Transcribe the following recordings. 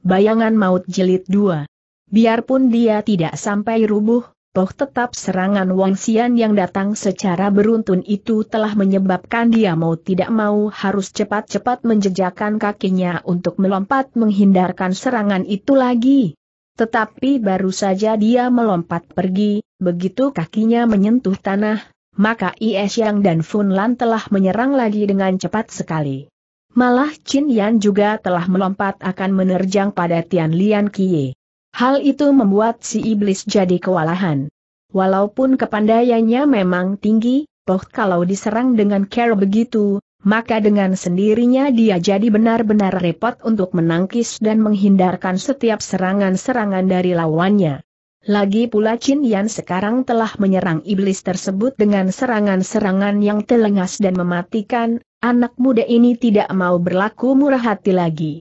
Bayangan Maut Jelit 2. Biarpun dia tidak sampai rubuh, toh tetap serangan Wang Xian yang datang secara beruntun itu telah menyebabkan dia mau tidak mau harus cepat-cepat menjejakkan kakinya untuk melompat menghindarkan serangan itu lagi. Tetapi baru saja dia melompat pergi, begitu kakinya menyentuh tanah, maka Ies Yang dan Fun Lan telah menyerang lagi dengan cepat sekali. Malah Chin Yan juga telah melompat akan menerjang pada Tian Lian Kie. Hal itu membuat si iblis jadi kewalahan. Walaupun kepandaiannya memang tinggi, toh kalau diserang dengan care begitu, maka dengan sendirinya dia jadi benar-benar repot untuk menangkis dan menghindarkan setiap serangan-serangan dari lawannya. Lagi pula Chin Yan sekarang telah menyerang iblis tersebut dengan serangan-serangan yang telengas dan mematikan, anak muda ini tidak mau berlaku murah hati lagi.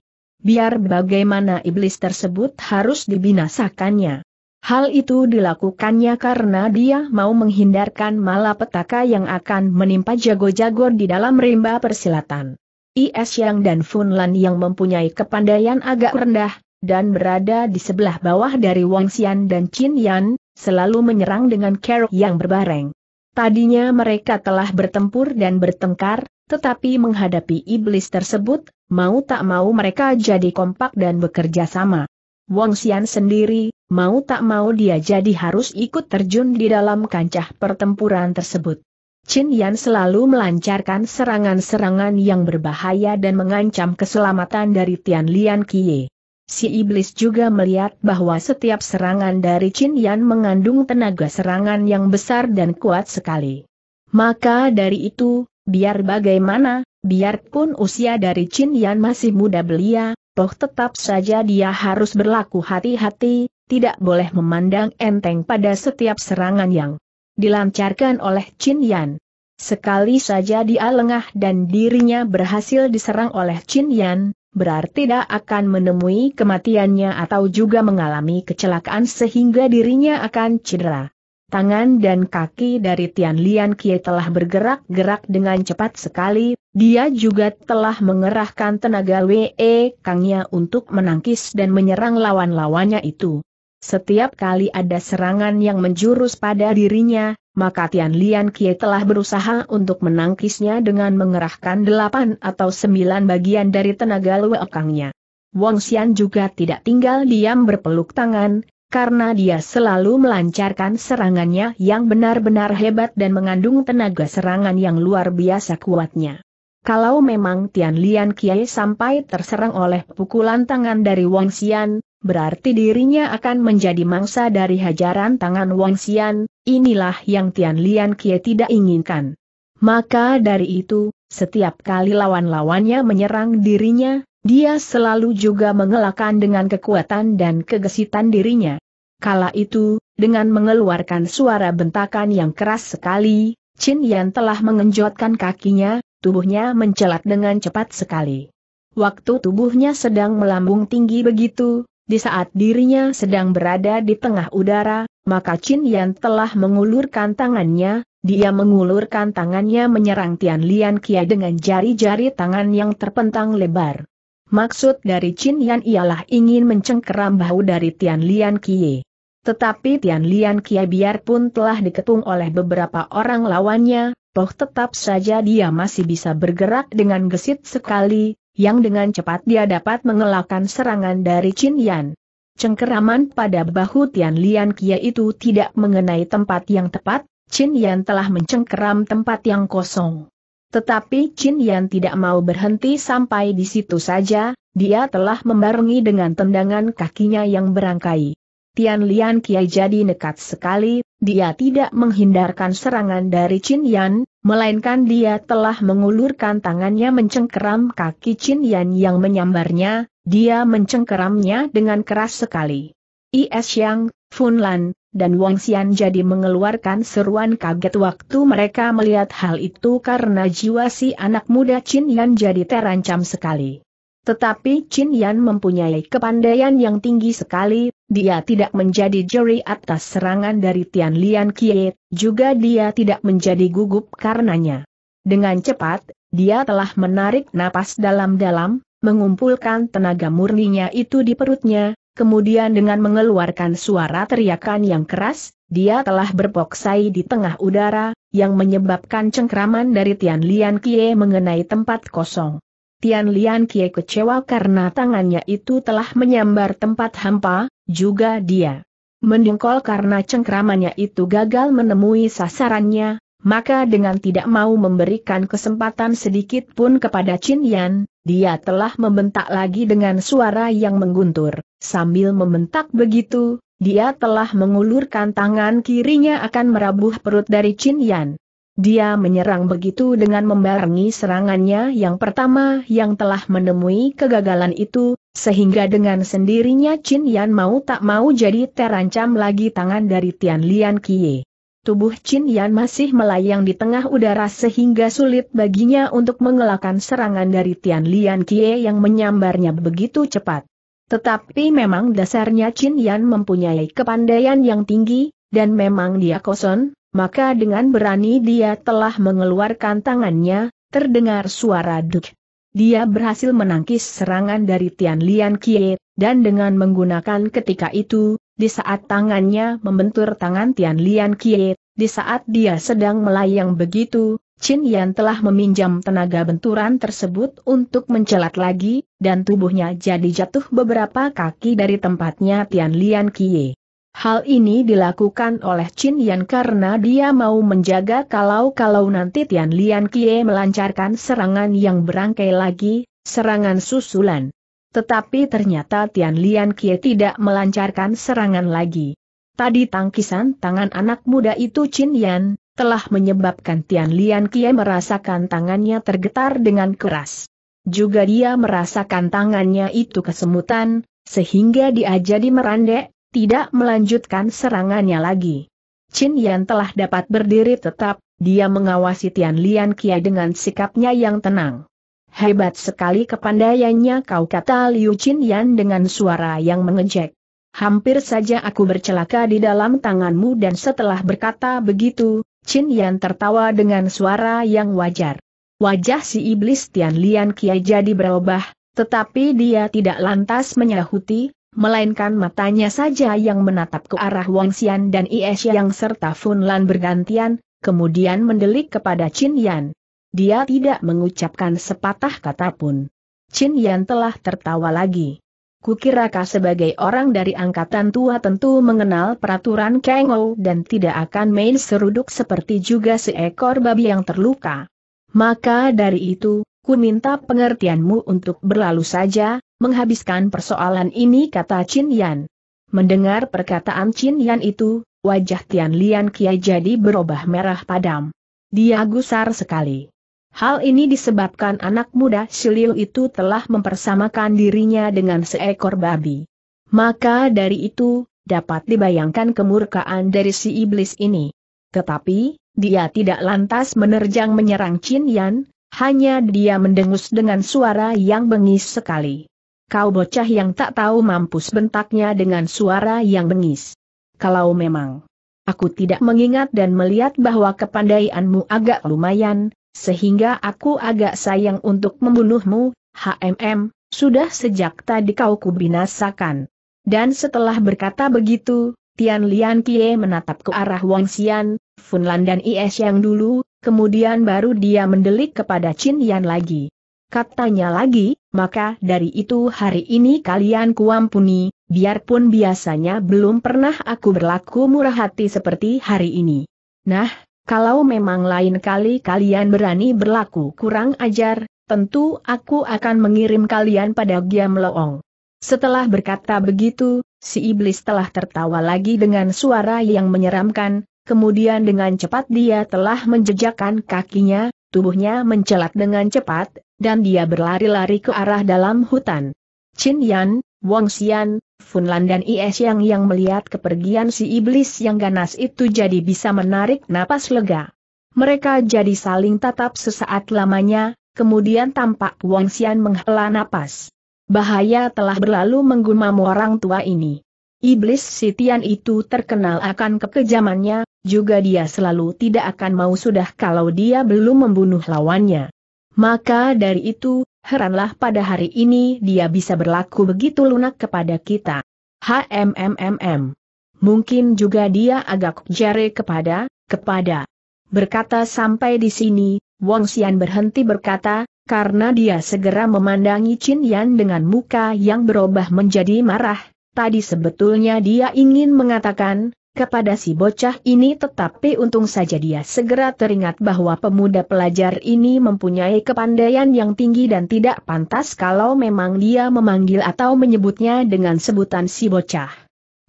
Biar bagaimana iblis tersebut harus dibinasakannya. Hal itu dilakukannya karena dia mau menghindarkan malapetaka yang akan menimpa jago-jago di dalam rimba persilatan. Is Yang dan Fun Lan yang mempunyai kepandaian agak rendah, dan berada di sebelah bawah dari Wang Xian dan Qin Yan, selalu menyerang dengan kerok yang berbareng. Tadinya mereka telah bertempur dan bertengkar, tetapi menghadapi iblis tersebut, mau tak mau mereka jadi kompak dan bekerja sama. Wang Xian sendiri, mau tak mau dia jadi harus ikut terjun di dalam kancah pertempuran tersebut. Qin Yan selalu melancarkan serangan-serangan yang berbahaya dan mengancam keselamatan dari Tian Lian Kie. Si iblis juga melihat bahwa setiap serangan dari Chin Yan mengandung tenaga serangan yang besar dan kuat sekali. Maka dari itu, biar bagaimana, biarpun usia dari Chin Yan masih muda belia, toh tetap saja dia harus berlaku hati-hati, tidak boleh memandang enteng pada setiap serangan yang dilancarkan oleh Chin Yan. Sekali saja dia lengah dan dirinya berhasil diserang oleh Chin Yan, berarti tidak akan menemui kematiannya atau juga mengalami kecelakaan sehingga dirinya akan cedera. Tangan dan kaki dari Tian Lian Kie telah bergerak-gerak dengan cepat sekali, dia juga telah mengerahkan tenaga WE Kangnya untuk menangkis dan menyerang lawan-lawannya itu. Setiap kali ada serangan yang menjurus pada dirinya, maka Tian Lian Kie telah berusaha untuk menangkisnya dengan mengerahkan delapan atau sembilan bagian dari tenaga luekangnya. Wang Xian juga tidak tinggal diam berpeluk tangan, karena dia selalu melancarkan serangannya yang benar-benar hebat dan mengandung tenaga serangan yang luar biasa kuatnya. Kalau memang Tian Lian Kiai sampai terserang oleh pukulan tangan dari Wang Xian, berarti dirinya akan menjadi mangsa dari hajaran tangan Wang Xian, inilah yang Tian Lian Kie tidak inginkan. Maka dari itu, setiap kali lawan-lawannya menyerang dirinya, dia selalu juga mengelakkan dengan kekuatan dan kegesitan dirinya. Kala itu, dengan mengeluarkan suara bentakan yang keras sekali, Chin Yan telah mengenjotkan kakinya, tubuhnya mencelat dengan cepat sekali. Waktu tubuhnya sedang melambung tinggi begitu, di saat dirinya sedang berada di tengah udara, maka Chin Yan telah mengulurkan tangannya, dia mengulurkan tangannya menyerang Tian Lian Kia dengan jari-jari tangan yang terpentang lebar. Maksud dari Chin Yan ialah ingin mencengkeram bahu dari Tian Lian Kie. Tetapi Tian Lian Kie biarpun telah dikepung oleh beberapa orang lawannya, toh tetap saja dia masih bisa bergerak dengan gesit sekali, yang dengan cepat dia dapat mengelakkan serangan dari Qin Yan. Cengkeraman pada bahu Tian Lian Kia itu tidak mengenai tempat yang tepat, Qin Yan telah mencengkeram tempat yang kosong. Tetapi Qin Yan tidak mau berhenti sampai di situ saja, dia telah membarengi dengan tendangan kakinya yang berangkai. Tian Lian Kia jadi nekat sekali, dia tidak menghindarkan serangan dari Qin Yan, Melainkan dia telah mengulurkan tangannya mencengkeram kaki Chin Yan yang menyambarnya, dia mencengkeramnya dengan keras sekali. Is Yang, Fun Lan, dan Wang Xian jadi mengeluarkan seruan kaget waktu mereka melihat hal itu karena jiwa si anak muda Chin Yan jadi terancam sekali. Tetapi Chin Yan mempunyai kepandaian yang tinggi sekali, dia tidak menjadi juri atas serangan dari Tian Lian Kie, juga dia tidak menjadi gugup karenanya. Dengan cepat, dia telah menarik napas dalam-dalam, mengumpulkan tenaga murninya itu di perutnya, kemudian dengan mengeluarkan suara teriakan yang keras, dia telah berpoksai di tengah udara, yang menyebabkan cengkraman dari Tian Lian Kie mengenai tempat kosong. Tian Lian Kie kecewa karena tangannya itu telah menyambar tempat hampa, juga dia mendengkol karena cengkramannya itu gagal menemui sasarannya, maka dengan tidak mau memberikan kesempatan sedikit pun kepada Chin Yan, dia telah membentak lagi dengan suara yang mengguntur. Sambil membentak begitu, dia telah mengulurkan tangan kirinya akan merabuh perut dari Chin Yan. Dia menyerang begitu dengan membarengi serangannya yang pertama yang telah menemui kegagalan itu, sehingga dengan sendirinya Chin Yan mau tak mau jadi terancam lagi tangan dari Tian Lian Kie. Tubuh Chin Yan masih melayang di tengah udara sehingga sulit baginya untuk mengelakkan serangan dari Tian Lian Kie yang menyambarnya begitu cepat. Tetapi memang dasarnya Chin Yan mempunyai kepandaian yang tinggi, dan memang dia kosong maka dengan berani dia telah mengeluarkan tangannya, terdengar suara duk. Dia berhasil menangkis serangan dari Tian Lian Kie, dan dengan menggunakan ketika itu, di saat tangannya membentur tangan Tian Lian Kie, di saat dia sedang melayang begitu, Chin Yan telah meminjam tenaga benturan tersebut untuk mencelat lagi, dan tubuhnya jadi jatuh beberapa kaki dari tempatnya Tian Lian Kie. Hal ini dilakukan oleh Chin Yan karena dia mau menjaga kalau-kalau nanti Tian Lian Kie melancarkan serangan yang berangkai lagi, serangan susulan. Tetapi ternyata Tian Lian Kie tidak melancarkan serangan lagi. Tadi tangkisan tangan anak muda itu Chin Yan, telah menyebabkan Tian Lian Kie merasakan tangannya tergetar dengan keras. Juga dia merasakan tangannya itu kesemutan, sehingga dia jadi merandek, tidak melanjutkan serangannya lagi. Chin Yan telah dapat berdiri tetap, dia mengawasi Tian Lian Kia dengan sikapnya yang tenang. Hebat sekali kepandaiannya kau kata Liu Chin Yan dengan suara yang mengejek. Hampir saja aku bercelaka di dalam tanganmu dan setelah berkata begitu, Chin Yan tertawa dengan suara yang wajar. Wajah si iblis Tian Lian Kia jadi berubah, tetapi dia tidak lantas menyahuti, melainkan matanya saja yang menatap ke arah Wang Xian dan Ies yang serta Fun Lan bergantian, kemudian mendelik kepada Qin Yan. Dia tidak mengucapkan sepatah kata pun. Qin Yan telah tertawa lagi. Kukira kau sebagai orang dari angkatan tua tentu mengenal peraturan Ou dan tidak akan main seruduk seperti juga seekor babi yang terluka. Maka dari itu, ku minta pengertianmu untuk berlalu saja, menghabiskan persoalan ini kata Chin Yan. Mendengar perkataan Chin Yan itu, wajah Tian Lian Kia jadi berubah merah padam. Dia gusar sekali. Hal ini disebabkan anak muda Shiliu itu telah mempersamakan dirinya dengan seekor babi. Maka dari itu, dapat dibayangkan kemurkaan dari si iblis ini. Tetapi, dia tidak lantas menerjang menyerang Chin Yan, hanya dia mendengus dengan suara yang bengis sekali. Kau bocah yang tak tahu mampus bentaknya dengan suara yang bengis. Kalau memang aku tidak mengingat dan melihat bahwa kepandaianmu agak lumayan, sehingga aku agak sayang untuk membunuhmu, HMM, sudah sejak tadi kau kubinasakan. Dan setelah berkata begitu, Tian Lian Kie menatap ke arah Wang Xian, Funlan dan Is yang dulu, kemudian baru dia mendelik kepada Chin Yan lagi. Katanya lagi, maka dari itu hari ini kalian kuampuni, biarpun biasanya belum pernah aku berlaku murah hati seperti hari ini. Nah, kalau memang lain kali kalian berani berlaku kurang ajar, tentu aku akan mengirim kalian pada Giam Loong. Setelah berkata begitu, si iblis telah tertawa lagi dengan suara yang menyeramkan, kemudian dengan cepat dia telah menjejakkan kakinya, tubuhnya mencelat dengan cepat, dan dia berlari-lari ke arah dalam hutan. Chin Yan, Wang Xian, Fun Lan dan Is Yang yang melihat kepergian si iblis yang ganas itu jadi bisa menarik napas lega. Mereka jadi saling tatap sesaat lamanya, kemudian tampak Wang Xian menghela napas. Bahaya telah berlalu menggumam orang tua ini. Iblis Sitian itu terkenal akan kekejamannya, juga dia selalu tidak akan mau sudah kalau dia belum membunuh lawannya. Maka dari itu, heranlah pada hari ini dia bisa berlaku begitu lunak kepada kita. HMMMM. Mungkin juga dia agak jare kepada, kepada. Berkata sampai di sini, Wong Xian berhenti berkata, karena dia segera memandangi Chin Yan dengan muka yang berubah menjadi marah, Tadi sebetulnya dia ingin mengatakan, kepada si bocah ini tetapi untung saja dia segera teringat bahwa pemuda pelajar ini mempunyai kepandaian yang tinggi dan tidak pantas kalau memang dia memanggil atau menyebutnya dengan sebutan si bocah.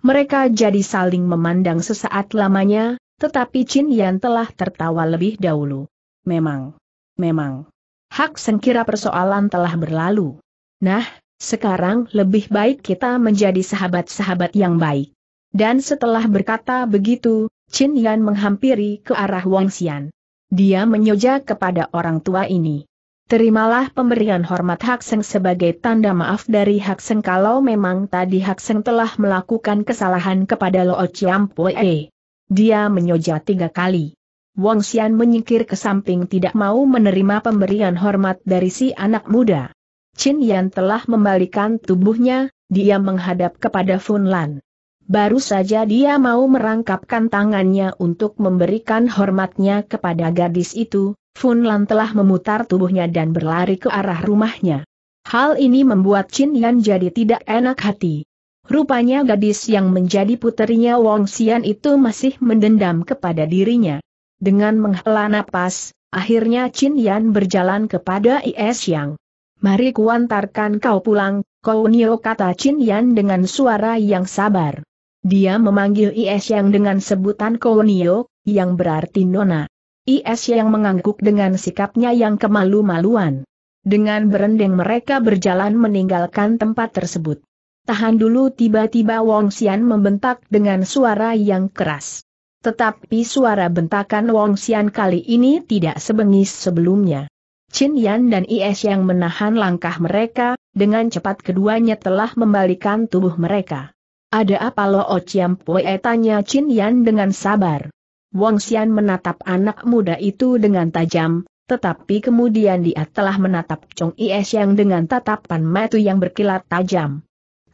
Mereka jadi saling memandang sesaat lamanya, tetapi Chin Yan telah tertawa lebih dahulu. Memang, memang. Hak sengkira persoalan telah berlalu. Nah, sekarang lebih baik kita menjadi sahabat-sahabat yang baik. Dan setelah berkata begitu, Chin Yan menghampiri ke arah Wang Xian. Dia menyoja kepada orang tua ini. Terimalah pemberian hormat Hak Seng sebagai tanda maaf dari Hak Seng kalau memang tadi Hak Seng telah melakukan kesalahan kepada Lo Chiam Pue. Dia menyoja tiga kali. Wang Xian menyingkir ke samping tidak mau menerima pemberian hormat dari si anak muda. Chin Yan telah membalikan tubuhnya, dia menghadap kepada Fun Lan. Baru saja dia mau merangkapkan tangannya untuk memberikan hormatnya kepada gadis itu, Fun Lan telah memutar tubuhnya dan berlari ke arah rumahnya. Hal ini membuat Chin Yan jadi tidak enak hati. Rupanya gadis yang menjadi puterinya Wong Xian itu masih mendendam kepada dirinya. Dengan menghela napas, akhirnya Chin Yan berjalan kepada Is Yang. Mari kuantarkan kau pulang, kau Nio kata Chin Yan dengan suara yang sabar. Dia memanggil Is yang dengan sebutan Kounio, yang berarti Nona. Is yang mengangguk dengan sikapnya yang kemalu-maluan. Dengan berendeng mereka berjalan meninggalkan tempat tersebut. Tahan dulu tiba-tiba Wong Xian membentak dengan suara yang keras. Tetapi suara bentakan Wong Xian kali ini tidak sebengis sebelumnya. Chin Yan dan Is yang menahan langkah mereka, dengan cepat keduanya telah membalikan tubuh mereka. Ada apa lo oh Chiam Pue tanya Chin Yan dengan sabar. Wong Xian menatap anak muda itu dengan tajam, tetapi kemudian dia telah menatap Chong Is yang dengan tatapan mata yang berkilat tajam.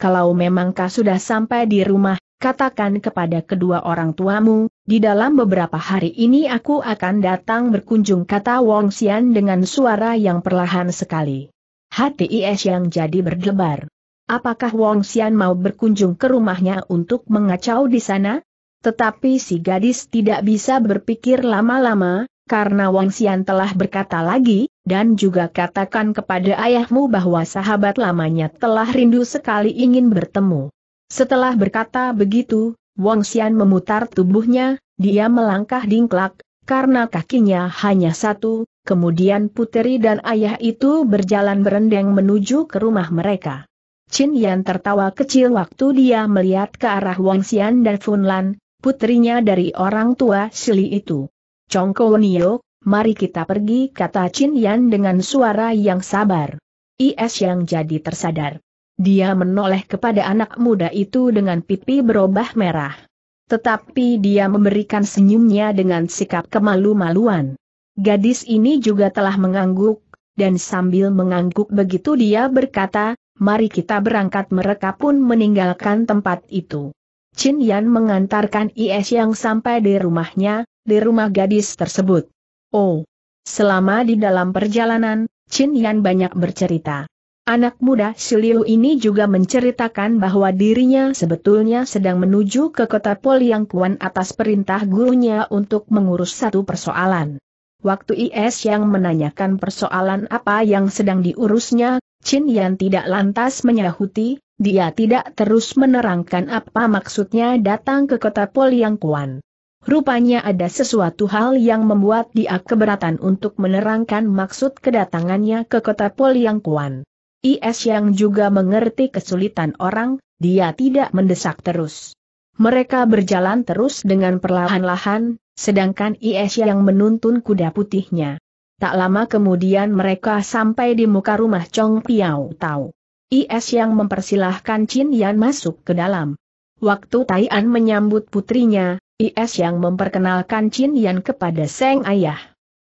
Kalau memang kau sudah sampai di rumah, katakan kepada kedua orang tuamu, di dalam beberapa hari ini aku akan datang berkunjung kata Wong Xian dengan suara yang perlahan sekali. Hati Is yang jadi berdebar. Apakah Wong Xian mau berkunjung ke rumahnya untuk mengacau di sana? Tetapi si gadis tidak bisa berpikir lama-lama, karena Wong Xian telah berkata lagi, dan juga katakan kepada ayahmu bahwa sahabat lamanya telah rindu sekali ingin bertemu. Setelah berkata begitu, Wang Xian memutar tubuhnya, dia melangkah dingklak, karena kakinya hanya satu, kemudian puteri dan ayah itu berjalan berendeng menuju ke rumah mereka. Chin Yan tertawa kecil waktu dia melihat ke arah Wang Xian dan Fun Lan, putrinya dari orang tua Shili itu. Chong Nio, mari kita pergi kata Chin Yan dengan suara yang sabar. Is yang jadi tersadar. Dia menoleh kepada anak muda itu dengan pipi berubah merah. Tetapi dia memberikan senyumnya dengan sikap kemalu-maluan. Gadis ini juga telah mengangguk, dan sambil mengangguk begitu dia berkata, mari kita berangkat mereka pun meninggalkan tempat itu. Chin Yan mengantarkan IS yang sampai di rumahnya, di rumah gadis tersebut. Oh, selama di dalam perjalanan, Chin Yan banyak bercerita. Anak muda Siliu ini juga menceritakan bahwa dirinya sebetulnya sedang menuju ke kota Poliangkuan atas perintah gurunya untuk mengurus satu persoalan. Waktu IS yang menanyakan persoalan apa yang sedang diurusnya, Chin Yan tidak lantas menyahuti, dia tidak terus menerangkan apa maksudnya datang ke kota Poliangkuan. Rupanya ada sesuatu hal yang membuat dia keberatan untuk menerangkan maksud kedatangannya ke kota Poliangkuan. IS yang juga mengerti kesulitan orang, dia tidak mendesak terus. Mereka berjalan terus dengan perlahan-lahan, sedangkan IS yang menuntun kuda putihnya. Tak lama kemudian mereka sampai di muka rumah Chong Piao Tau. IS yang mempersilahkan Chin Yan masuk ke dalam. Waktu Tai An menyambut putrinya, IS yang memperkenalkan Chin Yan kepada Seng Ayah.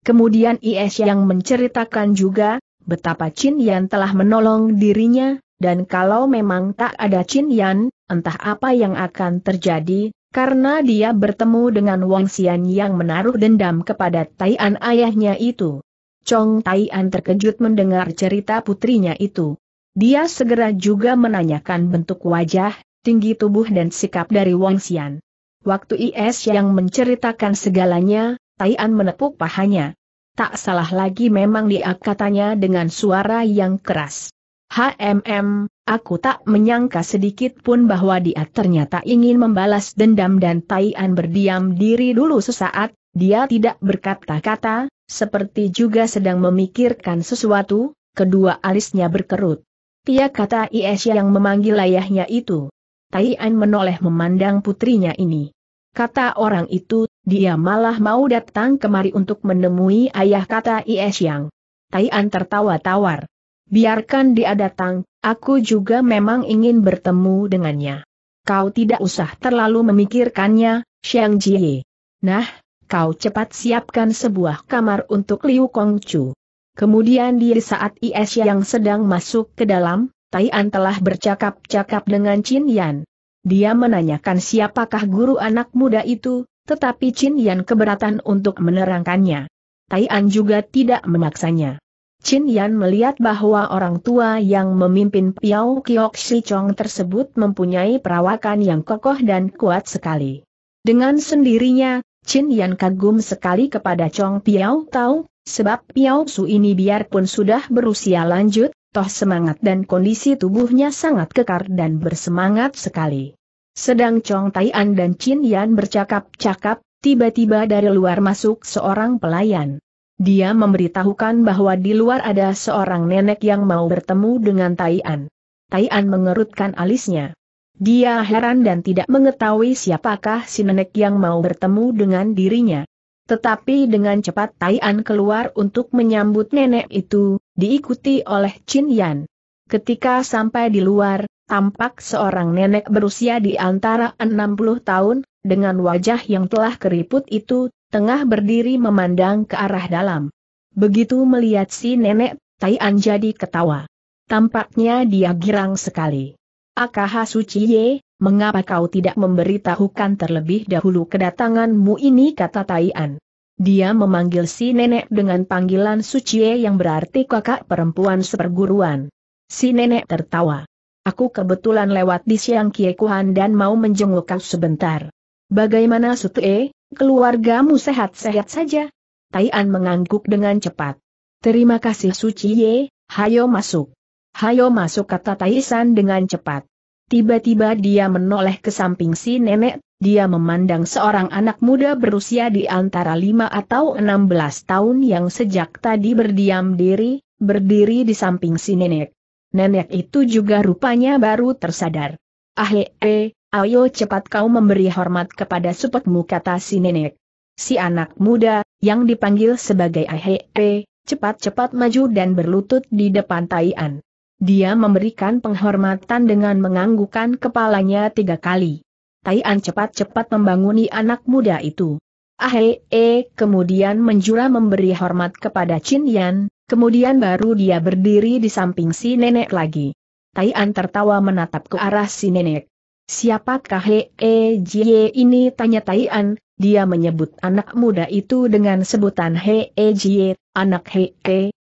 Kemudian IS yang menceritakan juga, betapa Chin Yan telah menolong dirinya, dan kalau memang tak ada Chin Yan, entah apa yang akan terjadi, karena dia bertemu dengan Wang Xian yang menaruh dendam kepada An ayahnya itu. Chong An terkejut mendengar cerita putrinya itu. Dia segera juga menanyakan bentuk wajah, tinggi tubuh dan sikap dari Wang Xian. Waktu IS yang menceritakan segalanya, An menepuk pahanya. Tak salah lagi memang dia katanya dengan suara yang keras. HMM, aku tak menyangka sedikit pun bahwa dia ternyata ingin membalas dendam dan Taian berdiam diri dulu sesaat, dia tidak berkata-kata, seperti juga sedang memikirkan sesuatu, kedua alisnya berkerut. Tia kata Ies yang memanggil ayahnya itu. Taian menoleh memandang putrinya ini. Kata orang itu dia malah mau datang kemari untuk menemui ayah kata Ies Yang. Taian tertawa tawar. Biarkan dia datang, aku juga memang ingin bertemu dengannya. Kau tidak usah terlalu memikirkannya, Xiang Jie. Nah, kau cepat siapkan sebuah kamar untuk Liu Kongcu. Kemudian di saat Is yang sedang masuk ke dalam, Taian telah bercakap-cakap dengan Qin Yan. Dia menanyakan siapakah guru anak muda itu, tetapi Chin Yan keberatan untuk menerangkannya. Tai An juga tidak memaksanya. Chin Yan melihat bahwa orang tua yang memimpin Piao Kiok Si Chong tersebut mempunyai perawakan yang kokoh dan kuat sekali. Dengan sendirinya, Chin Yan kagum sekali kepada Chong Piao Tau, sebab Piao Su ini biarpun sudah berusia lanjut, toh semangat dan kondisi tubuhnya sangat kekar dan bersemangat sekali. Sedang Chong Taian dan Chin Yan bercakap-cakap, tiba-tiba dari luar masuk seorang pelayan. Dia memberitahukan bahwa di luar ada seorang nenek yang mau bertemu dengan Taian. Taian mengerutkan alisnya. Dia heran dan tidak mengetahui siapakah si nenek yang mau bertemu dengan dirinya. Tetapi dengan cepat Taian keluar untuk menyambut nenek itu, diikuti oleh Chin Yan. Ketika sampai di luar, tampak seorang nenek berusia di antara 60 tahun, dengan wajah yang telah keriput itu, tengah berdiri memandang ke arah dalam. Begitu melihat si nenek, Taian jadi ketawa. Tampaknya dia girang sekali. Akaha Suciye, mengapa kau tidak memberitahukan terlebih dahulu kedatanganmu ini kata Taian. Dia memanggil si nenek dengan panggilan Suciye yang berarti kakak perempuan seperguruan. Si nenek tertawa. Aku kebetulan lewat di Siang Kiekuhan dan mau menjenguk kau sebentar. Bagaimana E? keluargamu sehat-sehat saja? Taian mengangguk dengan cepat. Terima kasih Suci Ye, hayo masuk. Hayo masuk kata Taisan dengan cepat. Tiba-tiba dia menoleh ke samping si nenek, dia memandang seorang anak muda berusia di antara 5 atau 16 tahun yang sejak tadi berdiam diri, berdiri di samping si nenek nenek itu juga rupanya baru tersadar. Ahe, eh, ayo cepat kau memberi hormat kepada supetmu kata si nenek. Si anak muda, yang dipanggil sebagai Ahe, eh, cepat-cepat maju dan berlutut di depan Taian. Dia memberikan penghormatan dengan menganggukkan kepalanya tiga kali. Taian cepat-cepat membanguni anak muda itu. Ahe e, kemudian menjura memberi hormat kepada Chin Yan, kemudian baru dia berdiri di samping si nenek lagi. Tai An tertawa menatap ke arah si nenek. Siapakah Hee Jie ini tanya Tai An, dia menyebut anak muda itu dengan sebutan Hee Jie, anak Hee,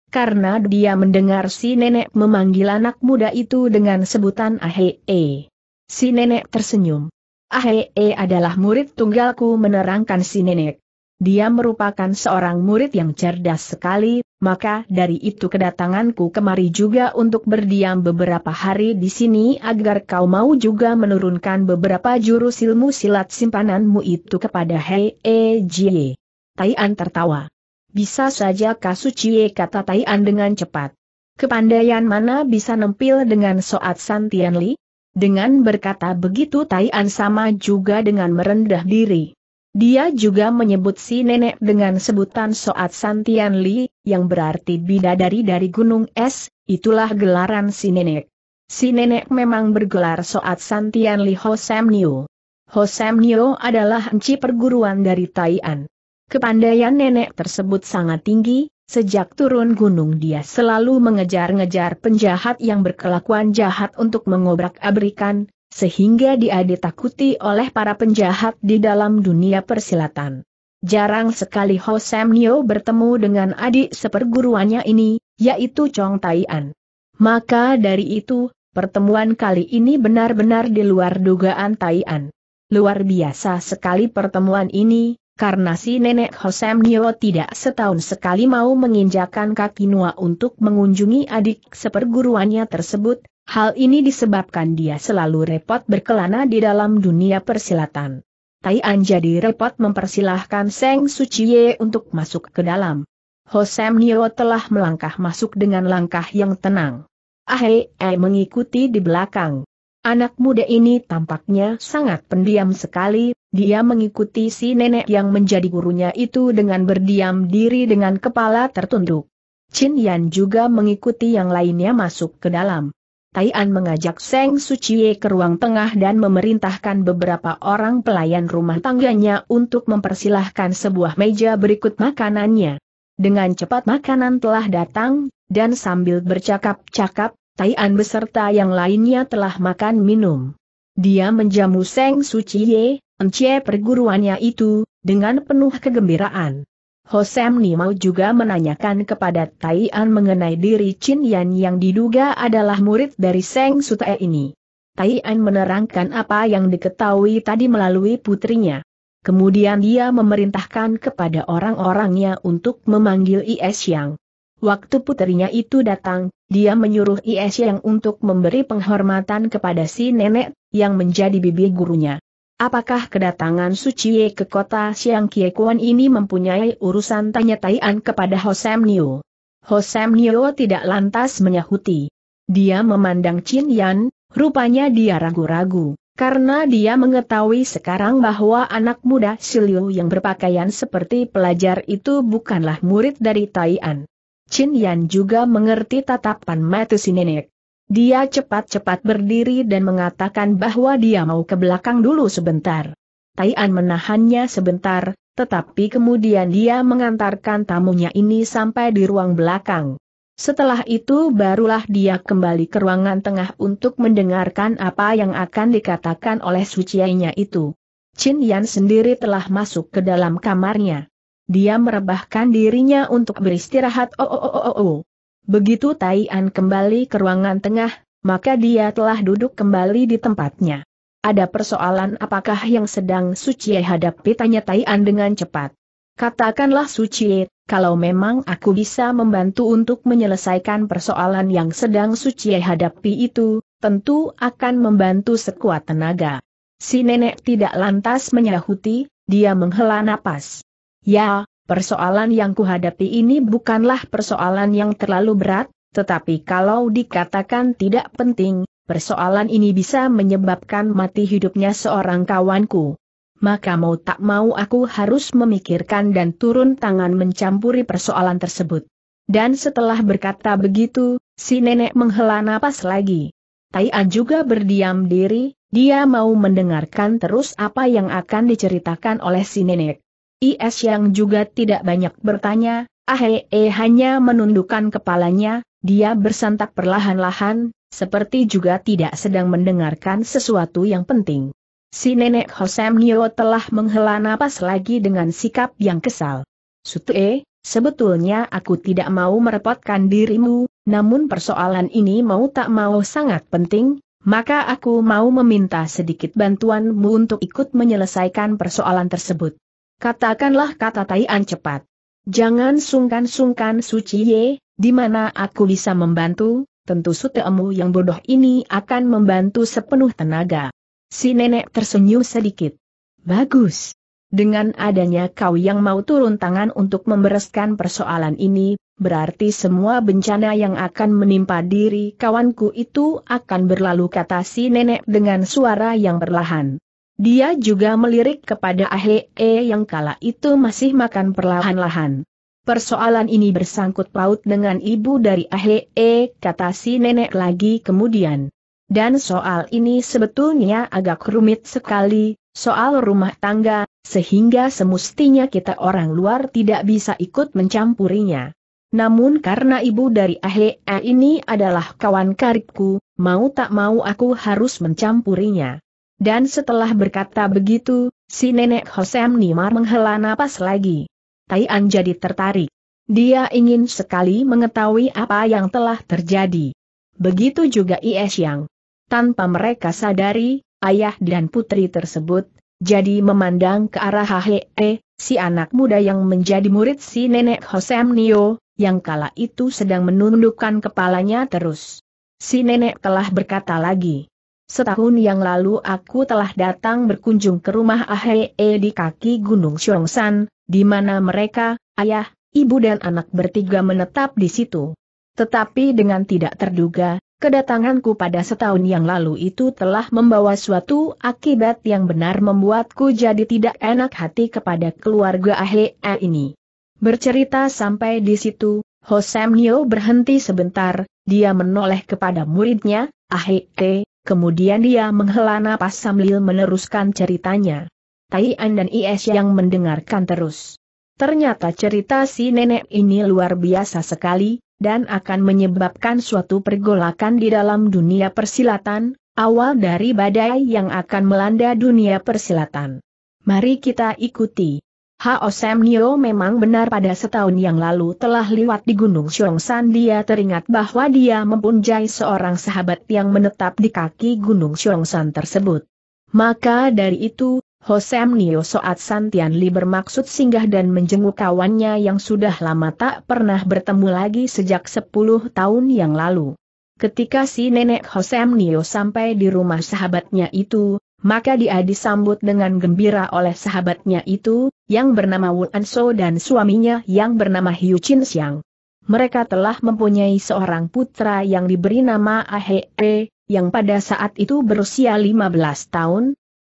karena dia mendengar si nenek memanggil anak muda itu dengan sebutan Ahee. Si nenek tersenyum. Ahee adalah murid tunggalku menerangkan si nenek. Dia merupakan seorang murid yang cerdas sekali, maka dari itu kedatanganku kemari juga untuk berdiam beberapa hari di sini agar kau mau juga menurunkan beberapa jurus ilmu silat simpananmu itu kepada Hei E Jie. Taian tertawa. Bisa saja Kasu Jie kata Taian dengan cepat. Kepandaian mana bisa nempil dengan Soat Santianli? Dengan berkata begitu Taian sama juga dengan merendah diri. Dia juga menyebut si nenek dengan sebutan Soat Santian Li, yang berarti bidadari dari gunung es, itulah gelaran si nenek. Si nenek memang bergelar Soat Santian Li Hosem Nio. Hosem Niu adalah enci perguruan dari Taian. Kepandaian nenek tersebut sangat tinggi, Sejak turun gunung dia selalu mengejar-ngejar penjahat yang berkelakuan jahat untuk mengobrak-abrikan, sehingga dia ditakuti oleh para penjahat di dalam dunia persilatan. Jarang sekali Ho Sam Nio bertemu dengan adik seperguruannya ini, yaitu Chong Tai An. Maka dari itu, pertemuan kali ini benar-benar di luar dugaan Tai An. Luar biasa sekali pertemuan ini, karena si nenek Hosem Nyo tidak setahun sekali mau menginjakan kaki Nua untuk mengunjungi adik seperguruannya tersebut, hal ini disebabkan dia selalu repot berkelana di dalam dunia persilatan. Tai An jadi repot mempersilahkan Seng Suciye untuk masuk ke dalam. Hosem Nyo telah melangkah masuk dengan langkah yang tenang. Ahe, eh mengikuti di belakang. Anak muda ini tampaknya sangat pendiam sekali, dia mengikuti si nenek yang menjadi gurunya itu dengan berdiam diri dengan kepala tertunduk. Chin Yan juga mengikuti yang lainnya masuk ke dalam. Tai An mengajak Seng Suciye ke ruang tengah dan memerintahkan beberapa orang pelayan rumah tangganya untuk mempersilahkan sebuah meja berikut makanannya. Dengan cepat makanan telah datang, dan sambil bercakap-cakap, Tai An beserta yang lainnya telah makan minum. Dia menjamu Seng Suci Ye, encie perguruannya itu, dengan penuh kegembiraan. Hosem Nimau juga menanyakan kepada Tai An mengenai diri Chin Yan yang diduga adalah murid dari Seng Sutae ini. Tai An menerangkan apa yang diketahui tadi melalui putrinya. Kemudian dia memerintahkan kepada orang-orangnya untuk memanggil Is Yang. Waktu putrinya itu datang, dia menyuruh Is yang untuk memberi penghormatan kepada si nenek, yang menjadi bibi gurunya. Apakah kedatangan Suciye ke kota Siang Kie ini mempunyai urusan tanya Taian kepada Hosem Niu? Hosem Niu tidak lantas menyahuti. Dia memandang Chin Yan, rupanya dia ragu-ragu, karena dia mengetahui sekarang bahwa anak muda Siliu yang berpakaian seperti pelajar itu bukanlah murid dari Taian. Chin Yan juga mengerti tatapan mata si nenek. Dia cepat-cepat berdiri dan mengatakan bahwa dia mau ke belakang dulu sebentar. Taian menahannya sebentar, tetapi kemudian dia mengantarkan tamunya ini sampai di ruang belakang. Setelah itu barulah dia kembali ke ruangan tengah untuk mendengarkan apa yang akan dikatakan oleh suciainya itu. Chin Yan sendiri telah masuk ke dalam kamarnya dia merebahkan dirinya untuk beristirahat. Oh, oh, oh, oh, oh. Begitu Taian kembali ke ruangan tengah, maka dia telah duduk kembali di tempatnya. Ada persoalan apakah yang sedang Suci hadapi tanya Taian dengan cepat. Katakanlah Suci, kalau memang aku bisa membantu untuk menyelesaikan persoalan yang sedang Suci hadapi itu, tentu akan membantu sekuat tenaga. Si nenek tidak lantas menyahuti, dia menghela napas. Ya, persoalan yang kuhadapi ini bukanlah persoalan yang terlalu berat, tetapi kalau dikatakan tidak penting, persoalan ini bisa menyebabkan mati hidupnya seorang kawanku. Maka mau tak mau aku harus memikirkan dan turun tangan mencampuri persoalan tersebut. Dan setelah berkata begitu, si nenek menghela napas lagi. Taian juga berdiam diri, dia mau mendengarkan terus apa yang akan diceritakan oleh si nenek. IS yang juga tidak banyak bertanya, Ahee eh, hanya menundukkan kepalanya, dia bersantak perlahan-lahan, seperti juga tidak sedang mendengarkan sesuatu yang penting. Si nenek Hosem Nyo telah menghela napas lagi dengan sikap yang kesal. Sutue, sebetulnya aku tidak mau merepotkan dirimu, namun persoalan ini mau tak mau sangat penting, maka aku mau meminta sedikit bantuanmu untuk ikut menyelesaikan persoalan tersebut. Katakanlah kata Taian cepat. Jangan sungkan-sungkan Suci Ye, di mana aku bisa membantu, tentu emu yang bodoh ini akan membantu sepenuh tenaga. Si nenek tersenyum sedikit. Bagus. Dengan adanya kau yang mau turun tangan untuk membereskan persoalan ini, berarti semua bencana yang akan menimpa diri kawanku itu akan berlalu kata si nenek dengan suara yang perlahan. Dia juga melirik kepada Ahle E yang kala itu masih makan perlahan-lahan. Persoalan ini bersangkut paut dengan ibu dari Ahle E, kata si nenek lagi kemudian. Dan soal ini sebetulnya agak rumit sekali, soal rumah tangga, sehingga semestinya kita orang luar tidak bisa ikut mencampurinya. Namun karena ibu dari Ahle E ini adalah kawan karibku, mau tak mau aku harus mencampurinya. Dan setelah berkata begitu, si nenek Hosem Nimar menghela napas lagi. An jadi tertarik. Dia ingin sekali mengetahui apa yang telah terjadi. Begitu juga Ies Yang. Tanpa mereka sadari, ayah dan putri tersebut, jadi memandang ke arah Hee, si anak muda yang menjadi murid si nenek Hosem Nio, yang kala itu sedang menundukkan kepalanya terus. Si nenek telah berkata lagi. Setahun yang lalu aku telah datang berkunjung ke rumah Ahee di kaki Gunung Syongsan, di mana mereka, ayah, ibu dan anak bertiga menetap di situ. Tetapi dengan tidak terduga, kedatanganku pada setahun yang lalu itu telah membawa suatu akibat yang benar membuatku jadi tidak enak hati kepada keluarga Ahee ini. Bercerita sampai di situ, Hosemnyo berhenti sebentar, dia menoleh kepada muridnya, Ahee, Kemudian dia menghela napas sambil meneruskan ceritanya. Taian dan Is yang mendengarkan terus. Ternyata cerita si nenek ini luar biasa sekali, dan akan menyebabkan suatu pergolakan di dalam dunia persilatan, awal dari badai yang akan melanda dunia persilatan. Mari kita ikuti. Hao Sam Nio memang benar pada setahun yang lalu telah lewat di Gunung San dia teringat bahwa dia mempunyai seorang sahabat yang menetap di kaki Gunung San tersebut. Maka dari itu, Ho Sam Nio Soat Santian Li bermaksud singgah dan menjenguk kawannya yang sudah lama tak pernah bertemu lagi sejak 10 tahun yang lalu. Ketika si nenek Ho Sam Nio sampai di rumah sahabatnya itu, maka dia disambut dengan gembira oleh sahabatnya itu, yang bernama Wu Anso dan suaminya yang bernama Hiu Chin Xiang. Mereka telah mempunyai seorang putra yang diberi nama Ahe, yang pada saat itu berusia 15 tahun.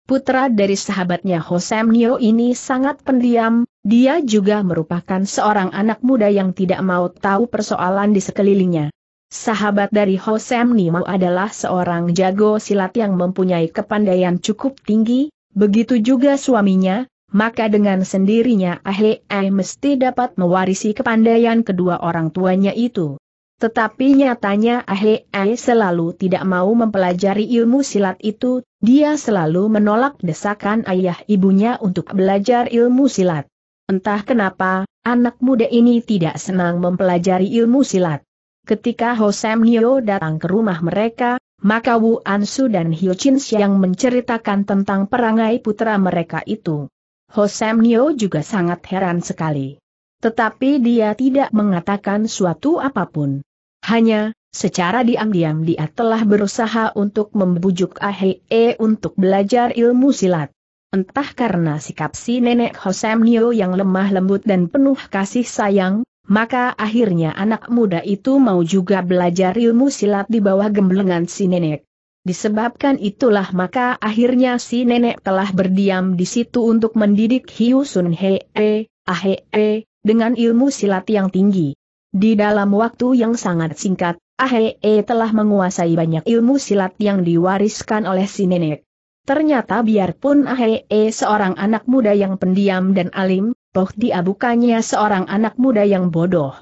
Putra dari sahabatnya Hosam Nio ini sangat pendiam, dia juga merupakan seorang anak muda yang tidak mau tahu persoalan di sekelilingnya. Sahabat dari Hosam Nio adalah seorang jago silat yang mempunyai kepandaian cukup tinggi, begitu juga suaminya, maka dengan sendirinya Ahe mesti dapat mewarisi kepandaian kedua orang tuanya itu. Tetapi nyatanya Ahe selalu tidak mau mempelajari ilmu silat itu, dia selalu menolak desakan ayah ibunya untuk belajar ilmu silat. Entah kenapa, anak muda ini tidak senang mempelajari ilmu silat. Ketika Hosem Nio datang ke rumah mereka, maka Wu Ansu dan Hyo Chin Siang menceritakan tentang perangai putra mereka itu. Hosem Nio juga sangat heran sekali. Tetapi dia tidak mengatakan suatu apapun. Hanya, secara diam-diam dia telah berusaha untuk membujuk E untuk belajar ilmu silat. Entah karena sikap si nenek Hosem Nio yang lemah lembut dan penuh kasih sayang, maka akhirnya anak muda itu mau juga belajar ilmu silat di bawah gemblengan si nenek. Disebabkan itulah maka akhirnya si nenek telah berdiam di situ untuk mendidik Hiu Sun Hee, Ahee, dengan ilmu silat yang tinggi. Di dalam waktu yang sangat singkat, Ahee telah menguasai banyak ilmu silat yang diwariskan oleh si nenek. Ternyata biarpun Ahee seorang anak muda yang pendiam dan alim, toh dia bukannya seorang anak muda yang bodoh.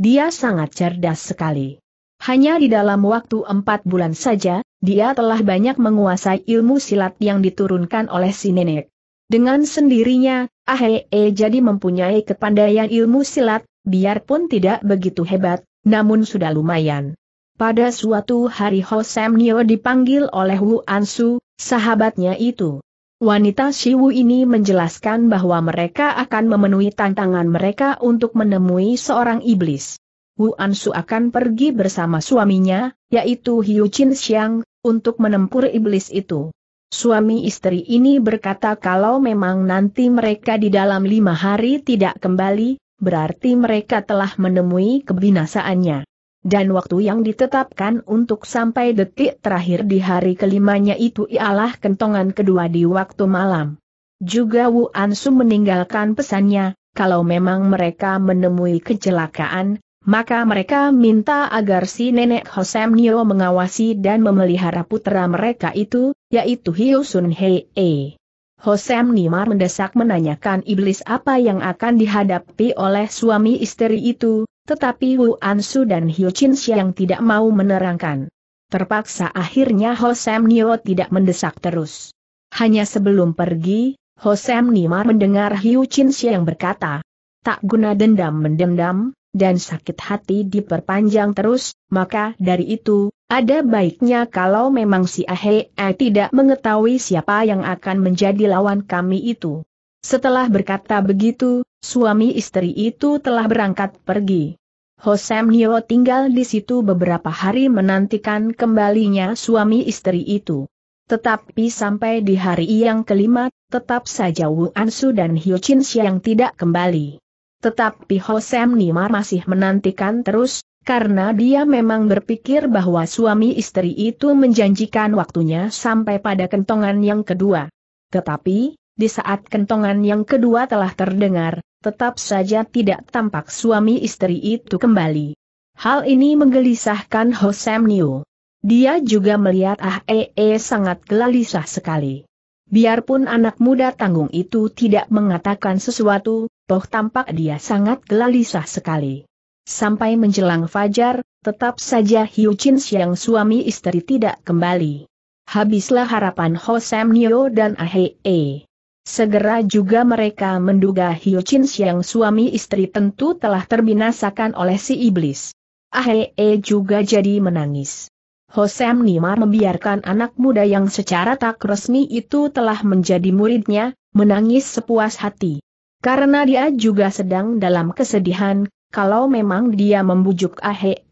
Dia sangat cerdas sekali. Hanya di dalam waktu empat bulan saja, dia telah banyak menguasai ilmu silat yang diturunkan oleh si nenek. Dengan sendirinya, Ahee jadi mempunyai kepandaian ilmu silat, biarpun tidak begitu hebat, namun sudah lumayan. Pada suatu hari Hosemnio dipanggil oleh Wu Ansu, sahabatnya itu. Wanita Shiwu ini menjelaskan bahwa mereka akan memenuhi tantangan mereka untuk menemui seorang iblis. Wu Ansu akan pergi bersama suaminya, yaitu Hiu Chin Xiang, untuk menempur iblis itu. Suami istri ini berkata kalau memang nanti mereka di dalam lima hari tidak kembali, berarti mereka telah menemui kebinasaannya. Dan waktu yang ditetapkan untuk sampai detik terakhir di hari kelimanya itu ialah kentongan kedua di waktu malam. Juga Wu Ansu meninggalkan pesannya, kalau memang mereka menemui kecelakaan, maka mereka minta agar si nenek Hosem Nio mengawasi dan memelihara putera mereka itu, yaitu Hiu Sun Hei. -e. Hosem Nimar mendesak menanyakan iblis apa yang akan dihadapi oleh suami istri itu, tetapi Wu Ansu dan Hyo Chin yang tidak mau menerangkan. Terpaksa akhirnya Hosem Nio tidak mendesak terus. Hanya sebelum pergi, Hosem Nimar mendengar Hyo Chin yang berkata, Tak guna dendam mendendam, dan sakit hati diperpanjang terus, maka dari itu, ada baiknya kalau memang si Ahe eh, tidak mengetahui siapa yang akan menjadi lawan kami itu. Setelah berkata begitu, suami istri itu telah berangkat pergi. Hosem Nio tinggal di situ beberapa hari menantikan kembalinya suami istri itu. Tetapi sampai di hari yang kelima, tetap saja Wu Ansu dan Hyo Chin Siang tidak kembali. Tetapi Hosem Nimar masih menantikan terus, karena dia memang berpikir bahwa suami istri itu menjanjikan waktunya sampai pada kentongan yang kedua. Tetapi, di saat kentongan yang kedua telah terdengar, tetap saja tidak tampak suami istri itu kembali. Hal ini menggelisahkan Hosem Niu. Dia juga melihat Ah Ee eh, eh, sangat gelisah sekali. Biarpun anak muda tanggung itu tidak mengatakan sesuatu, Toh tampak dia sangat gelisah sekali. Sampai menjelang fajar, tetap saja Hiu Chin Siang suami istri tidak kembali. Habislah harapan Ho Sam Nyo dan Ahe E. Segera juga mereka menduga Hiu Chin Siang suami istri tentu telah terbinasakan oleh si iblis. Ahe E juga jadi menangis. Hosem Nimar membiarkan anak muda yang secara tak resmi itu telah menjadi muridnya, menangis sepuas hati. Karena dia juga sedang dalam kesedihan, kalau memang dia membujuk Ahe,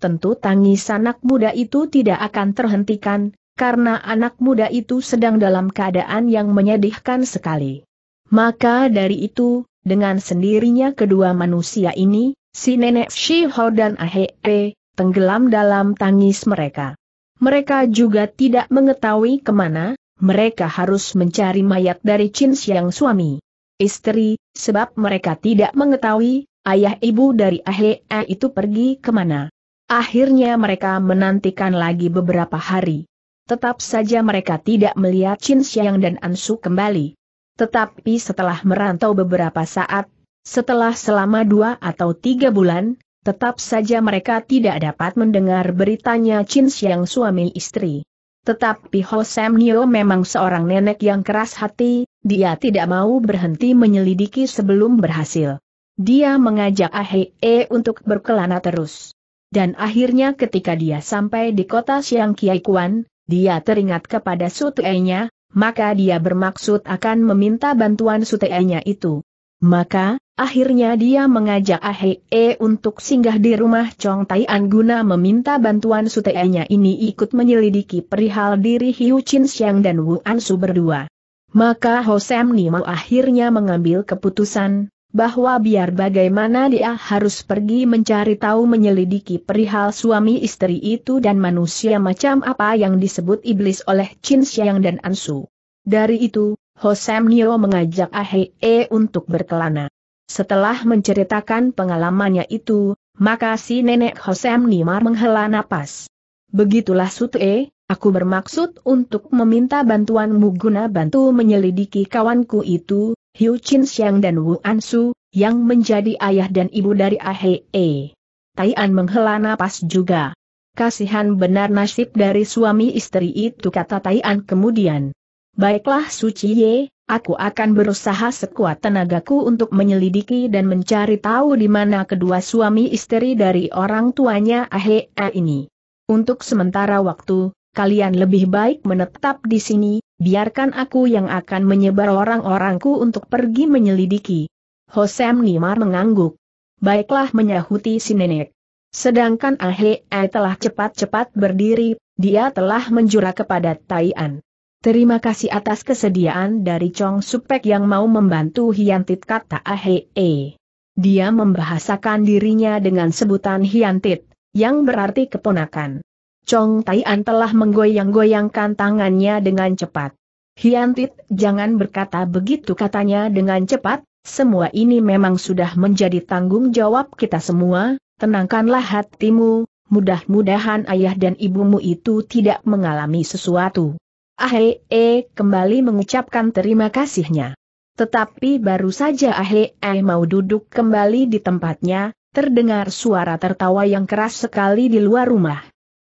tentu tangis anak muda itu tidak akan terhentikan, karena anak muda itu sedang dalam keadaan yang menyedihkan sekali. Maka dari itu, dengan sendirinya kedua manusia ini, si nenek Shiho dan Ahe, tenggelam dalam tangis mereka. Mereka juga tidak mengetahui kemana, mereka harus mencari mayat dari Chin yang suami istri, sebab mereka tidak mengetahui, ayah ibu dari Ahe itu pergi kemana. Akhirnya mereka menantikan lagi beberapa hari. Tetap saja mereka tidak melihat Chin Xiang dan Ansu kembali. Tetapi setelah merantau beberapa saat, setelah selama dua atau tiga bulan, tetap saja mereka tidak dapat mendengar beritanya Chin Xiang suami istri. Tetapi Ho Sam Nio memang seorang nenek yang keras hati, dia tidak mau berhenti menyelidiki sebelum berhasil. Dia mengajak Ahee untuk berkelana terus. Dan akhirnya ketika dia sampai di kota Siang Kiai Kuan, dia teringat kepada Sutue-nya, maka dia bermaksud akan meminta bantuan Sutue-nya itu. Maka, Akhirnya dia mengajak E untuk singgah di rumah Chong An guna meminta bantuan sutenya ini ikut menyelidiki perihal diri Hiu Chin Xiang dan Wu Ansu berdua. Maka Hosem Nima akhirnya mengambil keputusan bahwa biar bagaimana dia harus pergi mencari tahu menyelidiki perihal suami istri itu dan manusia macam apa yang disebut iblis oleh Chin Xiang dan Ansu. Dari itu, Sam Nio mengajak E untuk berkelana. Setelah menceritakan pengalamannya itu, maka si nenek Hosem Nimar menghela napas. Begitulah Sute, aku bermaksud untuk meminta bantuanmu guna bantu menyelidiki kawanku itu, Hiu Chin Xiang dan Wu Ansu, yang menjadi ayah dan ibu dari Ahe. -e. An menghela napas juga. Kasihan benar nasib dari suami istri itu kata Tai An kemudian. Baiklah Suci Ye, Aku akan berusaha sekuat tenagaku untuk menyelidiki dan mencari tahu di mana kedua suami istri dari orang tuanya E ini. Untuk sementara waktu, kalian lebih baik menetap di sini, biarkan aku yang akan menyebar orang-orangku untuk pergi menyelidiki. Hosem Nimar mengangguk. Baiklah menyahuti si nenek. Sedangkan E telah cepat-cepat berdiri, dia telah menjura kepada Taian. Terima kasih atas kesediaan dari Chong Supek yang mau membantu Hiantit kata Ahe. Dia membahasakan dirinya dengan sebutan Hiantit, yang berarti keponakan. Chong Taian telah menggoyang-goyangkan tangannya dengan cepat. Hiantit, jangan berkata begitu katanya dengan cepat, semua ini memang sudah menjadi tanggung jawab kita semua, tenangkanlah hatimu, mudah-mudahan ayah dan ibumu itu tidak mengalami sesuatu. Ahe -e kembali mengucapkan terima kasihnya. Tetapi baru saja Ahe -e mau duduk kembali di tempatnya, terdengar suara tertawa yang keras sekali di luar rumah.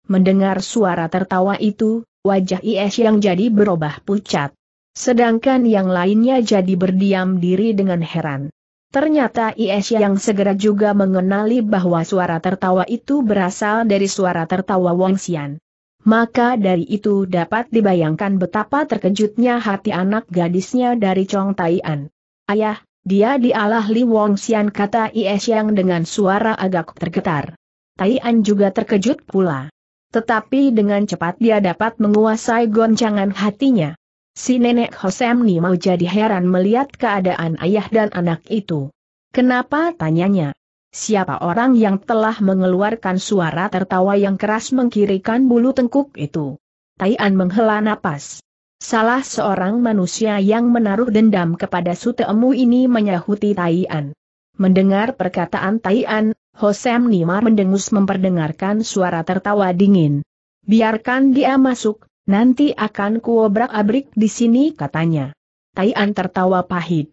Mendengar suara tertawa itu, wajah Ies yang jadi berubah pucat. Sedangkan yang lainnya jadi berdiam diri dengan heran. Ternyata Ies yang segera juga mengenali bahwa suara tertawa itu berasal dari suara tertawa Wang Xian maka dari itu dapat dibayangkan betapa terkejutnya hati anak gadisnya dari Chong Taian. Ayah, dia dialah Li Wong Xian kata Ies yang dengan suara agak tergetar. Taian juga terkejut pula. Tetapi dengan cepat dia dapat menguasai goncangan hatinya. Si nenek Hosemni mau jadi heran melihat keadaan ayah dan anak itu. Kenapa tanyanya? Siapa orang yang telah mengeluarkan suara tertawa yang keras mengkirikan bulu tengkuk itu? Taian menghela napas. Salah seorang manusia yang menaruh dendam kepada Suteemu ini menyahuti Taian. Mendengar perkataan Taian, Hosem Nimar mendengus memperdengarkan suara tertawa dingin. Biarkan dia masuk, nanti akan kuobrak-abrik di sini katanya. Taian tertawa pahit.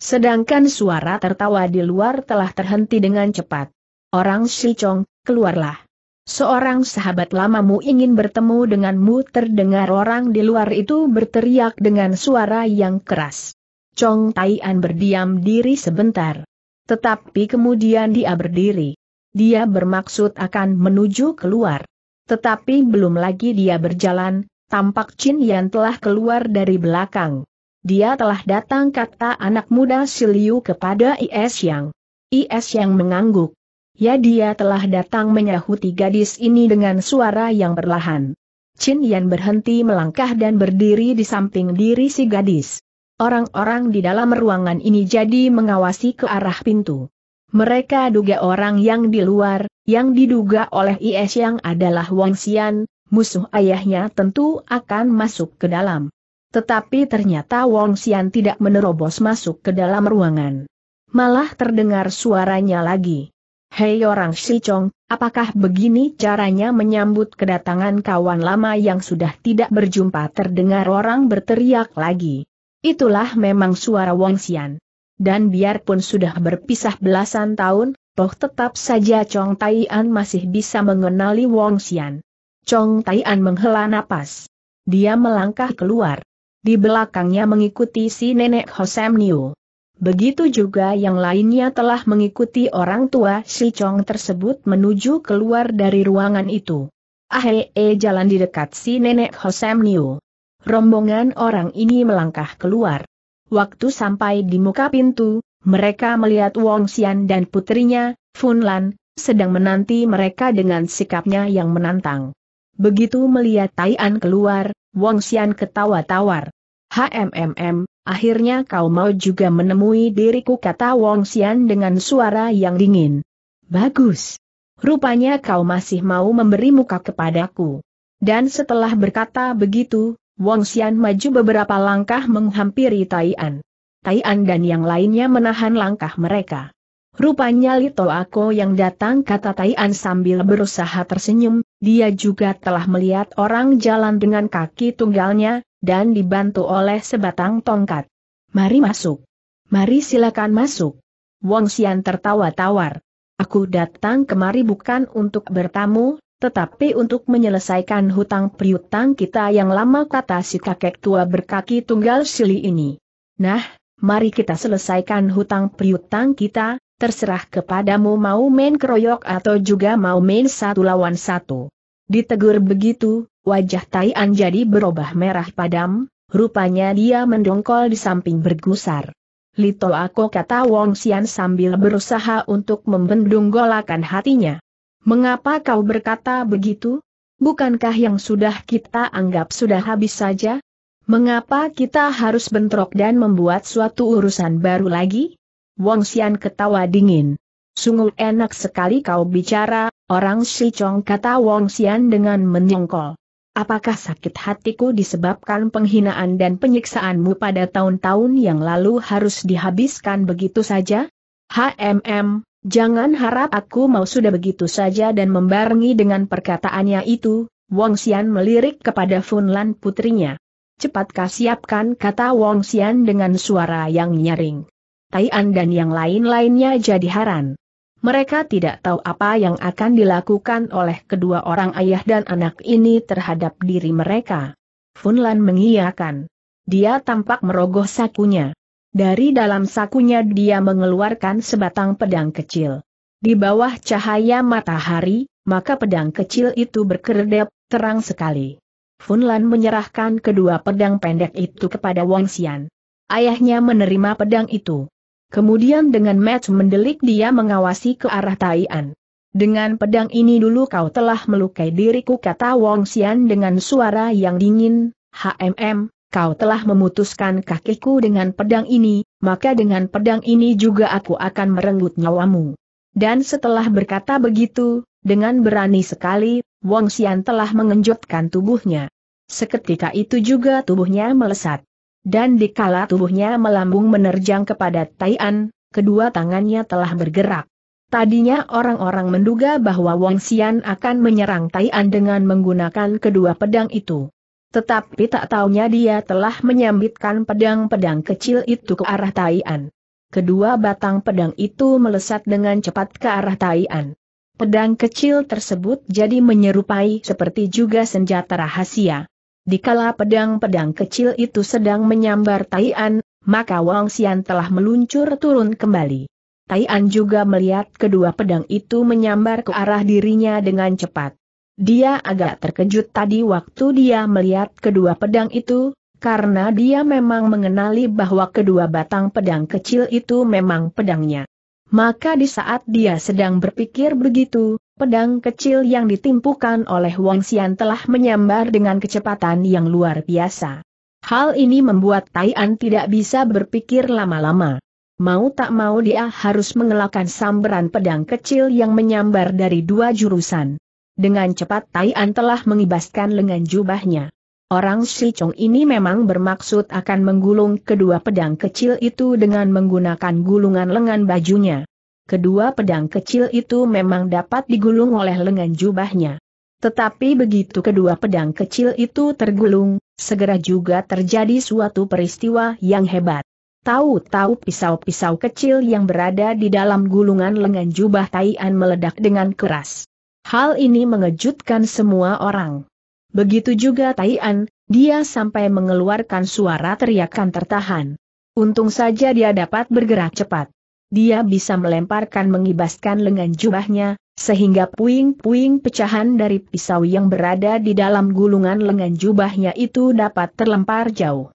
Sedangkan suara tertawa di luar telah terhenti dengan cepat. Orang Shichong, keluarlah. Seorang sahabat lamamu ingin bertemu denganmu terdengar orang di luar itu berteriak dengan suara yang keras. Chong Taian berdiam diri sebentar. Tetapi kemudian dia berdiri. Dia bermaksud akan menuju keluar. Tetapi belum lagi dia berjalan, tampak Chin Yan telah keluar dari belakang. Dia telah datang kata anak muda Siliu kepada IS Yang. IS Yang mengangguk. Ya dia telah datang menyahuti gadis ini dengan suara yang perlahan. Chin Yan berhenti melangkah dan berdiri di samping diri si gadis. Orang-orang di dalam ruangan ini jadi mengawasi ke arah pintu. Mereka duga orang yang di luar, yang diduga oleh IS yang adalah Wang Xian, musuh ayahnya tentu akan masuk ke dalam. Tetapi ternyata Wong Xian tidak menerobos masuk ke dalam ruangan. Malah terdengar suaranya lagi. Hei orang Chong, apakah begini caranya menyambut kedatangan kawan lama yang sudah tidak berjumpa terdengar orang berteriak lagi. Itulah memang suara Wong Xian. Dan biarpun sudah berpisah belasan tahun, toh tetap saja Chong Taian masih bisa mengenali Wong Xian. Chong Taian menghela napas. Dia melangkah keluar. Di belakangnya mengikuti si nenek Hosem Niu. Begitu juga yang lainnya telah mengikuti orang tua si Chong tersebut menuju keluar dari ruangan itu. Ahee jalan di dekat si nenek Hosem Niu. Rombongan orang ini melangkah keluar. Waktu sampai di muka pintu, mereka melihat Wong Xian dan putrinya, Fun Lan, sedang menanti mereka dengan sikapnya yang menantang. Begitu melihat Tai An keluar, Wong Xian ketawa tawar. HMMM, akhirnya kau mau juga menemui diriku kata Wong Xian dengan suara yang dingin. Bagus. Rupanya kau masih mau memberi muka kepadaku. Dan setelah berkata begitu, Wong Xian maju beberapa langkah menghampiri Taian. Taian dan yang lainnya menahan langkah mereka. Rupanya Lito Ako yang datang kata Taian sambil berusaha tersenyum, dia juga telah melihat orang jalan dengan kaki tunggalnya, dan dibantu oleh sebatang tongkat. Mari masuk. Mari silakan masuk. Wong Xian tertawa tawar. Aku datang kemari bukan untuk bertamu, tetapi untuk menyelesaikan hutang priutang kita yang lama kata si kakek tua berkaki tunggal sili ini. Nah, mari kita selesaikan hutang priutang kita, terserah kepadamu mau main keroyok atau juga mau main satu lawan satu. Ditegur begitu, wajah Tai An jadi berubah merah padam, rupanya dia mendongkol di samping bergusar. Lito aku kata Wong Xian sambil berusaha untuk membendung golakan hatinya. Mengapa kau berkata begitu? Bukankah yang sudah kita anggap sudah habis saja? Mengapa kita harus bentrok dan membuat suatu urusan baru lagi? Wong Xian ketawa dingin. Sungguh enak sekali kau bicara, orang Chong kata Wong Xian dengan menyongkol. Apakah sakit hatiku disebabkan penghinaan dan penyiksaanmu pada tahun-tahun yang lalu harus dihabiskan begitu saja? HMM, jangan harap aku mau sudah begitu saja dan membarengi dengan perkataannya itu, Wong Xian melirik kepada Funlan putrinya. Cepatkah siapkan kata Wong Xian dengan suara yang nyaring. Taian dan yang lain-lainnya jadi haran. Mereka tidak tahu apa yang akan dilakukan oleh kedua orang ayah dan anak ini terhadap diri mereka. Funlan mengiyakan. Dia tampak merogoh sakunya. Dari dalam sakunya dia mengeluarkan sebatang pedang kecil. Di bawah cahaya matahari, maka pedang kecil itu berkedap, terang sekali. Funlan menyerahkan kedua pedang pendek itu kepada Wang Xian. Ayahnya menerima pedang itu. Kemudian dengan match mendelik dia mengawasi ke arah Taian. Dengan pedang ini dulu kau telah melukai diriku kata Wong Xian dengan suara yang dingin, HMM, kau telah memutuskan kakiku dengan pedang ini, maka dengan pedang ini juga aku akan merenggut nyawamu. Dan setelah berkata begitu, dengan berani sekali, Wong Xian telah mengenjotkan tubuhnya. Seketika itu juga tubuhnya melesat. Dan dikala tubuhnya melambung menerjang kepada Taian, kedua tangannya telah bergerak. Tadinya orang-orang menduga bahwa Wang Xian akan menyerang Taian dengan menggunakan kedua pedang itu. Tetapi tak taunya dia telah menyambitkan pedang-pedang kecil itu ke arah Taian. Kedua batang pedang itu melesat dengan cepat ke arah Taian. Pedang kecil tersebut jadi menyerupai seperti juga senjata rahasia. Dikala pedang-pedang kecil itu sedang menyambar Taian, maka Wang Xian telah meluncur turun kembali. Taian juga melihat kedua pedang itu menyambar ke arah dirinya dengan cepat. Dia agak terkejut tadi waktu dia melihat kedua pedang itu, karena dia memang mengenali bahwa kedua batang pedang kecil itu memang pedangnya. Maka di saat dia sedang berpikir begitu, Pedang kecil yang ditimpukan oleh Wang Xian telah menyambar dengan kecepatan yang luar biasa. Hal ini membuat Tai An tidak bisa berpikir lama-lama. Mau tak mau dia harus mengelakkan sambaran pedang kecil yang menyambar dari dua jurusan. Dengan cepat Tai An telah mengibaskan lengan jubahnya. Orang Chong ini memang bermaksud akan menggulung kedua pedang kecil itu dengan menggunakan gulungan lengan bajunya kedua pedang kecil itu memang dapat digulung oleh lengan jubahnya. Tetapi begitu kedua pedang kecil itu tergulung, segera juga terjadi suatu peristiwa yang hebat. Tahu-tahu pisau-pisau kecil yang berada di dalam gulungan lengan jubah Taian meledak dengan keras. Hal ini mengejutkan semua orang. Begitu juga Taian, dia sampai mengeluarkan suara teriakan tertahan. Untung saja dia dapat bergerak cepat dia bisa melemparkan mengibaskan lengan jubahnya, sehingga puing-puing pecahan dari pisau yang berada di dalam gulungan lengan jubahnya itu dapat terlempar jauh.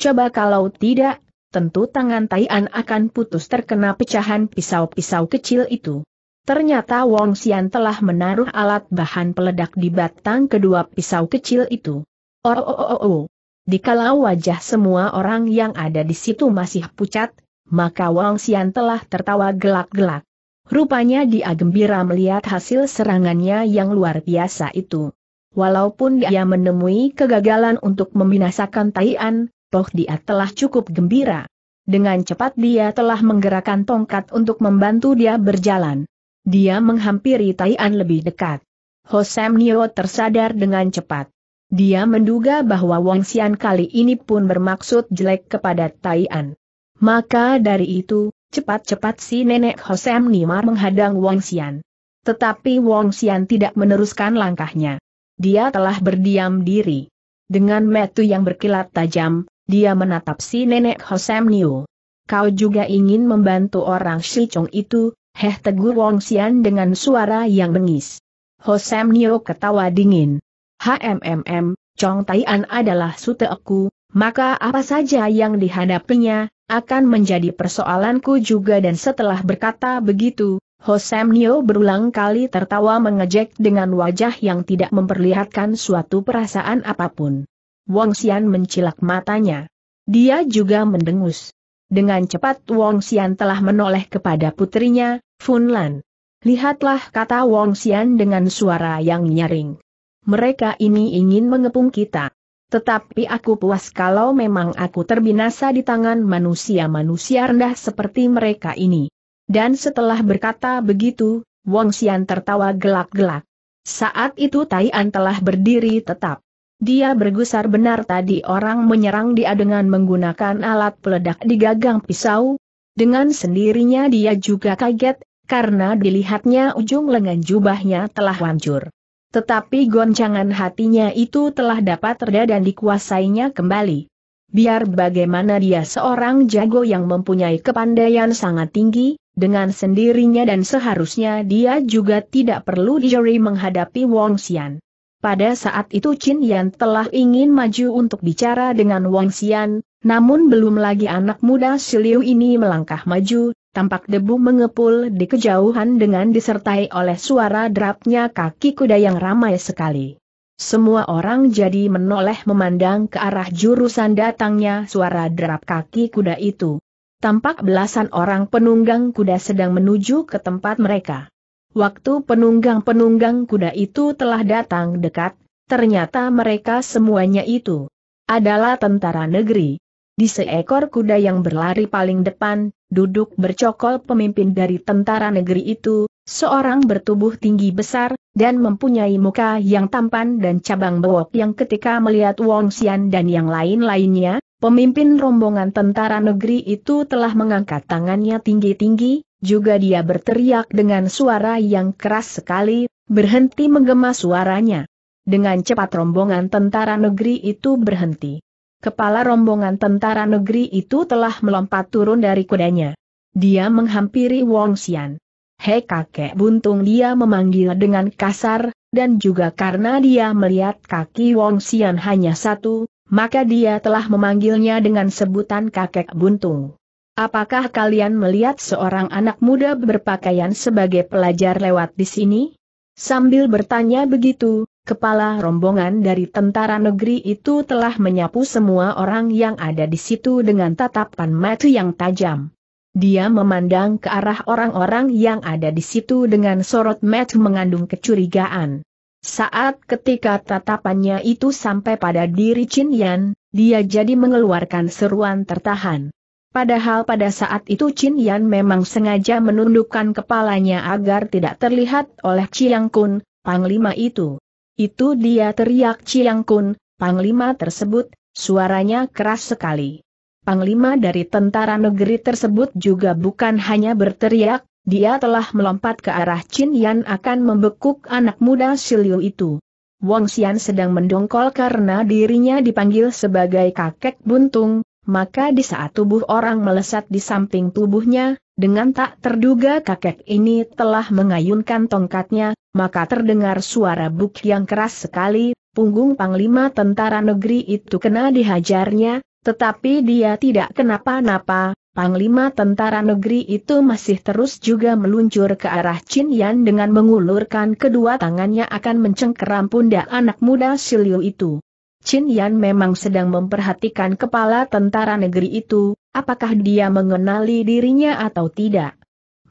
Coba kalau tidak, tentu tangan Taian akan putus terkena pecahan pisau-pisau kecil itu. Ternyata Wong Xian telah menaruh alat bahan peledak di batang kedua pisau kecil itu. Oh, oh, oh, oh. oh. Dikala wajah semua orang yang ada di situ masih pucat, maka Wang Xian telah tertawa gelak-gelak. Rupanya dia gembira melihat hasil serangannya yang luar biasa itu. Walaupun dia menemui kegagalan untuk membinasakan Taian, toh dia telah cukup gembira. Dengan cepat dia telah menggerakkan tongkat untuk membantu dia berjalan. Dia menghampiri Taian lebih dekat. Hosem Nio tersadar dengan cepat. Dia menduga bahwa Wang Xian kali ini pun bermaksud jelek kepada Taian. Maka dari itu, cepat-cepat si nenek Hosem Nimar menghadang Wong Xian. Tetapi Wong Xian tidak meneruskan langkahnya. Dia telah berdiam diri. Dengan metu yang berkilat tajam, dia menatap si nenek Hosem Niu. Kau juga ingin membantu orang Chong itu, heh tegur Wong Xian dengan suara yang bengis. Hosem Niu ketawa dingin. HMMM, Chong Taian adalah suteku, maka apa saja yang dihadapinya, akan menjadi persoalanku juga dan setelah berkata begitu, Nio berulang kali tertawa mengejek dengan wajah yang tidak memperlihatkan suatu perasaan apapun. Wong Xian mencilak matanya. Dia juga mendengus. Dengan cepat Wong Xian telah menoleh kepada putrinya, Fun Lan. Lihatlah kata Wong Xian dengan suara yang nyaring. Mereka ini ingin mengepung kita. Tetapi aku puas kalau memang aku terbinasa di tangan manusia-manusia rendah seperti mereka ini. Dan setelah berkata begitu, Wong Xian tertawa gelak-gelak. Saat itu Taian telah berdiri tetap. Dia bergusar benar tadi orang menyerang dia dengan menggunakan alat peledak di gagang pisau. Dengan sendirinya dia juga kaget, karena dilihatnya ujung lengan jubahnya telah hancur. Tetapi goncangan hatinya itu telah dapat reda dan dikuasainya kembali. Biar bagaimana dia seorang jago yang mempunyai kepandaian sangat tinggi, dengan sendirinya dan seharusnya dia juga tidak perlu dijeri menghadapi Wong Xian. Pada saat itu Chin Yan telah ingin maju untuk bicara dengan Wong Xian, namun belum lagi anak muda Siliu ini melangkah maju, tampak debu mengepul di kejauhan dengan disertai oleh suara derapnya kaki kuda yang ramai sekali. Semua orang jadi menoleh memandang ke arah jurusan datangnya suara derap kaki kuda itu. Tampak belasan orang penunggang kuda sedang menuju ke tempat mereka. Waktu penunggang-penunggang kuda itu telah datang dekat, ternyata mereka semuanya itu adalah tentara negeri. Di seekor kuda yang berlari paling depan, duduk bercokol pemimpin dari tentara negeri itu, seorang bertubuh tinggi besar, dan mempunyai muka yang tampan dan cabang bewok yang ketika melihat Wong Xian dan yang lain-lainnya, pemimpin rombongan tentara negeri itu telah mengangkat tangannya tinggi-tinggi, juga dia berteriak dengan suara yang keras sekali, berhenti menggema suaranya. Dengan cepat rombongan tentara negeri itu berhenti. Kepala rombongan tentara negeri itu telah melompat turun dari kudanya. Dia menghampiri Wong Xian. Hei kakek buntung dia memanggil dengan kasar, dan juga karena dia melihat kaki Wong Xian hanya satu, maka dia telah memanggilnya dengan sebutan kakek buntung. Apakah kalian melihat seorang anak muda berpakaian sebagai pelajar lewat di sini? Sambil bertanya begitu, kepala rombongan dari tentara negeri itu telah menyapu semua orang yang ada di situ dengan tatapan mata yang tajam. Dia memandang ke arah orang-orang yang ada di situ dengan sorot mata mengandung kecurigaan. Saat ketika tatapannya itu sampai pada diri Chin Yan, dia jadi mengeluarkan seruan tertahan. Padahal pada saat itu Chin Yan memang sengaja menundukkan kepalanya agar tidak terlihat oleh Chiang Kun, panglima itu. Itu dia teriak Chiang Kun, panglima tersebut, suaranya keras sekali. Panglima dari tentara negeri tersebut juga bukan hanya berteriak, dia telah melompat ke arah Chin Yan akan membekuk anak muda Siliu itu. Wong Xian sedang mendongkol karena dirinya dipanggil sebagai kakek buntung, maka di saat tubuh orang melesat di samping tubuhnya, dengan tak terduga kakek ini telah mengayunkan tongkatnya, maka terdengar suara buk yang keras sekali, punggung panglima tentara negeri itu kena dihajarnya, tetapi dia tidak kenapa-napa, panglima tentara negeri itu masih terus juga meluncur ke arah Chin Yan dengan mengulurkan kedua tangannya akan mencengkeram pundak anak muda Siliu itu. Chin Yan memang sedang memperhatikan kepala tentara negeri itu, apakah dia mengenali dirinya atau tidak.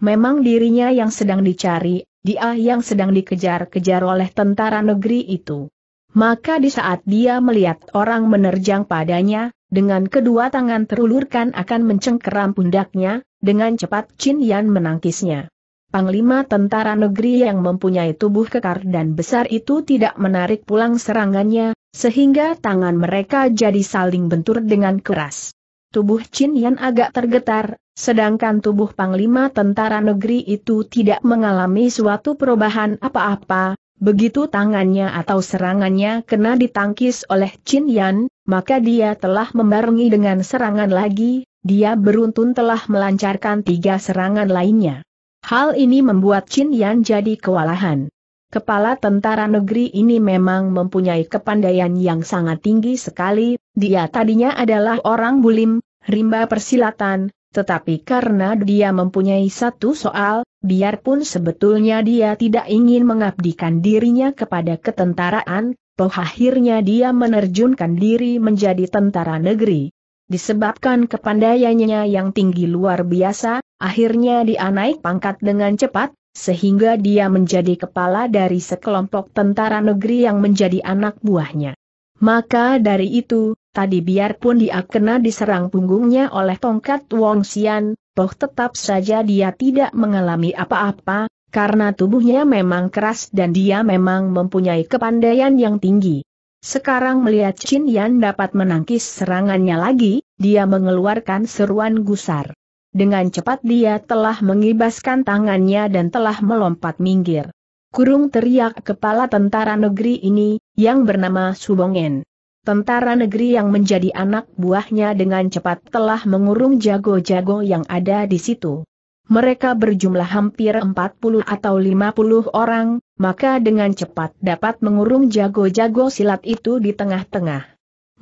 Memang dirinya yang sedang dicari, dia yang sedang dikejar-kejar oleh tentara negeri itu. Maka di saat dia melihat orang menerjang padanya, dengan kedua tangan terulurkan akan mencengkeram pundaknya, dengan cepat Chin Yan menangkisnya. Panglima tentara negeri yang mempunyai tubuh kekar dan besar itu tidak menarik pulang serangannya, sehingga tangan mereka jadi saling bentur dengan keras. Tubuh Chin Yan agak tergetar, Sedangkan tubuh Panglima Tentara Negeri itu tidak mengalami suatu perubahan apa-apa, begitu tangannya atau serangannya kena ditangkis oleh Chin Yan, maka dia telah membarengi dengan serangan lagi, dia beruntun telah melancarkan tiga serangan lainnya. Hal ini membuat Chin Yan jadi kewalahan. Kepala tentara negeri ini memang mempunyai kepandaian yang sangat tinggi sekali, dia tadinya adalah orang bulim, rimba persilatan, tetapi karena dia mempunyai satu soal, biarpun sebetulnya dia tidak ingin mengabdikan dirinya kepada ketentaraan, toh akhirnya dia menerjunkan diri menjadi tentara negeri. Disebabkan kepandaiannya yang tinggi luar biasa, akhirnya dia naik pangkat dengan cepat, sehingga dia menjadi kepala dari sekelompok tentara negeri yang menjadi anak buahnya. Maka dari itu, Tadi biarpun dia kena diserang punggungnya oleh tongkat Wong Xian, toh tetap saja dia tidak mengalami apa-apa, karena tubuhnya memang keras dan dia memang mempunyai kepandaian yang tinggi. Sekarang melihat Chin Yan dapat menangkis serangannya lagi, dia mengeluarkan seruan gusar. Dengan cepat dia telah mengibaskan tangannya dan telah melompat minggir. Kurung teriak kepala tentara negeri ini, yang bernama Subongen tentara negeri yang menjadi anak buahnya dengan cepat telah mengurung jago-jago yang ada di situ. Mereka berjumlah hampir 40 atau 50 orang, maka dengan cepat dapat mengurung jago-jago silat itu di tengah-tengah.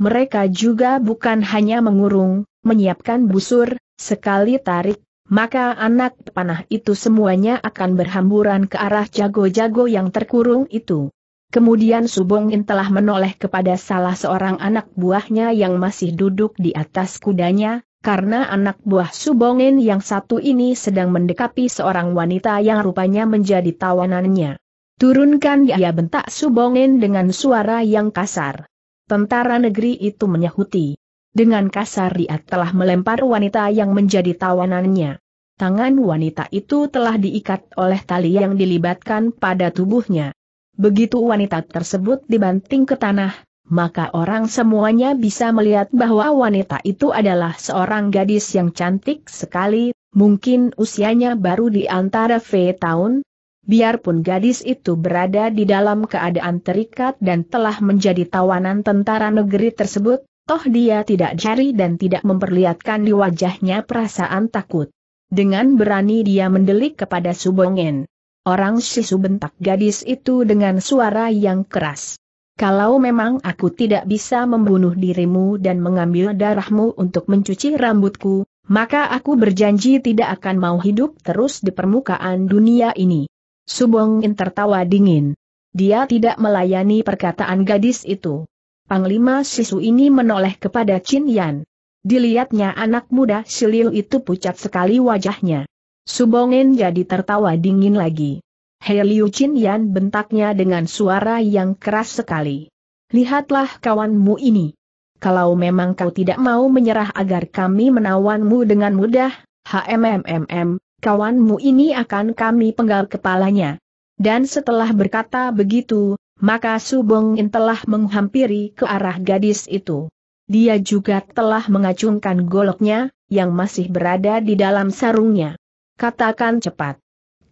Mereka juga bukan hanya mengurung, menyiapkan busur, sekali tarik, maka anak panah itu semuanya akan berhamburan ke arah jago-jago yang terkurung itu. Kemudian Subong In telah menoleh kepada salah seorang anak buahnya yang masih duduk di atas kudanya, karena anak buah Subongin yang satu ini sedang mendekapi seorang wanita yang rupanya menjadi tawanannya. Turunkan dia bentak Subongin dengan suara yang kasar. Tentara negeri itu menyahuti. Dengan kasar dia telah melempar wanita yang menjadi tawanannya. Tangan wanita itu telah diikat oleh tali yang dilibatkan pada tubuhnya. Begitu wanita tersebut dibanting ke tanah, maka orang semuanya bisa melihat bahwa wanita itu adalah seorang gadis yang cantik sekali, mungkin usianya baru di antara V tahun. Biarpun gadis itu berada di dalam keadaan terikat dan telah menjadi tawanan tentara negeri tersebut, toh dia tidak jari dan tidak memperlihatkan di wajahnya perasaan takut. Dengan berani dia mendelik kepada Subongen. Orang sisu bentak gadis itu dengan suara yang keras. Kalau memang aku tidak bisa membunuh dirimu dan mengambil darahmu untuk mencuci rambutku, maka aku berjanji tidak akan mau hidup terus di permukaan dunia ini. Subong In tertawa dingin. Dia tidak melayani perkataan gadis itu. Panglima sisu ini menoleh kepada Chin Yan. Dilihatnya anak muda Silil itu pucat sekali wajahnya. Subongen jadi tertawa dingin lagi. Hei Liu Chin Yan bentaknya dengan suara yang keras sekali. Lihatlah kawanmu ini. Kalau memang kau tidak mau menyerah agar kami menawanmu dengan mudah, hmmm, kawanmu ini akan kami penggal kepalanya. Dan setelah berkata begitu, maka Subongin telah menghampiri ke arah gadis itu. Dia juga telah mengacungkan goloknya, yang masih berada di dalam sarungnya. Katakan cepat.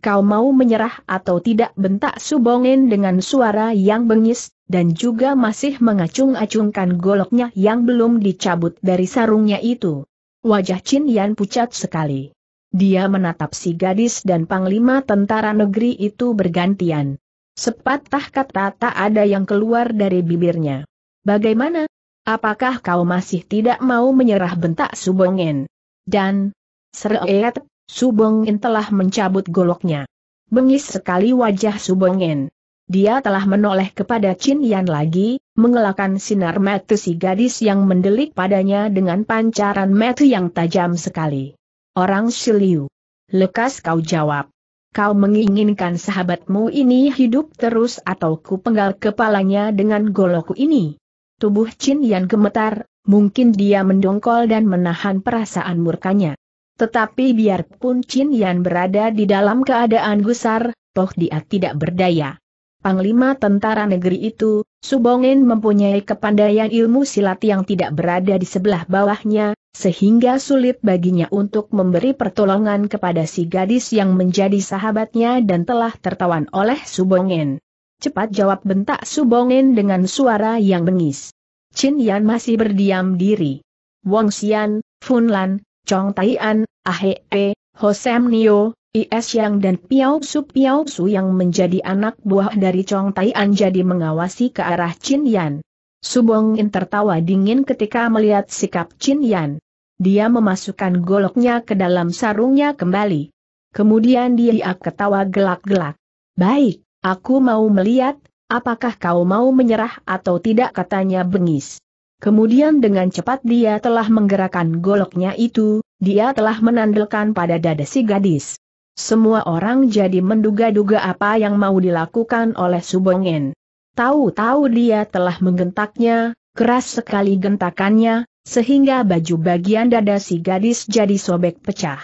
Kau mau menyerah atau tidak bentak Subongin dengan suara yang bengis, dan juga masih mengacung-acungkan goloknya yang belum dicabut dari sarungnya itu. Wajah Chin Yan pucat sekali. Dia menatap si gadis dan panglima tentara negeri itu bergantian. Sepatah kata tak ada yang keluar dari bibirnya. Bagaimana? Apakah kau masih tidak mau menyerah bentak Subongin? Dan, Seret, Subongin telah mencabut goloknya. Bengis sekali wajah Subongin. Dia telah menoleh kepada Chin Yan lagi, mengelakkan sinar mata si gadis yang mendelik padanya dengan pancaran mata yang tajam sekali. Orang Siliu. Lekas kau jawab. Kau menginginkan sahabatmu ini hidup terus atau ku penggal kepalanya dengan golokku ini? Tubuh Chin Yan gemetar, mungkin dia mendongkol dan menahan perasaan murkanya. Tetapi biarpun Chin Yan berada di dalam keadaan gusar, toh dia tidak berdaya. Panglima tentara negeri itu, Subongen mempunyai kepandaian ilmu silat yang tidak berada di sebelah bawahnya, sehingga sulit baginya untuk memberi pertolongan kepada si gadis yang menjadi sahabatnya dan telah tertawan oleh Subongen. Cepat jawab bentak Subongen dengan suara yang bengis. Chin Yan masih berdiam diri. Wong Xian, Fun Lan, Chong Taian, Ahe, e, Ho Nio, Is Yang dan Piao Su Piao Su yang menjadi anak buah dari Chong Taian jadi mengawasi ke arah Chin Yan. Subong In tertawa dingin ketika melihat sikap Chin Yan. Dia memasukkan goloknya ke dalam sarungnya kembali. Kemudian dia ketawa gelak-gelak. Baik, aku mau melihat, apakah kau mau menyerah atau tidak katanya bengis. Kemudian dengan cepat dia telah menggerakkan goloknya itu, dia telah menandelkan pada dada si gadis. Semua orang jadi menduga-duga apa yang mau dilakukan oleh Subongen. Tahu-tahu dia telah menggentaknya, keras sekali gentakannya, sehingga baju bagian dada si gadis jadi sobek pecah.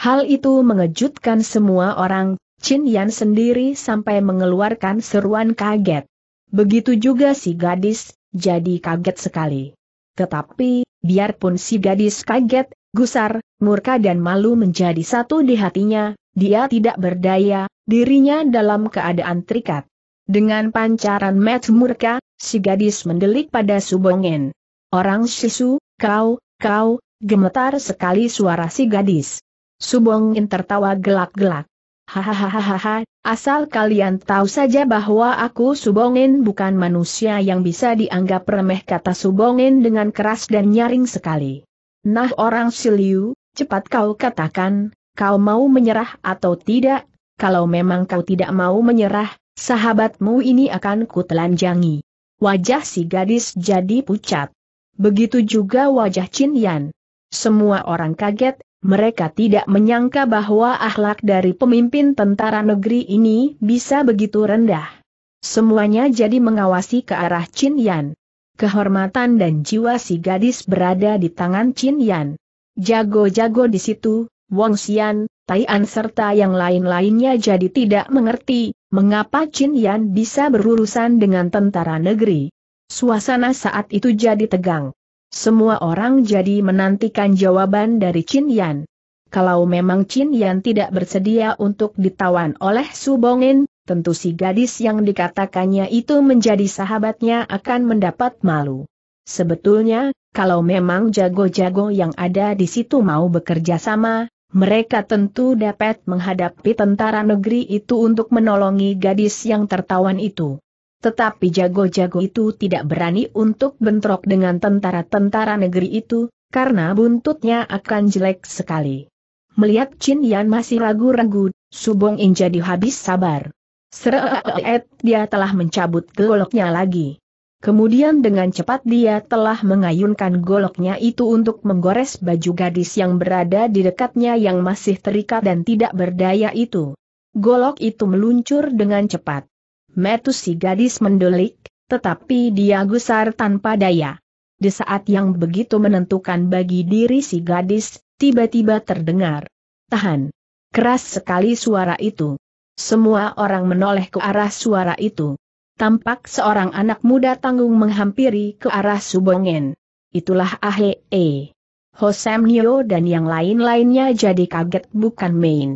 Hal itu mengejutkan semua orang, Chin Yan sendiri sampai mengeluarkan seruan kaget. Begitu juga si gadis, jadi kaget sekali. Tetapi, biarpun si gadis kaget, gusar, murka dan malu menjadi satu di hatinya, dia tidak berdaya, dirinya dalam keadaan terikat. Dengan pancaran met murka, si gadis mendelik pada Subongen. Orang sisu, kau, kau, gemetar sekali suara si gadis. Subongin tertawa gelak-gelak. Hahaha, asal kalian tahu saja bahwa aku Subongin bukan manusia yang bisa dianggap remeh kata Subongin dengan keras dan nyaring sekali. Nah orang Siliu, cepat kau katakan, kau mau menyerah atau tidak? Kalau memang kau tidak mau menyerah, sahabatmu ini akan kutelanjangi. Wajah si gadis jadi pucat. Begitu juga wajah Chin Yan. Semua orang kaget, mereka tidak menyangka bahwa akhlak dari pemimpin tentara negeri ini bisa begitu rendah. Semuanya jadi mengawasi ke arah Chin Yan. Kehormatan dan jiwa si gadis berada di tangan Chin Yan. Jago-jago di situ, Wong Xian, Tai An serta yang lain-lainnya jadi tidak mengerti, mengapa Chin Yan bisa berurusan dengan tentara negeri. Suasana saat itu jadi tegang. Semua orang jadi menantikan jawaban dari Chin Yan. Kalau memang Chin Yan tidak bersedia untuk ditawan oleh Su Subongin, tentu si gadis yang dikatakannya itu menjadi sahabatnya akan mendapat malu. Sebetulnya, kalau memang jago-jago yang ada di situ mau bekerja sama, mereka tentu dapat menghadapi tentara negeri itu untuk menolongi gadis yang tertawan itu. Tetapi jago-jago itu tidak berani untuk bentrok dengan tentara-tentara negeri itu, karena buntutnya akan jelek sekali. Melihat Chin Yan masih ragu-ragu, Subong In jadi habis sabar. Seret, dia telah mencabut goloknya lagi. Kemudian dengan cepat dia telah mengayunkan goloknya itu untuk menggores baju gadis yang berada di dekatnya yang masih terikat dan tidak berdaya itu. Golok itu meluncur dengan cepat. Metu si gadis mendelik, tetapi dia gusar tanpa daya. Di saat yang begitu menentukan bagi diri si gadis, tiba-tiba terdengar. Tahan. Keras sekali suara itu. Semua orang menoleh ke arah suara itu. Tampak seorang anak muda tanggung menghampiri ke arah Subongen. Itulah Ahe E. Hosem Nio dan yang lain-lainnya jadi kaget bukan main.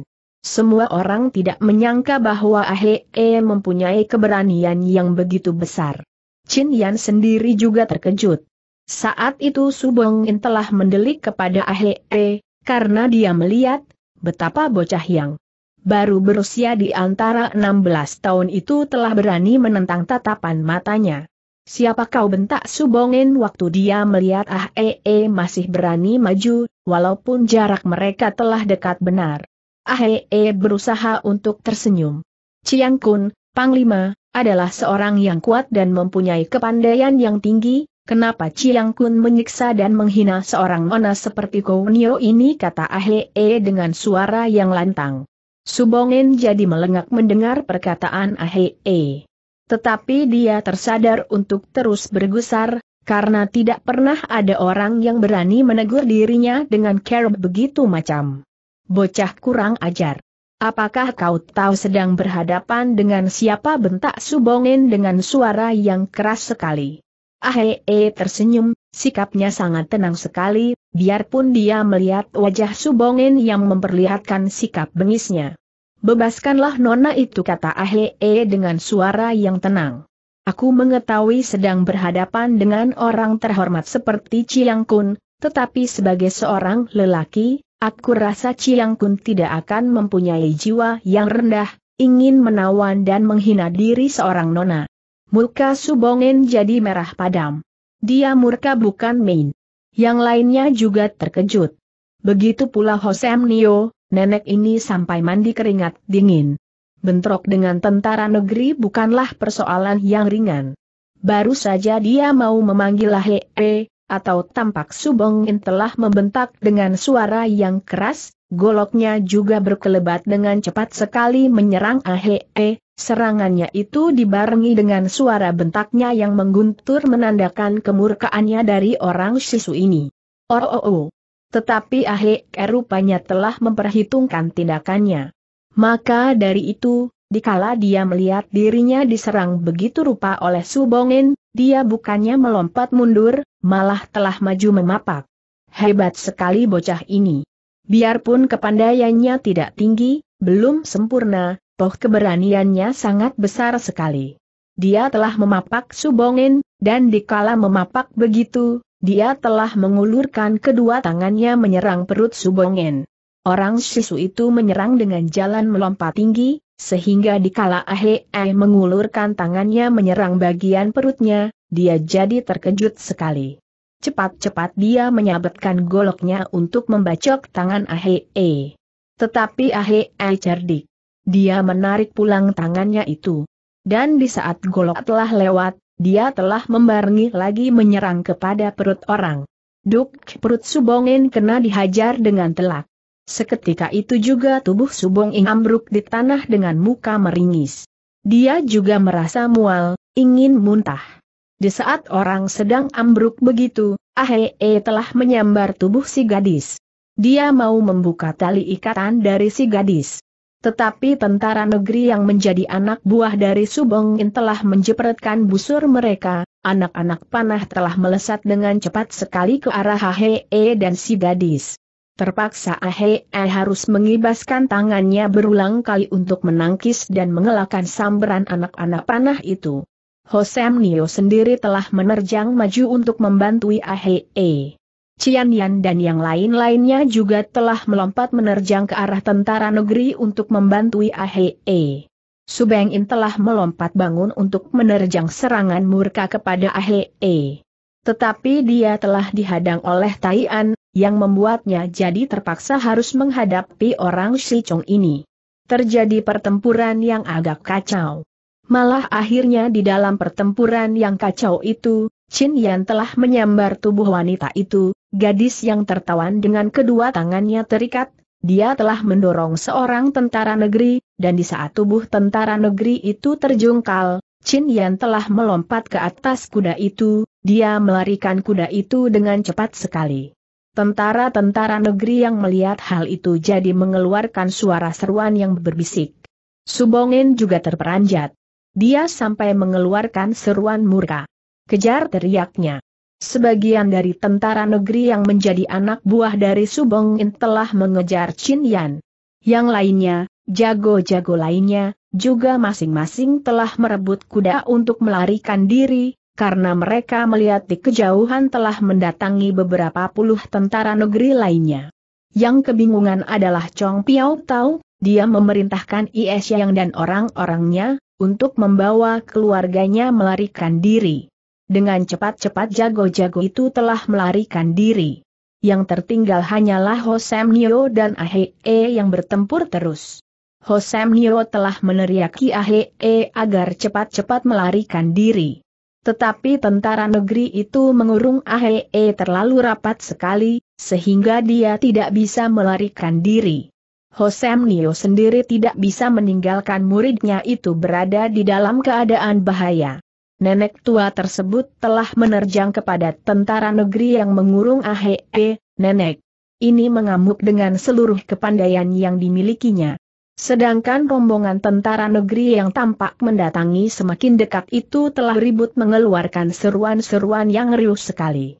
Semua orang tidak menyangka bahwa Ahe e, mempunyai keberanian yang begitu besar. Chin Yan sendiri juga terkejut. Saat itu Subong In telah mendelik kepada Ahe e, karena dia melihat betapa bocah yang baru berusia di antara 16 tahun itu telah berani menentang tatapan matanya. Siapa kau bentak Subongin waktu dia melihat Ah e, -e masih berani maju, walaupun jarak mereka telah dekat benar. Ahee berusaha untuk tersenyum. Chiang Kun, Panglima, adalah seorang yang kuat dan mempunyai kepandaian yang tinggi, kenapa Chiang Kun menyiksa dan menghina seorang nona seperti Kounio ini kata Ahee dengan suara yang lantang. Subongin jadi melengak mendengar perkataan Ahee. Tetapi dia tersadar untuk terus bergusar, karena tidak pernah ada orang yang berani menegur dirinya dengan kerb begitu macam. Bocah kurang ajar. Apakah kau tahu sedang berhadapan dengan siapa bentak Subongin dengan suara yang keras sekali? Ahee tersenyum, sikapnya sangat tenang sekali, biarpun dia melihat wajah Subongin yang memperlihatkan sikap bengisnya. Bebaskanlah nona itu kata Ahee dengan suara yang tenang. Aku mengetahui sedang berhadapan dengan orang terhormat seperti Ciang Kun, tetapi sebagai seorang lelaki, Aku rasa Chiang Kun tidak akan mempunyai jiwa yang rendah, ingin menawan dan menghina diri seorang nona. Muka Subongen jadi merah padam. Dia murka bukan main. Yang lainnya juga terkejut. Begitu pula Hosem Nio, nenek ini sampai mandi keringat dingin. Bentrok dengan tentara negeri bukanlah persoalan yang ringan. Baru saja dia mau memanggil Lahe, atau tampak Subongin telah membentak dengan suara yang keras, goloknya juga berkelebat dengan cepat sekali menyerang Ahee, eh, serangannya itu dibarengi dengan suara bentaknya yang mengguntur menandakan kemurkaannya dari orang Sisu ini. Oh, oh, oh. Tetapi Ahee eh, rupanya telah memperhitungkan tindakannya. Maka dari itu, dikala dia melihat dirinya diserang begitu rupa oleh Subongin, dia bukannya melompat mundur, malah telah maju memapak. Hebat sekali bocah ini. Biarpun kepandaiannya tidak tinggi, belum sempurna, toh keberaniannya sangat besar sekali. Dia telah memapak Subongen dan dikala memapak begitu, dia telah mengulurkan kedua tangannya menyerang perut Subongen. Orang sisu itu menyerang dengan jalan melompat tinggi, sehingga dikala Ahe mengulurkan tangannya menyerang bagian perutnya, dia jadi terkejut sekali. Cepat-cepat dia menyabetkan goloknya untuk membacok tangan Ahe. Tetapi Ahe cerdik. Dia menarik pulang tangannya itu. Dan di saat golok telah lewat, dia telah membarengi lagi menyerang kepada perut orang. Duk perut Subongin kena dihajar dengan telak. Seketika itu juga tubuh Subong Ing ambruk di tanah dengan muka meringis. Dia juga merasa mual, ingin muntah. Di saat orang sedang ambruk begitu, Ahee telah menyambar tubuh si gadis. Dia mau membuka tali ikatan dari si gadis. Tetapi tentara negeri yang menjadi anak buah dari Subong Ing telah menjepretkan busur mereka, anak-anak panah telah melesat dengan cepat sekali ke arah Ahee dan si gadis. Terpaksa Ahe harus mengibaskan tangannya berulang kali untuk menangkis dan mengelakkan samberan anak-anak panah itu. Hosem Nio sendiri telah menerjang maju untuk membantu Ahe. E. Cian Yan dan yang lain-lainnya juga telah melompat menerjang ke arah tentara negeri untuk membantu Ahe. E. Subeng In telah melompat bangun untuk menerjang serangan murka kepada Ahe. E. Tetapi dia telah dihadang oleh Taian yang membuatnya jadi terpaksa harus menghadapi orang Chong ini. Terjadi pertempuran yang agak kacau. Malah akhirnya di dalam pertempuran yang kacau itu, Chin Yan telah menyambar tubuh wanita itu, gadis yang tertawan dengan kedua tangannya terikat, dia telah mendorong seorang tentara negeri, dan di saat tubuh tentara negeri itu terjungkal, Chin Yan telah melompat ke atas kuda itu, dia melarikan kuda itu dengan cepat sekali. Tentara-tentara negeri yang melihat hal itu jadi mengeluarkan suara seruan yang berbisik. Subongin juga terperanjat. Dia sampai mengeluarkan seruan murka. Kejar teriaknya. Sebagian dari tentara negeri yang menjadi anak buah dari Subongin telah mengejar Chin Yan. Yang lainnya, jago-jago lainnya, juga masing-masing telah merebut kuda untuk melarikan diri, karena mereka melihat di kejauhan telah mendatangi beberapa puluh tentara negeri lainnya. Yang kebingungan adalah Chong Piao Tau, dia memerintahkan Is Yang dan orang-orangnya, untuk membawa keluarganya melarikan diri. Dengan cepat-cepat jago-jago itu telah melarikan diri. Yang tertinggal hanyalah Hosem Nio dan Ahe e yang bertempur terus. Hosem Nio telah meneriaki Ahe e agar cepat-cepat melarikan diri. Tetapi tentara negeri itu mengurung Ahee terlalu rapat sekali, sehingga dia tidak bisa melarikan diri. Hosem Nio sendiri tidak bisa meninggalkan muridnya itu berada di dalam keadaan bahaya. Nenek tua tersebut telah menerjang kepada tentara negeri yang mengurung Ahee, nenek. Ini mengamuk dengan seluruh kepandaian yang dimilikinya. Sedangkan rombongan tentara negeri yang tampak mendatangi semakin dekat itu telah ribut mengeluarkan seruan-seruan yang riuh sekali.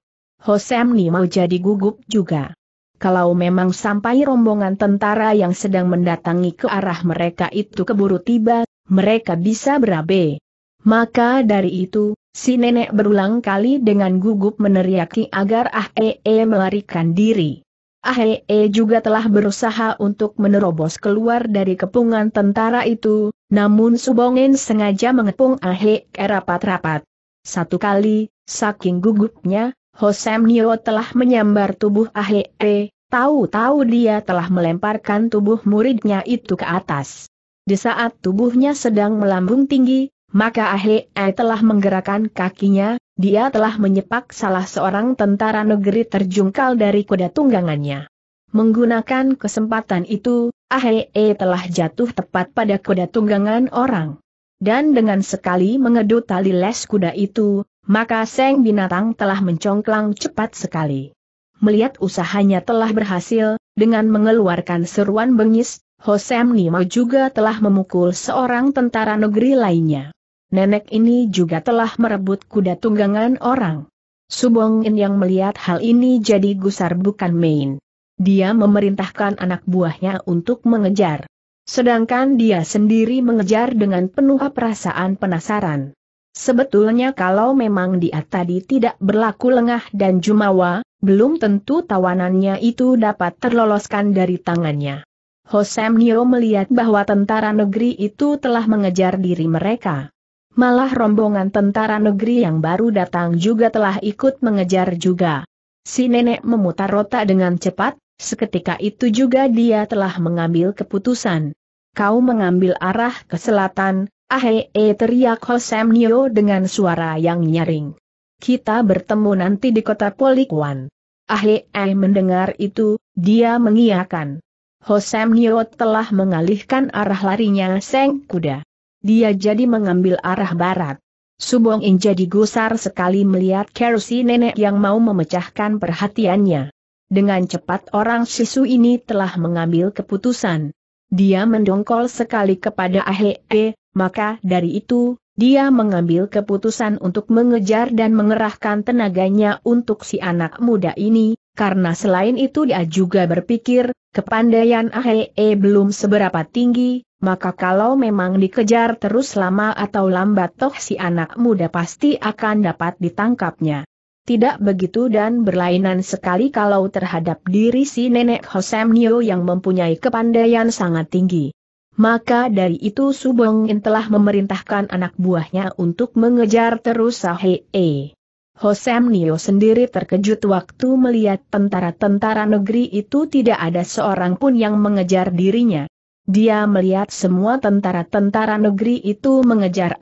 ni mau jadi gugup juga. Kalau memang sampai rombongan tentara yang sedang mendatangi ke arah mereka itu keburu tiba, mereka bisa berabe. Maka dari itu, si nenek berulang kali dengan gugup meneriaki agar Ah Ee eh -e eh melarikan diri. Ahe e juga telah berusaha untuk menerobos keluar dari kepungan tentara itu, namun Subongin sengaja mengepung Ahe rapat-rapat. Satu kali, saking gugupnya, Hosem Nio telah menyambar tubuh Ahe, e. tahu-tahu dia telah melemparkan tubuh muridnya itu ke atas. Di saat tubuhnya sedang melambung tinggi, maka Ahe eh, telah menggerakkan kakinya, dia telah menyepak salah seorang tentara negeri terjungkal dari kuda tunggangannya. Menggunakan kesempatan itu, Ahe eh, telah jatuh tepat pada kuda tunggangan orang. Dan dengan sekali mengedut tali les kuda itu, maka Seng Binatang telah mencongklang cepat sekali. Melihat usahanya telah berhasil, dengan mengeluarkan seruan bengis, Hosem Nima juga telah memukul seorang tentara negeri lainnya nenek ini juga telah merebut kuda tunggangan orang. Subongin yang melihat hal ini jadi gusar bukan main. Dia memerintahkan anak buahnya untuk mengejar. Sedangkan dia sendiri mengejar dengan penuh perasaan penasaran. Sebetulnya kalau memang dia tadi tidak berlaku lengah dan jumawa, belum tentu tawanannya itu dapat terloloskan dari tangannya. Hosem Nio melihat bahwa tentara negeri itu telah mengejar diri mereka malah rombongan tentara negeri yang baru datang juga telah ikut mengejar juga. Si nenek memutar otak dengan cepat, seketika itu juga dia telah mengambil keputusan. Kau mengambil arah ke selatan, ahe eh, teriak Hosem Nio dengan suara yang nyaring. Kita bertemu nanti di kota Polikwan. Ahe eh, mendengar itu, dia mengiakan. Hosem Nio telah mengalihkan arah larinya seng kuda. Dia jadi mengambil arah barat. Subong In jadi gusar sekali melihat Kerusi nenek yang mau memecahkan perhatiannya. Dengan cepat orang sisu ini telah mengambil keputusan. Dia mendongkol sekali kepada E. maka dari itu, dia mengambil keputusan untuk mengejar dan mengerahkan tenaganya untuk si anak muda ini, karena selain itu dia juga berpikir, kepandaian E belum seberapa tinggi, maka kalau memang dikejar terus lama atau lambat toh si anak muda pasti akan dapat ditangkapnya. Tidak begitu dan berlainan sekali kalau terhadap diri si nenek Nio yang mempunyai kepandaian sangat tinggi. Maka dari itu Subong telah memerintahkan anak buahnya untuk mengejar terus e. Hosem Nio sendiri terkejut waktu melihat tentara-tentara negeri itu tidak ada seorang pun yang mengejar dirinya. Dia melihat semua tentara-tentara negeri itu mengejar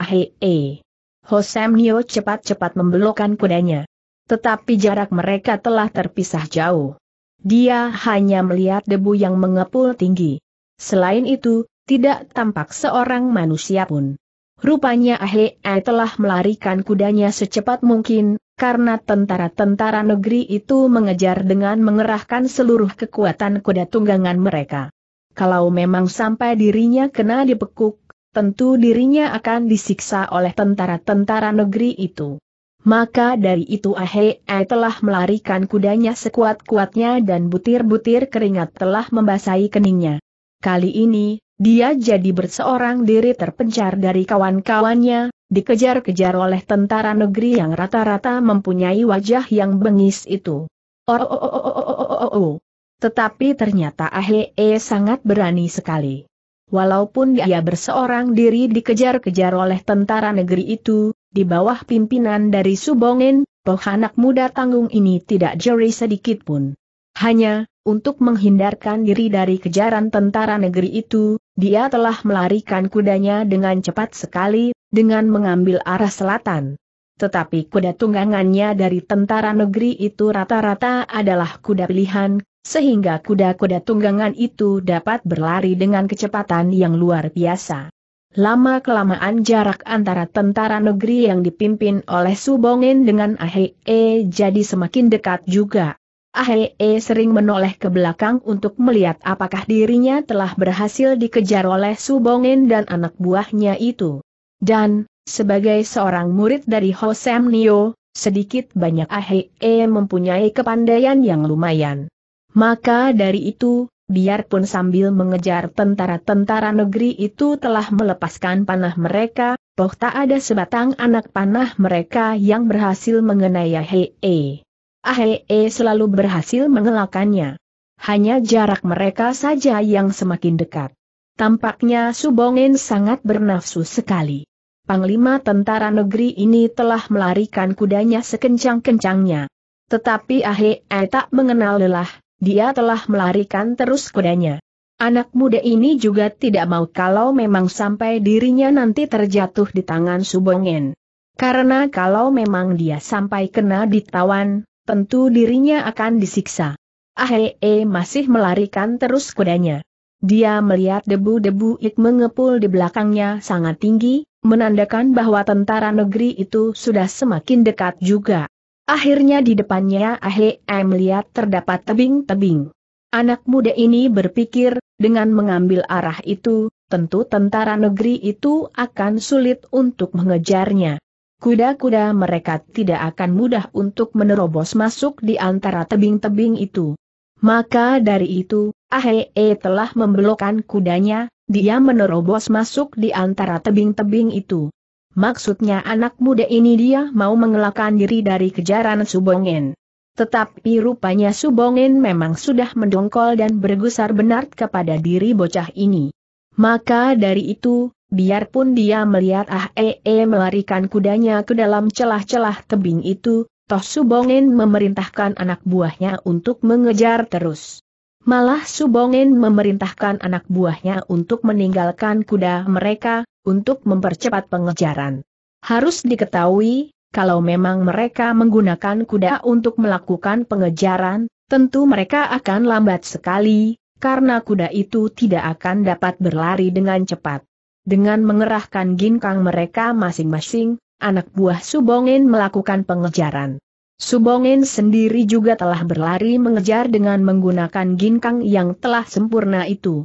Hosem Nio cepat-cepat membelokkan kudanya. Tetapi jarak mereka telah terpisah jauh. Dia hanya melihat debu yang mengepul tinggi. Selain itu, tidak tampak seorang manusia pun. Rupanya E telah melarikan kudanya secepat mungkin, karena tentara-tentara negeri itu mengejar dengan mengerahkan seluruh kekuatan kuda tunggangan mereka kalau memang sampai dirinya kena dipekuk, tentu dirinya akan disiksa oleh tentara-tentara negeri itu. Maka dari itu Ai telah melarikan kudanya sekuat-kuatnya dan butir-butir keringat telah membasahi keningnya. Kali ini, dia jadi berseorang diri terpencar dari kawan-kawannya, dikejar-kejar oleh tentara negeri yang rata-rata mempunyai wajah yang bengis itu. Oh, oh, oh, oh, oh, oh, oh, oh. oh, oh. Tetapi ternyata Ahe e sangat berani sekali. Walaupun dia berseorang diri dikejar-kejar oleh tentara negeri itu, di bawah pimpinan dari Subongen, anak muda tanggung ini tidak jeri sedikit pun. Hanya, untuk menghindarkan diri dari kejaran tentara negeri itu, dia telah melarikan kudanya dengan cepat sekali, dengan mengambil arah selatan. Tetapi kuda tunggangannya dari tentara negeri itu rata-rata adalah kuda pilihan, sehingga kuda-kuda tunggangan itu dapat berlari dengan kecepatan yang luar biasa. Lama-kelamaan jarak antara tentara negeri yang dipimpin oleh Subongin dengan Ahee jadi semakin dekat juga. Ahee sering menoleh ke belakang untuk melihat apakah dirinya telah berhasil dikejar oleh Subongin dan anak buahnya itu. Dan, sebagai seorang murid dari Hosem Nio, sedikit banyak Ahee mempunyai kepandaian yang lumayan. Maka dari itu, biarpun sambil mengejar tentara-tentara negeri itu telah melepaskan panah mereka, toh tak ada sebatang anak panah mereka yang berhasil mengenai Ahee. Ahee selalu berhasil mengelakannya. Hanya jarak mereka saja yang semakin dekat. Tampaknya Subongen sangat bernafsu sekali. Panglima tentara negeri ini telah melarikan kudanya sekencang-kencangnya. Tetapi Ahee tak mengenal lelah, dia telah melarikan terus kudanya. Anak muda ini juga tidak mau kalau memang sampai dirinya nanti terjatuh di tangan Subongen. Karena kalau memang dia sampai kena ditawan, tentu dirinya akan disiksa. Ahee eh, masih melarikan terus kudanya. Dia melihat debu-debu ik mengepul di belakangnya sangat tinggi, menandakan bahwa tentara negeri itu sudah semakin dekat juga. Akhirnya di depannya Ahe lihat terdapat tebing-tebing. Anak muda ini berpikir, dengan mengambil arah itu, tentu tentara negeri itu akan sulit untuk mengejarnya. Kuda-kuda mereka tidak akan mudah untuk menerobos masuk di antara tebing-tebing itu. Maka dari itu, Ahe e telah membelokkan kudanya, dia menerobos masuk di antara tebing-tebing itu. Maksudnya anak muda ini dia mau mengelakkan diri dari kejaran Subongen. Tetapi rupanya Subongen memang sudah mendongkol dan bergusar benar kepada diri bocah ini. Maka dari itu, biarpun dia melihat Ah Ee eh, eh, melarikan kudanya ke dalam celah-celah tebing itu, toh Subongen memerintahkan anak buahnya untuk mengejar terus. Malah Subongen memerintahkan anak buahnya untuk meninggalkan kuda mereka, untuk mempercepat pengejaran. Harus diketahui, kalau memang mereka menggunakan kuda untuk melakukan pengejaran, tentu mereka akan lambat sekali, karena kuda itu tidak akan dapat berlari dengan cepat. Dengan mengerahkan ginkang mereka masing-masing, anak buah Subongin melakukan pengejaran. Subongin sendiri juga telah berlari mengejar dengan menggunakan ginkang yang telah sempurna itu.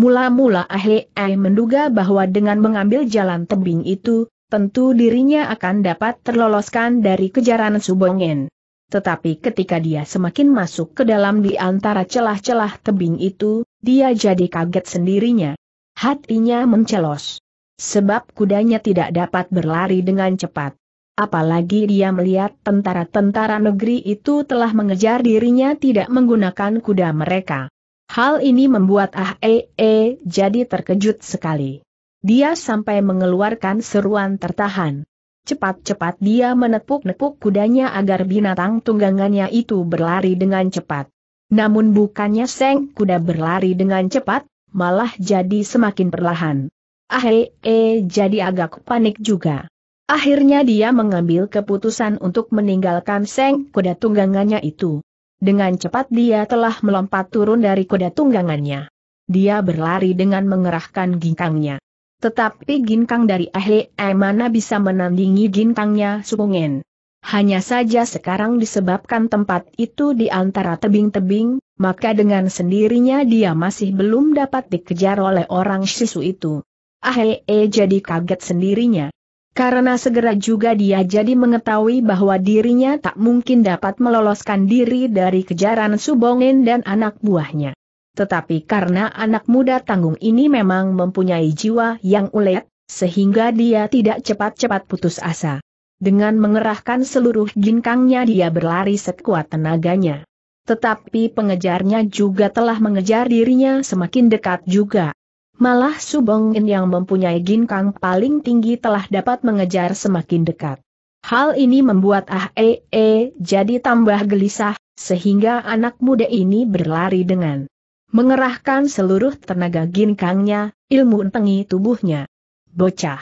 Mula-mula Ahe Ai menduga bahwa dengan mengambil jalan tebing itu, tentu dirinya akan dapat terloloskan dari kejaran Subongen. Tetapi ketika dia semakin masuk ke dalam di antara celah-celah tebing itu, dia jadi kaget sendirinya. Hatinya mencelos. Sebab kudanya tidak dapat berlari dengan cepat. Apalagi dia melihat tentara-tentara negeri itu telah mengejar dirinya tidak menggunakan kuda mereka. Hal ini membuat Ah Ee eh, -e eh, jadi terkejut sekali. Dia sampai mengeluarkan seruan tertahan. Cepat-cepat dia menepuk-nepuk kudanya agar binatang tunggangannya itu berlari dengan cepat. Namun bukannya seng kuda berlari dengan cepat, malah jadi semakin perlahan. Ah Ee eh, -e jadi agak panik juga. Akhirnya dia mengambil keputusan untuk meninggalkan seng kuda tunggangannya itu. Dengan cepat dia telah melompat turun dari kuda tunggangannya. Dia berlari dengan mengerahkan ginkangnya. Tetapi ginkang dari ahli mana bisa menandingi ginkangnya Sukungen. Hanya saja sekarang disebabkan tempat itu di antara tebing-tebing, maka dengan sendirinya dia masih belum dapat dikejar oleh orang sisu itu. Ahe jadi kaget sendirinya. Karena segera juga dia jadi mengetahui bahwa dirinya tak mungkin dapat meloloskan diri dari kejaran Subongen dan anak buahnya. Tetapi karena anak muda tanggung ini memang mempunyai jiwa yang ulet, sehingga dia tidak cepat-cepat putus asa. Dengan mengerahkan seluruh ginkangnya dia berlari sekuat tenaganya. Tetapi pengejarnya juga telah mengejar dirinya semakin dekat juga. Malah Subongin yang mempunyai ginkang paling tinggi telah dapat mengejar semakin dekat. Hal ini membuat Ah E, e jadi tambah gelisah, sehingga anak muda ini berlari dengan mengerahkan seluruh tenaga ginkangnya, ilmu entengi tubuhnya. Bocah.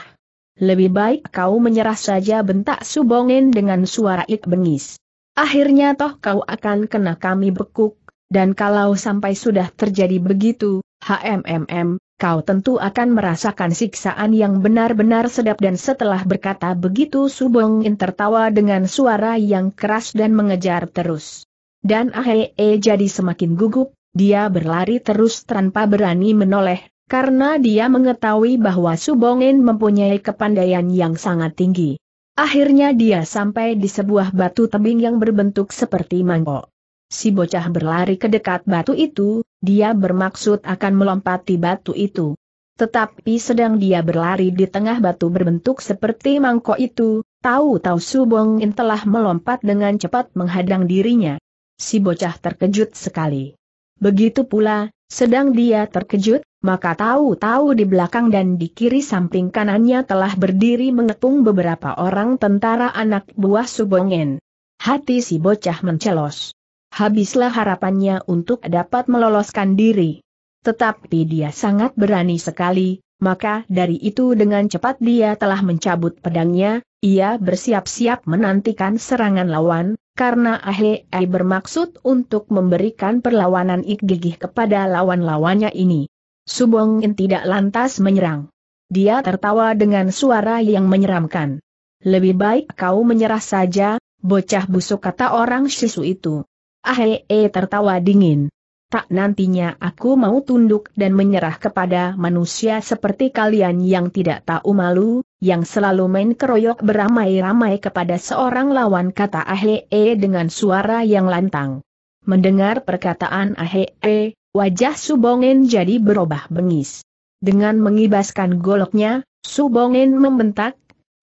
Lebih baik kau menyerah saja bentak Subongin dengan suara ik bengis. Akhirnya toh kau akan kena kami bekuk, dan kalau sampai sudah terjadi begitu, HMMM, kau tentu akan merasakan siksaan yang benar-benar sedap dan setelah berkata begitu Subong In tertawa dengan suara yang keras dan mengejar terus. Dan Ahee jadi semakin gugup, dia berlari terus tanpa berani menoleh, karena dia mengetahui bahwa Subong In mempunyai kepandaian yang sangat tinggi. Akhirnya dia sampai di sebuah batu tebing yang berbentuk seperti mangkok. Si bocah berlari ke dekat batu itu, dia bermaksud akan melompati batu itu. Tetapi sedang dia berlari di tengah batu berbentuk seperti mangkok itu, tahu-tahu Subong In telah melompat dengan cepat menghadang dirinya. Si bocah terkejut sekali. Begitu pula, sedang dia terkejut, maka tahu-tahu di belakang dan di kiri samping kanannya telah berdiri mengepung beberapa orang tentara anak buah Subongin. Hati si bocah mencelos habislah harapannya untuk dapat meloloskan diri. Tetapi dia sangat berani sekali, maka dari itu dengan cepat dia telah mencabut pedangnya, ia bersiap-siap menantikan serangan lawan, karena Ahe bermaksud untuk memberikan perlawanan gigih kepada lawan-lawannya ini. Subong In tidak lantas menyerang. Dia tertawa dengan suara yang menyeramkan. Lebih baik kau menyerah saja, bocah busuk kata orang sisu itu. Ahe e, tertawa dingin. Tak nantinya aku mau tunduk dan menyerah kepada manusia seperti kalian yang tidak tahu malu, yang selalu main keroyok beramai-ramai kepada seorang lawan kata Ahe e, dengan suara yang lantang. Mendengar perkataan Ahe, e, wajah Subongen jadi berubah bengis. Dengan mengibaskan goloknya, Subongen membentak,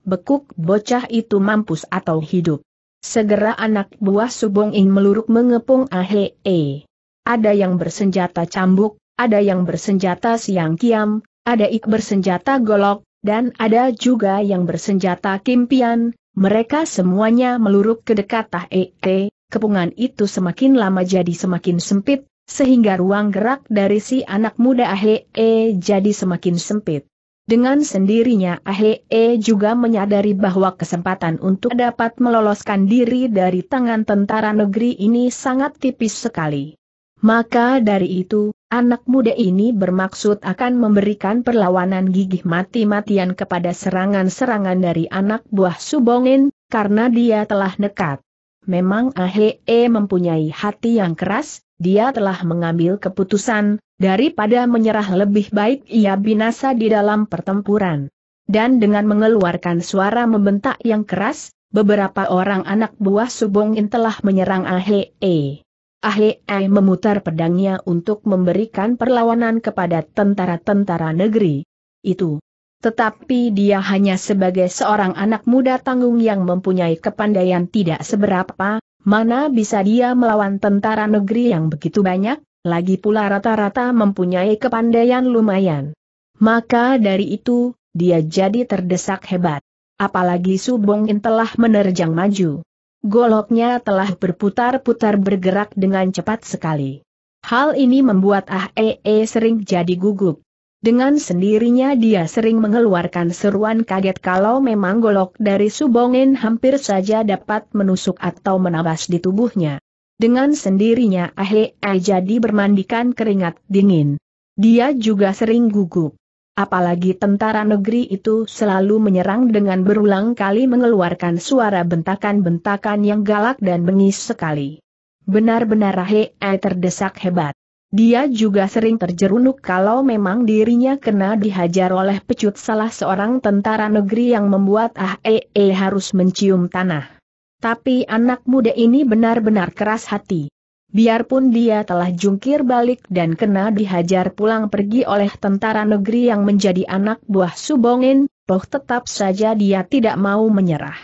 bekuk bocah itu mampus atau hidup. Segera anak buah Subong In meluruk mengepung Ahe. E, ada yang bersenjata cambuk, ada yang bersenjata siang kiam, ada ik bersenjata golok, dan ada juga yang bersenjata kimpian. Mereka semuanya meluruk ke dekat Ahe. E, kepungan itu semakin lama jadi semakin sempit, sehingga ruang gerak dari si anak muda Ahe e, jadi semakin sempit. Dengan sendirinya Ahe e juga menyadari bahwa kesempatan untuk dapat meloloskan diri dari tangan tentara negeri ini sangat tipis sekali. Maka dari itu, anak muda ini bermaksud akan memberikan perlawanan gigih mati-matian kepada serangan-serangan dari anak buah Subongin, karena dia telah nekat. Memang Ahe e mempunyai hati yang keras, dia telah mengambil keputusan, daripada menyerah lebih baik ia binasa di dalam pertempuran. Dan dengan mengeluarkan suara membentak yang keras, beberapa orang anak buah Subong telah menyerang Ahe. E. Ahe e memutar pedangnya untuk memberikan perlawanan kepada tentara-tentara negeri. Itu tetapi dia hanya sebagai seorang anak muda tanggung yang mempunyai kepandaian tidak seberapa, mana bisa dia melawan tentara negeri yang begitu banyak, lagi pula rata-rata mempunyai kepandaian lumayan. Maka dari itu, dia jadi terdesak hebat. Apalagi Subongin telah menerjang maju. Goloknya telah berputar-putar bergerak dengan cepat sekali. Hal ini membuat Ah Ee sering jadi gugup. Dengan sendirinya dia sering mengeluarkan seruan kaget kalau memang golok dari Subongin hampir saja dapat menusuk atau menabas di tubuhnya. Dengan sendirinya Ahe eh, jadi bermandikan keringat dingin. Dia juga sering gugup. Apalagi tentara negeri itu selalu menyerang dengan berulang kali mengeluarkan suara bentakan-bentakan yang galak dan bengis sekali. Benar-benar Ahe eh, terdesak hebat. Dia juga sering terjerunuk kalau memang dirinya kena dihajar oleh pecut salah seorang tentara negeri yang membuat Ah -E harus mencium tanah. Tapi anak muda ini benar-benar keras hati. Biarpun dia telah jungkir balik dan kena dihajar pulang pergi oleh tentara negeri yang menjadi anak buah Subongin, toh tetap saja dia tidak mau menyerah.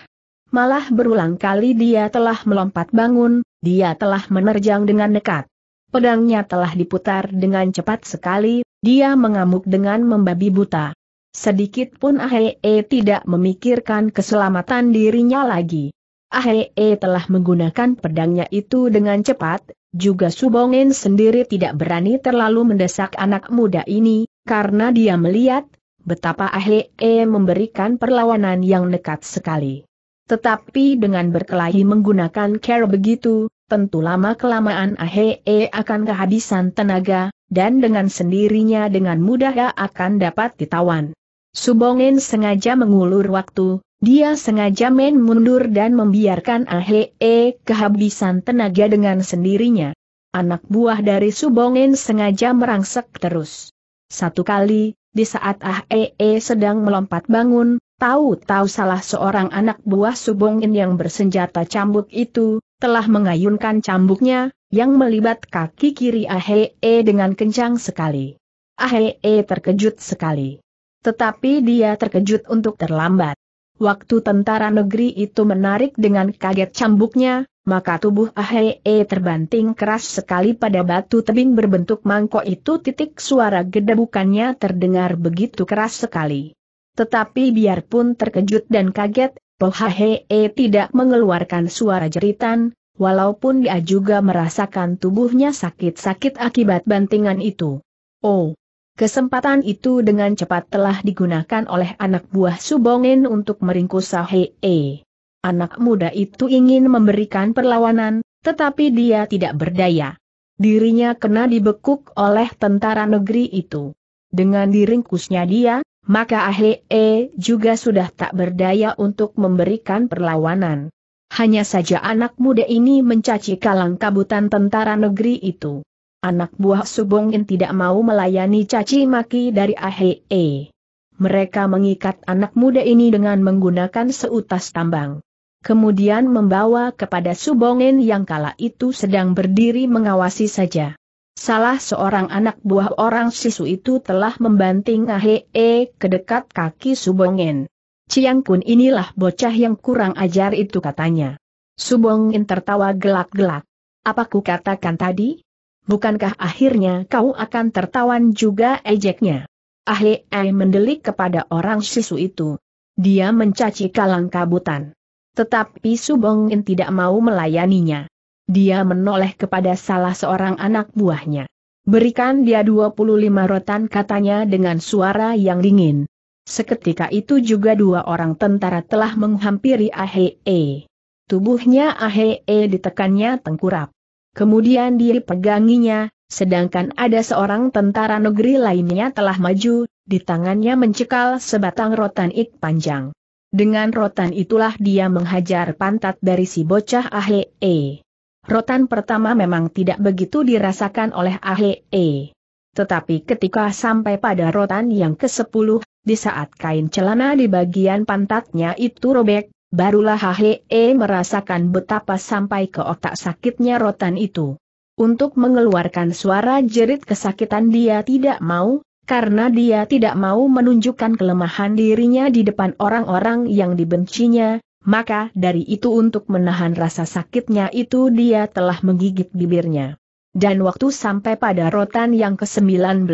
Malah berulang kali dia telah melompat bangun, dia telah menerjang dengan nekat. Pedangnya telah diputar dengan cepat sekali, dia mengamuk dengan membabi buta. Sedikit pun Ahee tidak memikirkan keselamatan dirinya lagi. Ahee telah menggunakan pedangnya itu dengan cepat, juga Subongen sendiri tidak berani terlalu mendesak anak muda ini, karena dia melihat betapa Ahee memberikan perlawanan yang nekat sekali. Tetapi dengan berkelahi menggunakan cara begitu, tentu lama-kelamaan Ahee akan kehabisan tenaga, dan dengan sendirinya dengan mudah e, akan dapat ditawan. Subongin sengaja mengulur waktu, dia sengaja main mundur dan membiarkan Ahee kehabisan tenaga dengan sendirinya. Anak buah dari Subongin sengaja merangsek terus. Satu kali, di saat Ahee e, sedang melompat bangun, Tahu-tahu salah seorang anak buah Subongin yang bersenjata cambuk itu, telah mengayunkan cambuknya, yang melibat kaki kiri Ahee dengan kencang sekali. Ahee terkejut sekali. Tetapi dia terkejut untuk terlambat. Waktu tentara negeri itu menarik dengan kaget cambuknya, maka tubuh Ahee terbanting keras sekali pada batu tebing berbentuk mangkok itu titik suara gedebukannya terdengar begitu keras sekali. Tetapi biarpun terkejut dan kaget, Pohahee tidak mengeluarkan suara jeritan, walaupun dia juga merasakan tubuhnya sakit-sakit akibat bantingan itu. Oh! Kesempatan itu dengan cepat telah digunakan oleh anak buah Subongen untuk meringkus Sahee. Anak muda itu ingin memberikan perlawanan, tetapi dia tidak berdaya. Dirinya kena dibekuk oleh tentara negeri itu. Dengan diringkusnya dia, maka E juga sudah tak berdaya untuk memberikan perlawanan. Hanya saja anak muda ini mencaci kalang kabutan tentara negeri itu. Anak buah Subongin tidak mau melayani caci maki dari Ahe. Mereka mengikat anak muda ini dengan menggunakan seutas tambang. Kemudian membawa kepada Subongin yang kala itu sedang berdiri mengawasi saja. Salah seorang anak buah orang sisu itu telah membanting Ahee ke dekat kaki Subongen. Ciangkun inilah bocah yang kurang ajar itu katanya. Subongen tertawa gelak-gelak. Apa ku katakan tadi? Bukankah akhirnya kau akan tertawan juga ejeknya? Ahee mendelik kepada orang sisu itu. Dia mencaci kalang kabutan. Tetapi Subongin tidak mau melayaninya dia menoleh kepada salah seorang anak buahnya. Berikan dia 25 rotan katanya dengan suara yang dingin. Seketika itu juga dua orang tentara telah menghampiri Ahee. Tubuhnya Ahee ditekannya tengkurap. Kemudian dipeganginya, sedangkan ada seorang tentara negeri lainnya telah maju, di tangannya mencekal sebatang rotan ik panjang. Dengan rotan itulah dia menghajar pantat dari si bocah Ahee. Rotan pertama memang tidak begitu dirasakan oleh E. Tetapi ketika sampai pada rotan yang ke-10, di saat kain celana di bagian pantatnya itu robek, barulah e merasakan betapa sampai ke otak sakitnya rotan itu. Untuk mengeluarkan suara jerit kesakitan dia tidak mau, karena dia tidak mau menunjukkan kelemahan dirinya di depan orang-orang yang dibencinya, maka dari itu untuk menahan rasa sakitnya itu dia telah menggigit bibirnya. Dan waktu sampai pada rotan yang ke-19,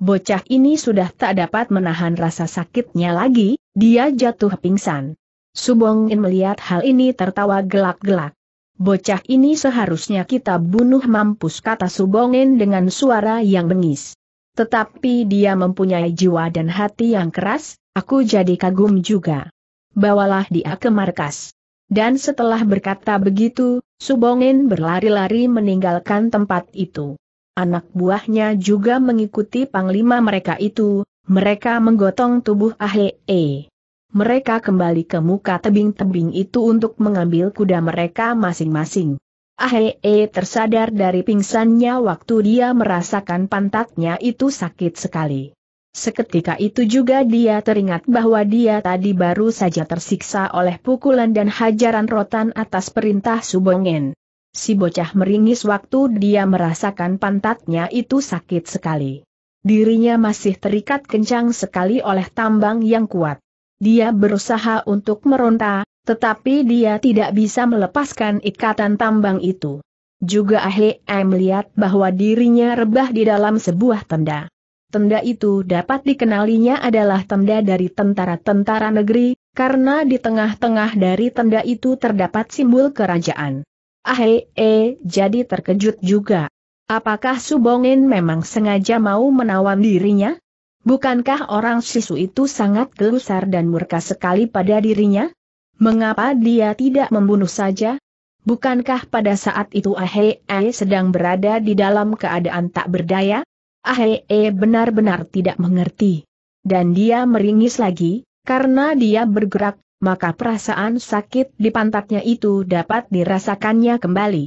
bocah ini sudah tak dapat menahan rasa sakitnya lagi, dia jatuh pingsan. Subongin melihat hal ini tertawa gelak-gelak. Bocah ini seharusnya kita bunuh mampus kata Subongin dengan suara yang bengis. Tetapi dia mempunyai jiwa dan hati yang keras, aku jadi kagum juga bawalah dia ke markas. Dan setelah berkata begitu, Subongin berlari-lari meninggalkan tempat itu. Anak buahnya juga mengikuti panglima mereka itu, mereka menggotong tubuh Ahee. Mereka kembali ke muka tebing-tebing itu untuk mengambil kuda mereka masing-masing. Ahee tersadar dari pingsannya waktu dia merasakan pantatnya itu sakit sekali. Seketika itu juga dia teringat bahwa dia tadi baru saja tersiksa oleh pukulan dan hajaran rotan atas perintah Subongen. Si bocah meringis waktu dia merasakan pantatnya itu sakit sekali. Dirinya masih terikat kencang sekali oleh tambang yang kuat. Dia berusaha untuk meronta, tetapi dia tidak bisa melepaskan ikatan tambang itu. Juga Ahe melihat bahwa dirinya rebah di dalam sebuah tenda tenda itu dapat dikenalinya adalah tenda dari tentara-tentara negeri, karena di tengah-tengah dari tenda itu terdapat simbol kerajaan. Ahe, eh, jadi terkejut juga. Apakah Subongin memang sengaja mau menawan dirinya? Bukankah orang sisu itu sangat gelusar dan murka sekali pada dirinya? Mengapa dia tidak membunuh saja? Bukankah pada saat itu Ahe, eh, sedang berada di dalam keadaan tak berdaya? Ahe eh, eh, benar-benar tidak mengerti. Dan dia meringis lagi, karena dia bergerak, maka perasaan sakit di pantatnya itu dapat dirasakannya kembali.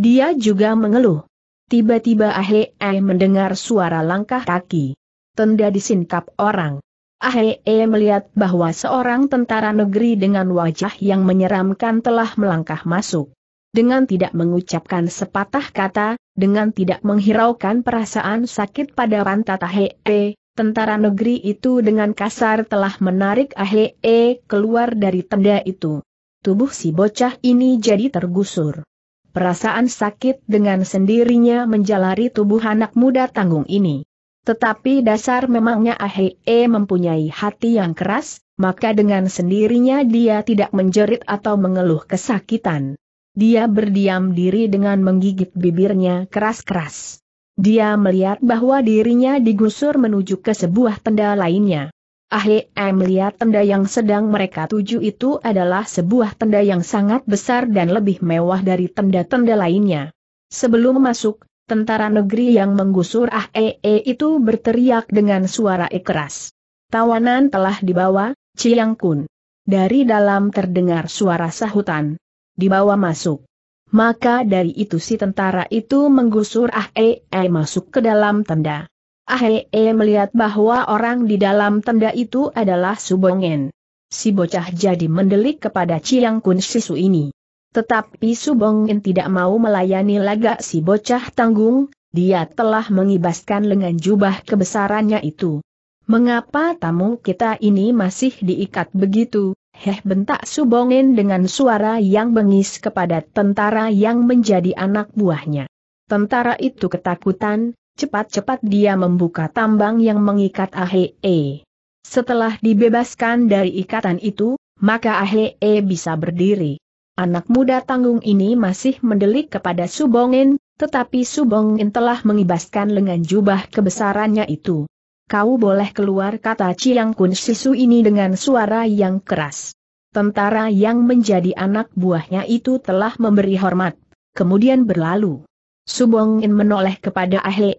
Dia juga mengeluh. Tiba-tiba Ahe eh, mendengar suara langkah kaki. Tenda disingkap orang. Ahe melihat bahwa seorang tentara negeri dengan wajah yang menyeramkan telah melangkah masuk dengan tidak mengucapkan sepatah kata, dengan tidak menghiraukan perasaan sakit pada pantat Pantatahe, e, tentara negeri itu dengan kasar telah menarik Ahe e keluar dari tenda itu. Tubuh si bocah ini jadi tergusur. Perasaan sakit dengan sendirinya menjalari tubuh anak muda tanggung ini. Tetapi dasar memangnya Ahe e mempunyai hati yang keras, maka dengan sendirinya dia tidak menjerit atau mengeluh kesakitan. Dia berdiam diri dengan menggigit bibirnya keras-keras. Dia melihat bahwa dirinya digusur menuju ke sebuah tenda lainnya. Ahe eh, melihat tenda yang sedang mereka tuju itu adalah sebuah tenda yang sangat besar dan lebih mewah dari tenda-tenda lainnya. Sebelum masuk, tentara negeri yang menggusur Ahe eh, eh, itu berteriak dengan suara keras. Tawanan telah dibawa, Ciyang Kun. Dari dalam terdengar suara sahutan dibawa masuk. Maka dari itu si tentara itu menggusur Ah -e masuk ke dalam tenda. Ah -e melihat bahwa orang di dalam tenda itu adalah Subongen. Si bocah jadi mendelik kepada Chiang Kun Sisu ini. Tetapi Subongen tidak mau melayani laga si bocah tanggung, dia telah mengibaskan lengan jubah kebesarannya itu. Mengapa tamu kita ini masih diikat begitu? Heh bentak Subongin dengan suara yang bengis kepada tentara yang menjadi anak buahnya. Tentara itu ketakutan, cepat-cepat dia membuka tambang yang mengikat Ahee. Setelah dibebaskan dari ikatan itu, maka Ahee bisa berdiri. Anak muda tanggung ini masih mendelik kepada Subongin, tetapi Subongin telah mengibaskan lengan jubah kebesarannya itu kau boleh keluar kata Chiang Kun Sisu ini dengan suara yang keras. Tentara yang menjadi anak buahnya itu telah memberi hormat, kemudian berlalu. Subong In menoleh kepada Ahle.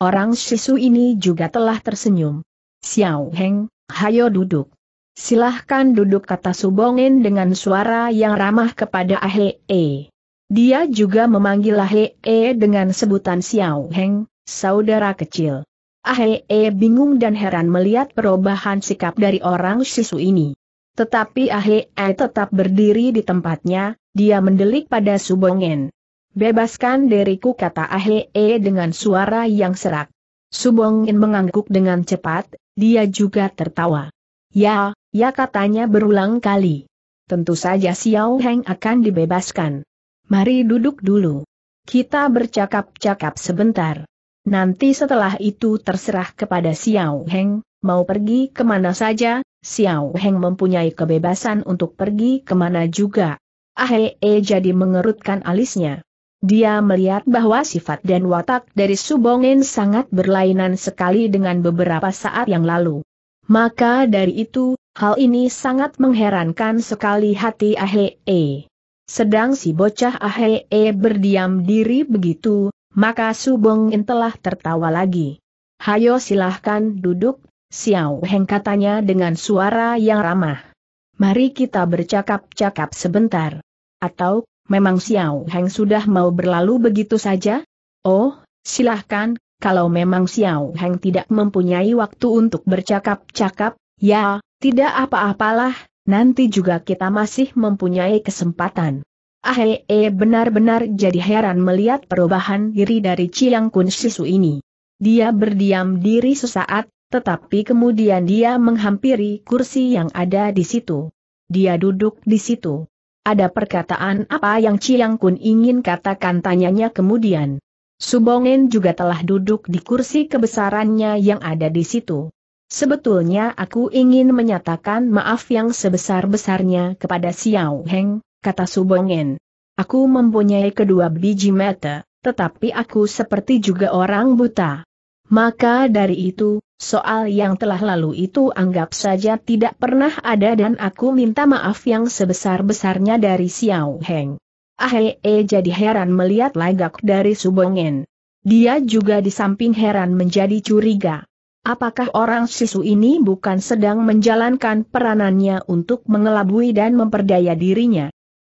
Orang Sisu ini juga telah tersenyum. Xiao Heng, hayo duduk. Silahkan duduk kata Subong In dengan suara yang ramah kepada Ahle. Dia juga memanggil Ahle dengan sebutan Xiao Heng, saudara kecil. Ahe bingung dan heran melihat perubahan sikap dari orang sisu ini. Tetapi Ahe tetap berdiri di tempatnya, dia mendelik pada Subongen. Bebaskan diriku kata Ahe e, dengan suara yang serak. Subongen mengangguk dengan cepat, dia juga tertawa. Ya, ya katanya berulang kali. Tentu saja Xiao Heng akan dibebaskan. Mari duduk dulu. Kita bercakap-cakap sebentar. Nanti setelah itu terserah kepada Xiao Heng, mau pergi kemana saja, Xiao Heng mempunyai kebebasan untuk pergi kemana juga. Ahee jadi mengerutkan alisnya. Dia melihat bahwa sifat dan watak dari Subongen sangat berlainan sekali dengan beberapa saat yang lalu. Maka dari itu, hal ini sangat mengherankan sekali hati Ahee. Sedang si bocah Ahee berdiam diri begitu, maka Subong In telah tertawa lagi. Hayo silahkan duduk, Xiao Heng katanya dengan suara yang ramah. Mari kita bercakap-cakap sebentar. Atau, memang Xiao Heng sudah mau berlalu begitu saja? Oh, silahkan, kalau memang Xiao Heng tidak mempunyai waktu untuk bercakap-cakap, ya, tidak apa-apalah, nanti juga kita masih mempunyai kesempatan. Ahe benar-benar jadi heran melihat perubahan diri dari Chiang Kun Sisu ini. Dia berdiam diri sesaat, tetapi kemudian dia menghampiri kursi yang ada di situ. Dia duduk di situ. Ada perkataan apa yang Chiang Kun ingin katakan tanyanya kemudian. Subongen juga telah duduk di kursi kebesarannya yang ada di situ. Sebetulnya aku ingin menyatakan maaf yang sebesar-besarnya kepada Xiao Heng, kata Subongen. Aku mempunyai kedua biji mata, tetapi aku seperti juga orang buta. Maka dari itu, soal yang telah lalu itu anggap saja tidak pernah ada dan aku minta maaf yang sebesar-besarnya dari Xiao Heng. Ahe e, jadi heran melihat lagak dari Subongen. Dia juga di samping heran menjadi curiga. Apakah orang sisu ini bukan sedang menjalankan peranannya untuk mengelabui dan memperdaya dirinya?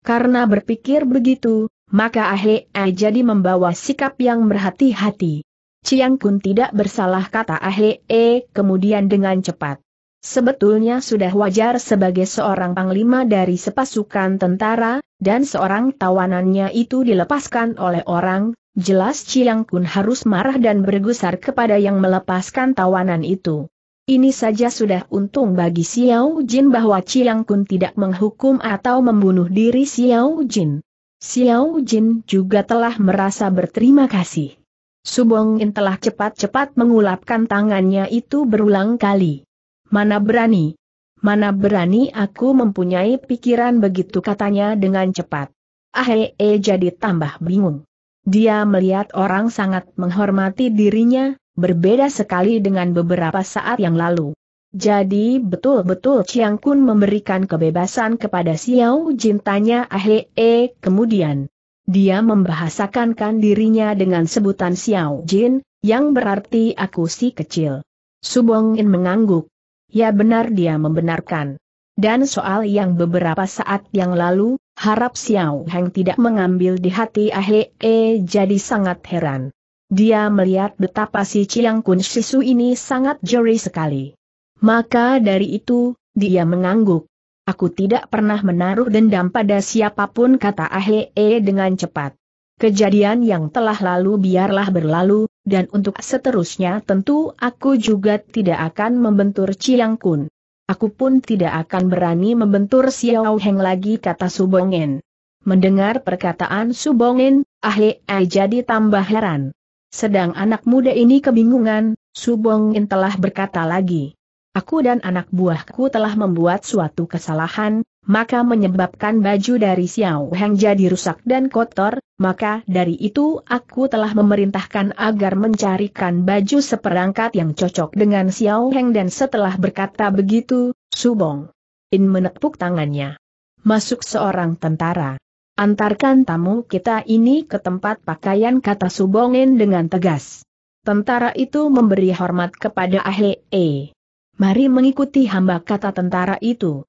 Karena berpikir begitu, maka Ahe jadi membawa sikap yang berhati-hati. Ciang Kun tidak bersalah kata Ahe kemudian dengan cepat. Sebetulnya sudah wajar sebagai seorang panglima dari sepasukan tentara, dan seorang tawanannya itu dilepaskan oleh orang, jelas Ciang Kun harus marah dan bergusar kepada yang melepaskan tawanan itu. Ini saja sudah untung bagi Xiao Jin bahwa Chiang Kun tidak menghukum atau membunuh diri Xiao Jin. Xiao Jin juga telah merasa berterima kasih. Subong In telah cepat-cepat mengulapkan tangannya itu berulang kali. Mana berani? Mana berani aku mempunyai pikiran begitu katanya dengan cepat. Ah, eh, eh, jadi tambah bingung. Dia melihat orang sangat menghormati dirinya, berbeda sekali dengan beberapa saat yang lalu. Jadi betul-betul Chiang Kun memberikan kebebasan kepada Xiao Jin tanya Ahe -e. kemudian. Dia membahasakankan dirinya dengan sebutan Xiao Jin, yang berarti aku si kecil. Subong In mengangguk. Ya benar dia membenarkan. Dan soal yang beberapa saat yang lalu, harap Xiao Heng tidak mengambil di hati Ahe -e, jadi sangat heran. Dia melihat betapa si Chiang Kun Shisu ini sangat jeri sekali. Maka dari itu, dia mengangguk. Aku tidak pernah menaruh dendam pada siapapun kata Ahe e dengan cepat. Kejadian yang telah lalu biarlah berlalu, dan untuk seterusnya tentu aku juga tidak akan membentur Chiang Kun. Aku pun tidak akan berani membentur Xiao Heng lagi kata Subongen. Mendengar perkataan Subongen, Ahe e jadi tambah heran. Sedang anak muda ini kebingungan, Subong telah berkata lagi. Aku dan anak buahku telah membuat suatu kesalahan, maka menyebabkan baju dari Xiao Heng jadi rusak dan kotor, maka dari itu aku telah memerintahkan agar mencarikan baju seperangkat yang cocok dengan Xiao Heng dan setelah berkata begitu, Subong In menepuk tangannya. Masuk seorang tentara. Antarkan tamu kita ini ke tempat pakaian kata Subongen dengan tegas. Tentara itu memberi hormat kepada E. Mari mengikuti hamba kata tentara itu.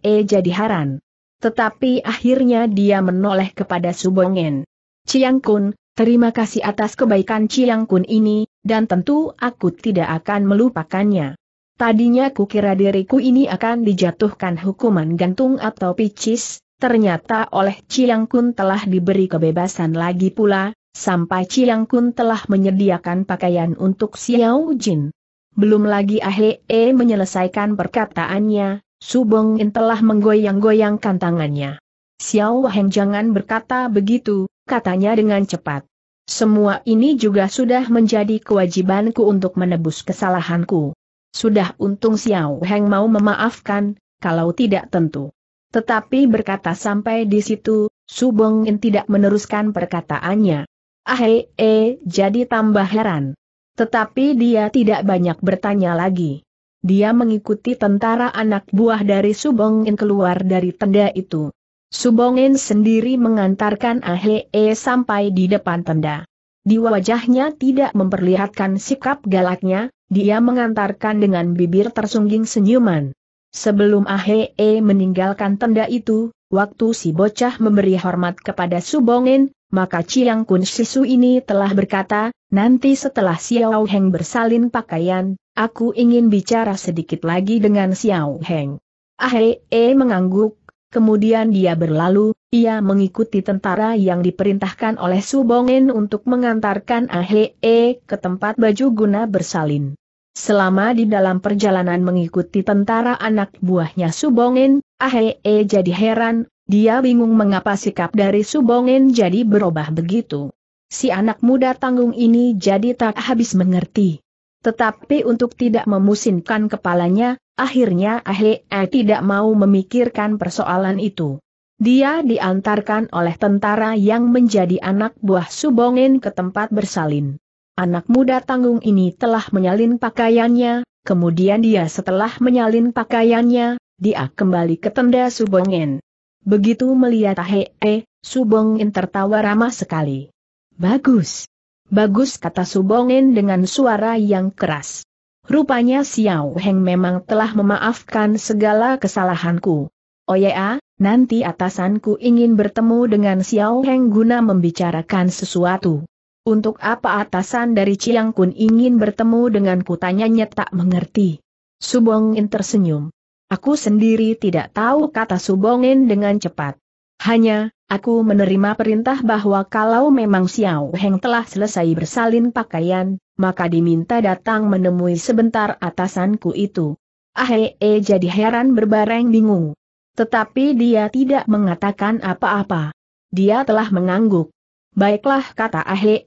E jadi haran. Tetapi akhirnya dia menoleh kepada Subongen. Ciang Kun, terima kasih atas kebaikan Ciang Kun ini, dan tentu aku tidak akan melupakannya. Tadinya kukira diriku ini akan dijatuhkan hukuman gantung atau picis, Ternyata oleh Chiang Kun telah diberi kebebasan lagi pula, sampai Chiang Kun telah menyediakan pakaian untuk Xiao Jin. Belum lagi Ahe E menyelesaikan perkataannya, Subong In telah menggoyang-goyangkan tangannya. Xiao Heng jangan berkata begitu, katanya dengan cepat. Semua ini juga sudah menjadi kewajibanku untuk menebus kesalahanku. Sudah untung Xiao Heng mau memaafkan, kalau tidak tentu. Tetapi berkata sampai di situ, Subong In tidak meneruskan perkataannya. Ah e, jadi tambah heran. Tetapi dia tidak banyak bertanya lagi. Dia mengikuti tentara anak buah dari Subong In keluar dari tenda itu. Subong In sendiri mengantarkan Ah e sampai di depan tenda. Di wajahnya tidak memperlihatkan sikap galaknya, dia mengantarkan dengan bibir tersungging senyuman. Sebelum Ahee meninggalkan tenda itu, waktu si bocah memberi hormat kepada Subongin, maka Chiang Kun Sisu ini telah berkata, nanti setelah Xiao Heng bersalin pakaian, aku ingin bicara sedikit lagi dengan Xiao Heng. Ahee mengangguk, kemudian dia berlalu, ia mengikuti tentara yang diperintahkan oleh Subongin untuk mengantarkan Ahee ke tempat baju guna bersalin. Selama di dalam perjalanan mengikuti tentara anak buahnya Subongin, Ahee eh, jadi heran, dia bingung mengapa sikap dari Subongin jadi berubah begitu. Si anak muda tanggung ini jadi tak habis mengerti. Tetapi untuk tidak memusinkan kepalanya, akhirnya Ahee eh, tidak mau memikirkan persoalan itu. Dia diantarkan oleh tentara yang menjadi anak buah Subongin ke tempat bersalin. Anak muda tanggung ini telah menyalin pakaiannya, kemudian dia setelah menyalin pakaiannya, dia kembali ke tenda Subongen. Begitu melihat Ahee, Subongen tertawa ramah sekali. Bagus. Bagus kata Subongen dengan suara yang keras. Rupanya Xiao Heng memang telah memaafkan segala kesalahanku. Oh ya, nanti atasanku ingin bertemu dengan Xiao Heng guna membicarakan sesuatu. Untuk apa atasan dari Chiang Kun ingin bertemu dengan nyet tak mengerti. Subongin tersenyum. Aku sendiri tidak tahu kata Subongin dengan cepat. Hanya, aku menerima perintah bahwa kalau memang Xiao Heng telah selesai bersalin pakaian, maka diminta datang menemui sebentar atasanku itu. eh, jadi heran berbareng bingung. Tetapi dia tidak mengatakan apa-apa. Dia telah mengangguk. Baiklah kata Ahle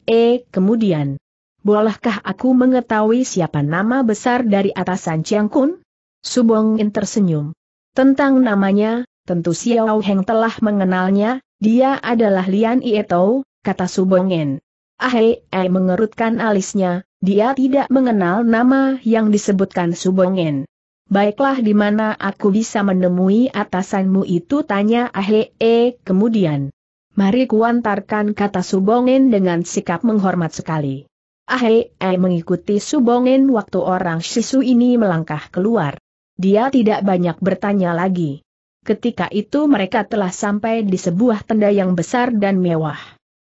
kemudian. Bolehkah aku mengetahui siapa nama besar dari atasan Chiang Kun? Subong In tersenyum. Tentang namanya, tentu Xiao Heng telah mengenalnya, dia adalah Lian Ietou, kata Subong In. Ahe -e mengerutkan alisnya, dia tidak mengenal nama yang disebutkan Subong In. Baiklah di mana aku bisa menemui atasanmu itu tanya Ahe -e kemudian. Mari kuantarkan kata Subongen dengan sikap menghormat sekali. Ahe, eh mengikuti Subongen waktu orang sisu ini melangkah keluar. Dia tidak banyak bertanya lagi. Ketika itu mereka telah sampai di sebuah tenda yang besar dan mewah.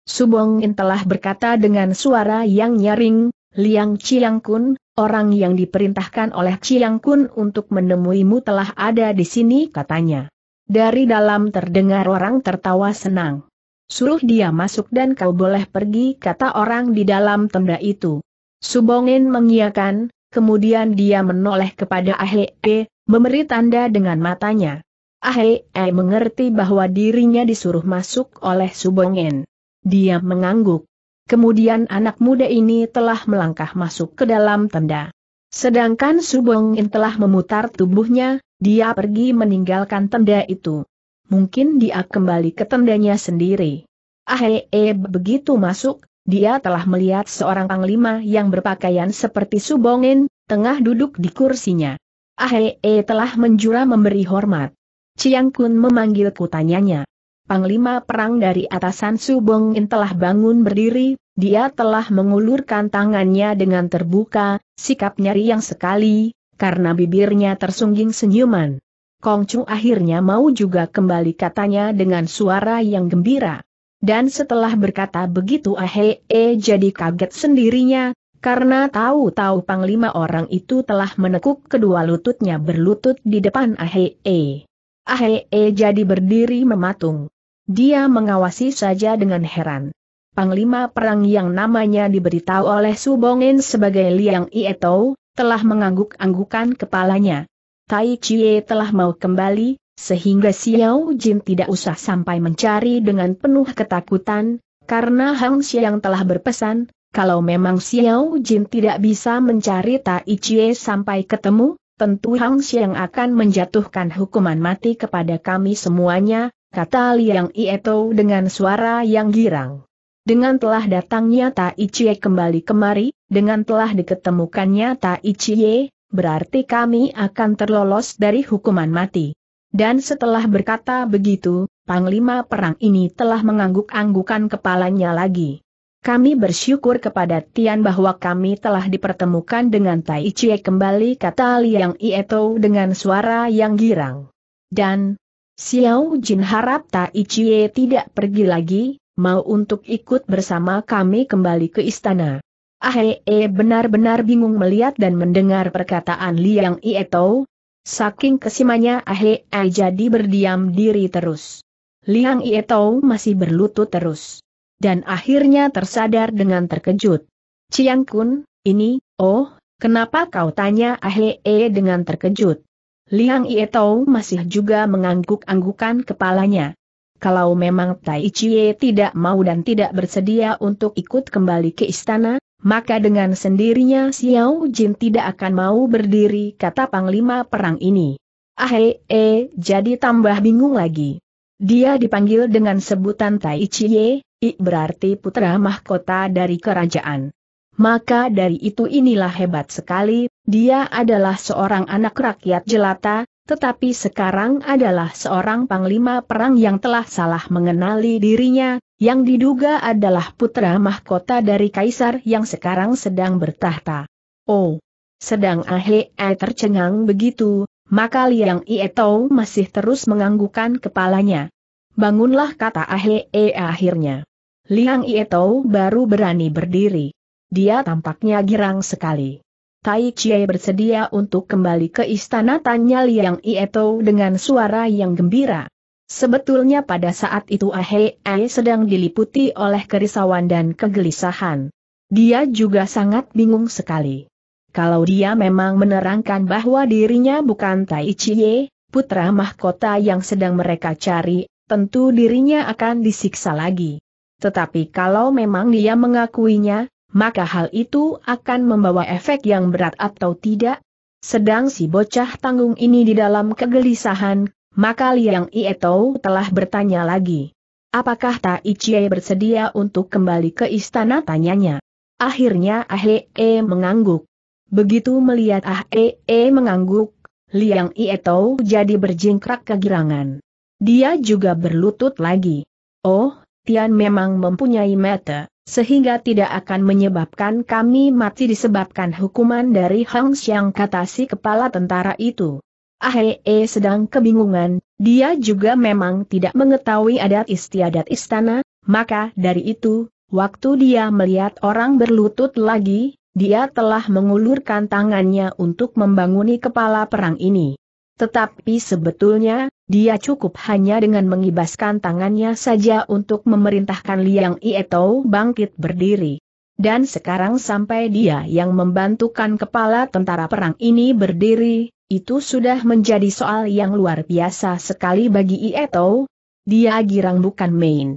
Subongin telah berkata dengan suara yang nyaring, Liang Chiang Kun, orang yang diperintahkan oleh Chiang Kun untuk menemuimu telah ada di sini katanya. Dari dalam terdengar orang tertawa senang. Suruh dia masuk dan kau boleh pergi kata orang di dalam tenda itu. Subongin mengiakan, kemudian dia menoleh kepada Ahee, memberi tanda dengan matanya. Ahee mengerti bahwa dirinya disuruh masuk oleh Subongin. Dia mengangguk. Kemudian anak muda ini telah melangkah masuk ke dalam tenda. Sedangkan Subongin telah memutar tubuhnya, dia pergi meninggalkan tenda itu mungkin dia kembali ke tendanya sendiri. Ahee begitu masuk, dia telah melihat seorang panglima yang berpakaian seperti Subongin, tengah duduk di kursinya. Ahee telah menjura memberi hormat. Chiang Kun memanggil kutanyanya. Panglima perang dari atasan Subongin telah bangun berdiri, dia telah mengulurkan tangannya dengan terbuka, sikapnya riang sekali, karena bibirnya tersungging senyuman. Kongcung akhirnya mau juga kembali katanya dengan suara yang gembira. Dan setelah berkata begitu Ahe -e jadi kaget sendirinya, karena tahu-tahu panglima orang itu telah menekuk kedua lututnya berlutut di depan Ahe -e. Ahe -e jadi berdiri mematung. Dia mengawasi saja dengan heran. Panglima perang yang namanya diberitahu oleh Subongin sebagai Liang Ietou, telah mengangguk-anggukan kepalanya. Tai Chie telah mau kembali, sehingga Xiao Jin tidak usah sampai mencari dengan penuh ketakutan, karena Hang Xiang telah berpesan, kalau memang Xiao Jin tidak bisa mencari Tai Chie sampai ketemu, tentu Hang Xiang akan menjatuhkan hukuman mati kepada kami semuanya, kata Liang Ieto dengan suara yang girang. Dengan telah datangnya Tai Chie kembali kemari, dengan telah diketemukannya Tai Chie, berarti kami akan terlolos dari hukuman mati. Dan setelah berkata begitu, Panglima Perang ini telah mengangguk-anggukan kepalanya lagi. Kami bersyukur kepada Tian bahwa kami telah dipertemukan dengan Tai Chie kembali kata Liang Ieto dengan suara yang girang. Dan, Xiao Jin harap Tai Chie tidak pergi lagi, mau untuk ikut bersama kami kembali ke istana. Ahe eh, eh, benar-benar bingung melihat dan mendengar perkataan Liang Ieto. Saking kesimanya Ahe eh, jadi berdiam diri terus. Liang Ieto masih berlutut terus. Dan akhirnya tersadar dengan terkejut. Ciang Kun, ini, oh, kenapa kau tanya Ahe dengan terkejut? Liang Ieto masih juga mengangguk-anggukan kepalanya kalau memang Tai Chie tidak mau dan tidak bersedia untuk ikut kembali ke istana, maka dengan sendirinya Xiao Jin tidak akan mau berdiri kata Panglima Perang ini. Ahe, eh, jadi tambah bingung lagi. Dia dipanggil dengan sebutan Tai Ye, I berarti putra mahkota dari kerajaan. Maka dari itu inilah hebat sekali, dia adalah seorang anak rakyat jelata, tetapi sekarang adalah seorang panglima perang yang telah salah mengenali dirinya, yang diduga adalah putra mahkota dari kaisar yang sekarang sedang bertahta. Oh, sedang Ahe eh, tercengang begitu, maka Liang Ieto masih terus menganggukan kepalanya. Bangunlah kata Ahe eh, akhirnya. Liang Ieto baru berani berdiri. Dia tampaknya girang sekali. Tai Chie bersedia untuk kembali ke istana tanya Liang Ieto dengan suara yang gembira. Sebetulnya pada saat itu Ahei sedang diliputi oleh kerisauan dan kegelisahan. Dia juga sangat bingung sekali. Kalau dia memang menerangkan bahwa dirinya bukan Tai Chiye, putra mahkota yang sedang mereka cari, tentu dirinya akan disiksa lagi. Tetapi kalau memang dia mengakuinya, maka hal itu akan membawa efek yang berat atau tidak. Sedang si bocah tanggung ini di dalam kegelisahan, maka Liang Ietou telah bertanya lagi. Apakah Tai Chie bersedia untuk kembali ke istana tanyanya? Akhirnya Ahee e mengangguk. Begitu melihat Ahee e mengangguk, Liang Ietou jadi berjingkrak kegirangan. Dia juga berlutut lagi. Oh, Tian memang mempunyai mata, sehingga tidak akan menyebabkan kami mati disebabkan hukuman dari Hang Xiang kata si kepala tentara itu. Ahee sedang kebingungan, dia juga memang tidak mengetahui adat istiadat istana, maka dari itu, waktu dia melihat orang berlutut lagi, dia telah mengulurkan tangannya untuk membanguni kepala perang ini. Tetapi sebetulnya, dia cukup hanya dengan mengibaskan tangannya saja untuk memerintahkan Liang Ieto bangkit berdiri. Dan sekarang sampai dia yang membantukan kepala tentara perang ini berdiri, itu sudah menjadi soal yang luar biasa sekali bagi Ieto. Dia girang bukan main.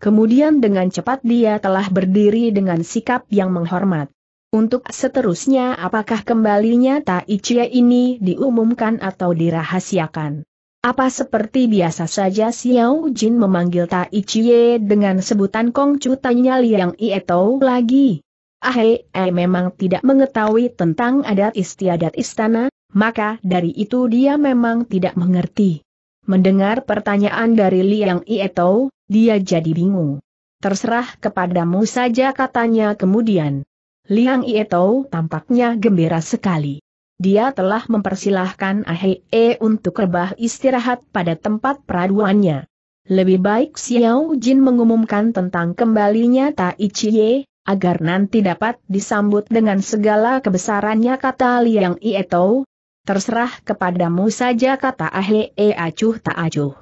Kemudian dengan cepat dia telah berdiri dengan sikap yang menghormat. Untuk seterusnya apakah kembalinya Chia ini diumumkan atau dirahasiakan? Apa seperti biasa saja Xiao Jin memanggil Taichie dengan sebutan Kong Chu tanya Liang Ieto lagi. Ahe, ah, eh memang tidak mengetahui tentang adat istiadat istana, maka dari itu dia memang tidak mengerti. Mendengar pertanyaan dari Liang Ieto, dia jadi bingung. Terserah kepadamu saja katanya kemudian. Liang Ieto tampaknya gembira sekali. Dia telah mempersilahkan Ahee untuk rebah istirahat pada tempat peraduannya. Lebih baik Xiao Jin mengumumkan tentang kembalinya Tai Ye, agar nanti dapat disambut dengan segala kebesarannya kata Liang Ieto, Terserah kepadamu saja kata Ahe e acuh tak acuh.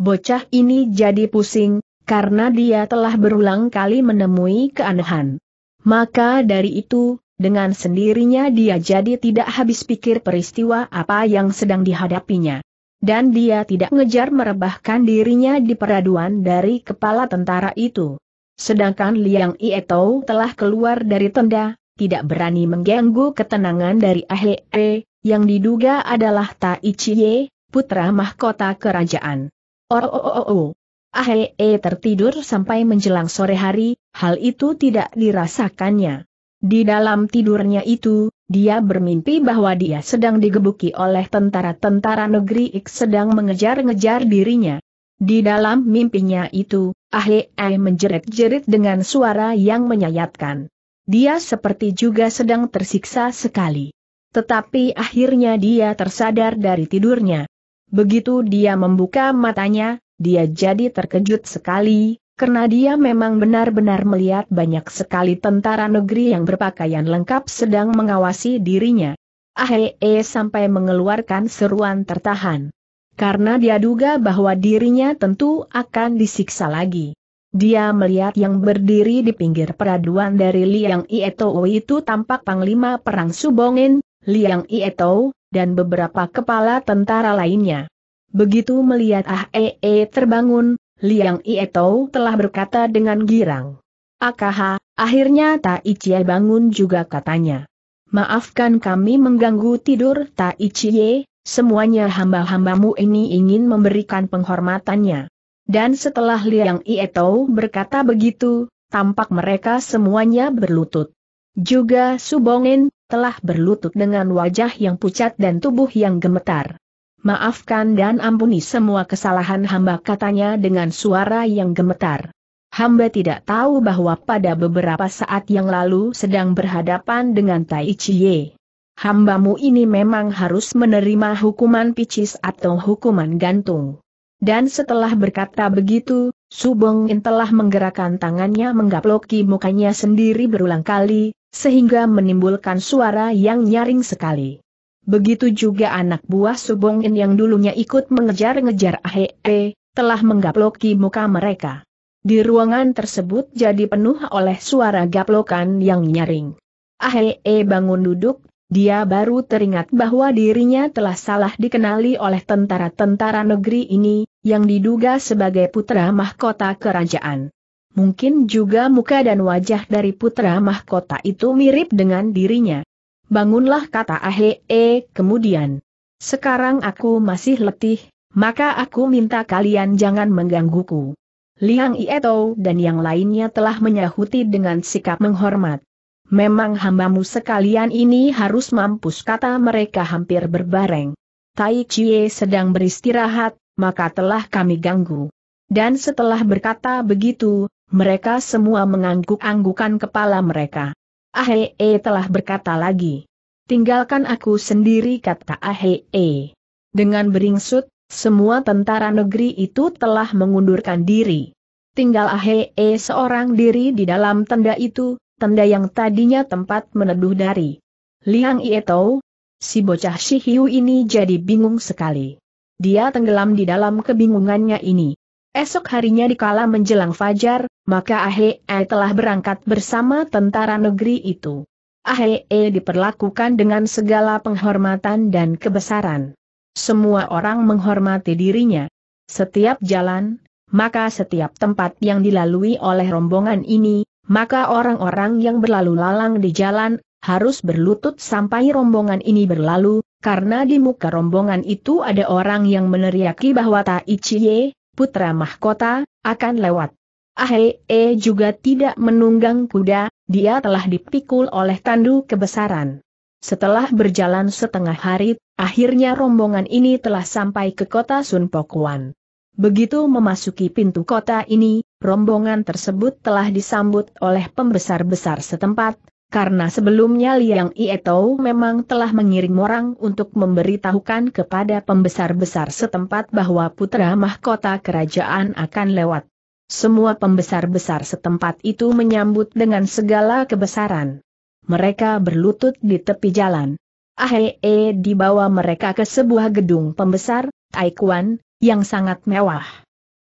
Bocah ini jadi pusing, karena dia telah berulang kali menemui keanehan. Maka dari itu, dengan sendirinya dia jadi tidak habis pikir peristiwa apa yang sedang dihadapinya. Dan dia tidak ngejar merebahkan dirinya di peraduan dari kepala tentara itu. Sedangkan Liang Ieto telah keluar dari tenda, tidak berani mengganggu ketenangan dari Ahe E, yang diduga adalah Tai Chie, putra mahkota kerajaan. Oh, oh, oh, oh, oh. E, tertidur sampai menjelang sore hari, hal itu tidak dirasakannya. Di dalam tidurnya itu, dia bermimpi bahwa dia sedang digebuki oleh tentara-tentara negeri X sedang mengejar-ngejar dirinya. Di dalam mimpinya itu, Ahe e, menjerit-jerit dengan suara yang menyayatkan. Dia seperti juga sedang tersiksa sekali. Tetapi akhirnya dia tersadar dari tidurnya. Begitu dia membuka matanya, dia jadi terkejut sekali, karena dia memang benar-benar melihat banyak sekali tentara negeri yang berpakaian lengkap sedang mengawasi dirinya. Ahee sampai mengeluarkan seruan tertahan. Karena dia duga bahwa dirinya tentu akan disiksa lagi. Dia melihat yang berdiri di pinggir peraduan dari Liang Ietowo itu tampak Panglima Perang Subongin, Liang Ietou, dan beberapa kepala tentara lainnya. Begitu melihat Ah Ee -e terbangun, Liang Ietou telah berkata dengan girang. Akaha, akhirnya Taichie bangun juga katanya. Maafkan kami mengganggu tidur Taichie, semuanya hamba-hambamu ini ingin memberikan penghormatannya. Dan setelah Liang Ietou berkata begitu, tampak mereka semuanya berlutut. Juga Subongin, telah berlutut dengan wajah yang pucat dan tubuh yang gemetar. Maafkan dan ampuni semua kesalahan hamba katanya dengan suara yang gemetar. Hamba tidak tahu bahwa pada beberapa saat yang lalu sedang berhadapan dengan Tai Chiye. Hambamu ini memang harus menerima hukuman picis atau hukuman gantung. Dan setelah berkata begitu, Subongin telah menggerakkan tangannya menggaploki mukanya sendiri berulang kali, sehingga menimbulkan suara yang nyaring sekali. Begitu juga anak buah Subongin yang dulunya ikut mengejar-ngejar Ahe, e, telah menggaploki muka mereka. Di ruangan tersebut jadi penuh oleh suara gaplokan yang nyaring. Ahe e bangun duduk, dia baru teringat bahwa dirinya telah salah dikenali oleh tentara-tentara negeri ini, yang diduga sebagai putra mahkota kerajaan. Mungkin juga muka dan wajah dari putra mahkota itu mirip dengan dirinya. Bangunlah kata Ahe, -e, kemudian. Sekarang aku masih letih, maka aku minta kalian jangan menggangguku. Liang Ieto dan yang lainnya telah menyahuti dengan sikap menghormat. Memang hambamu sekalian ini harus mampus kata mereka hampir berbareng. Tai Chie sedang beristirahat, maka telah kami ganggu. Dan setelah berkata begitu, mereka semua mengangguk-anggukan kepala mereka. Ahee telah berkata lagi. Tinggalkan aku sendiri kata Ahee. Dengan beringsut, semua tentara negeri itu telah mengundurkan diri. Tinggal Ahee seorang diri di dalam tenda itu, tenda yang tadinya tempat meneduh dari Liang Ietou. Si bocah Shihiu ini jadi bingung sekali. Dia tenggelam di dalam kebingungannya ini. Esok harinya dikala menjelang fajar, maka Ahee telah berangkat bersama tentara negeri itu. Ahee diperlakukan dengan segala penghormatan dan kebesaran. Semua orang menghormati dirinya. Setiap jalan, maka setiap tempat yang dilalui oleh rombongan ini, maka orang-orang yang berlalu lalang di jalan, harus berlutut sampai rombongan ini berlalu, karena di muka rombongan itu ada orang yang meneriaki bahwa Taichiye, putra mahkota, akan lewat. Ahe e juga tidak menunggang kuda, dia telah dipikul oleh tandu kebesaran. Setelah berjalan setengah hari, akhirnya rombongan ini telah sampai ke kota Sunpokuan. Begitu memasuki pintu kota ini, rombongan tersebut telah disambut oleh pembesar-besar setempat, karena sebelumnya Liang Ietou memang telah mengirim orang untuk memberitahukan kepada pembesar-besar setempat bahwa putra mahkota kerajaan akan lewat. Semua pembesar-besar setempat itu menyambut dengan segala kebesaran. Mereka berlutut di tepi jalan. Ahee dibawa mereka ke sebuah gedung pembesar, Taikuan, yang sangat mewah.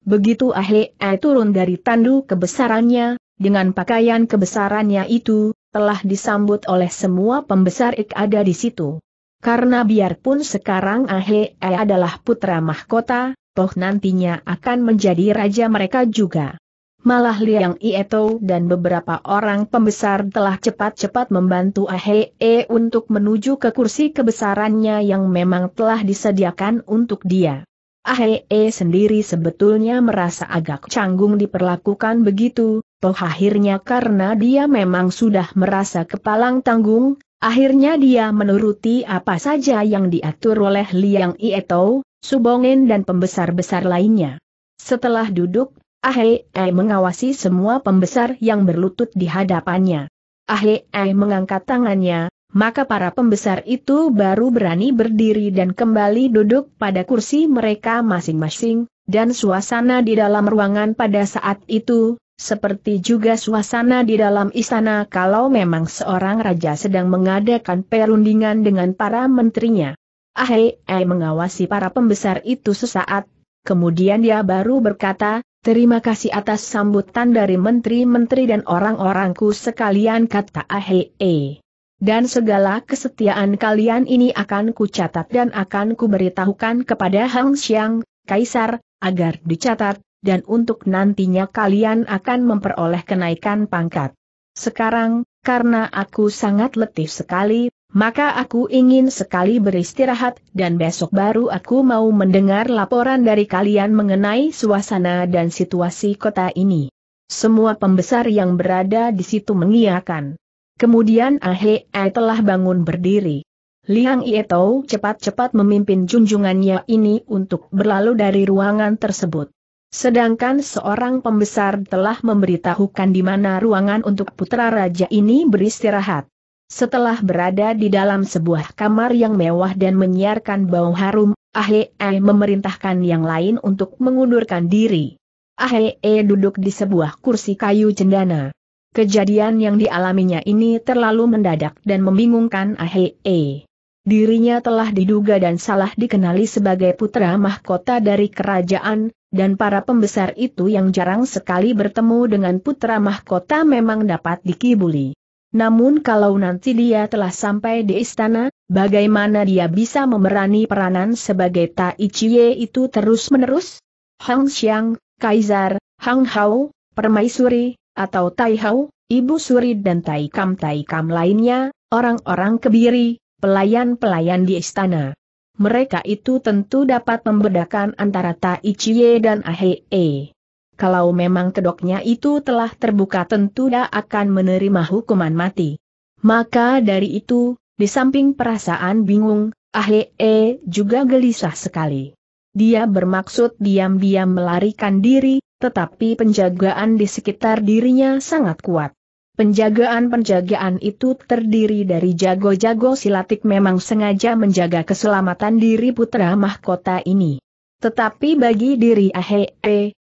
Begitu Ahee turun dari tandu kebesarannya, dengan pakaian kebesarannya itu, telah disambut oleh semua pembesar Ik ada di situ. Karena biarpun sekarang Ahe -e adalah putra mahkota, toh nantinya akan menjadi raja mereka juga. Malah Liang Ieto dan beberapa orang pembesar telah cepat-cepat membantu Ahe -e untuk menuju ke kursi kebesarannya yang memang telah disediakan untuk dia. Ahee sendiri sebetulnya merasa agak canggung diperlakukan begitu, toh akhirnya karena dia memang sudah merasa kepalang tanggung, akhirnya dia menuruti apa saja yang diatur oleh Liang Ieto, Subongen dan pembesar-besar lainnya. Setelah duduk, Ahee mengawasi semua pembesar yang berlutut di hadapannya. Ahee mengangkat tangannya, maka para pembesar itu baru berani berdiri dan kembali duduk pada kursi mereka masing-masing, dan suasana di dalam ruangan pada saat itu, seperti juga suasana di dalam istana kalau memang seorang raja sedang mengadakan perundingan dengan para menterinya. Ahe, eh mengawasi para pembesar itu sesaat, kemudian dia baru berkata, terima kasih atas sambutan dari menteri-menteri dan orang-orangku sekalian kata Ahe, eh. Dan segala kesetiaan kalian ini akan kucatat dan akan kuberitahukan kepada Hang Xiang, Kaisar, agar dicatat, dan untuk nantinya kalian akan memperoleh kenaikan pangkat. Sekarang, karena aku sangat letih sekali, maka aku ingin sekali beristirahat dan besok baru aku mau mendengar laporan dari kalian mengenai suasana dan situasi kota ini. Semua pembesar yang berada di situ mengiakan. Kemudian Ahe telah bangun berdiri. Liang Tau cepat-cepat memimpin junjungannya ini untuk berlalu dari ruangan tersebut. Sedangkan seorang pembesar telah memberitahukan di mana ruangan untuk putra raja ini beristirahat. Setelah berada di dalam sebuah kamar yang mewah dan menyiarkan bau harum, Ahe memerintahkan yang lain untuk mengundurkan diri. Ahe duduk di sebuah kursi kayu cendana. Kejadian yang dialaminya ini terlalu mendadak dan membingungkan Ahee. Dirinya telah diduga dan salah dikenali sebagai putra mahkota dari kerajaan, dan para pembesar itu yang jarang sekali bertemu dengan putra mahkota memang dapat dikibuli. Namun kalau nanti dia telah sampai di istana, bagaimana dia bisa memerani peranan sebagai Tai Chie itu terus-menerus? Hang Xiang, Kaisar, Hang Hao, Permaisuri, atau Tai Hau, Ibu Suri dan Tai Kam Tai Kam lainnya, orang-orang kebiri, pelayan-pelayan di istana. Mereka itu tentu dapat membedakan antara Tai Chie dan Ahee. Kalau memang kedoknya itu telah terbuka tentu dia akan menerima hukuman mati. Maka dari itu, di samping perasaan bingung, Ahee juga gelisah sekali. Dia bermaksud diam-diam melarikan diri, tetapi penjagaan di sekitar dirinya sangat kuat. Penjagaan-penjagaan itu terdiri dari jago-jago silatik memang sengaja menjaga keselamatan diri putra mahkota ini. Tetapi bagi diri Ahe,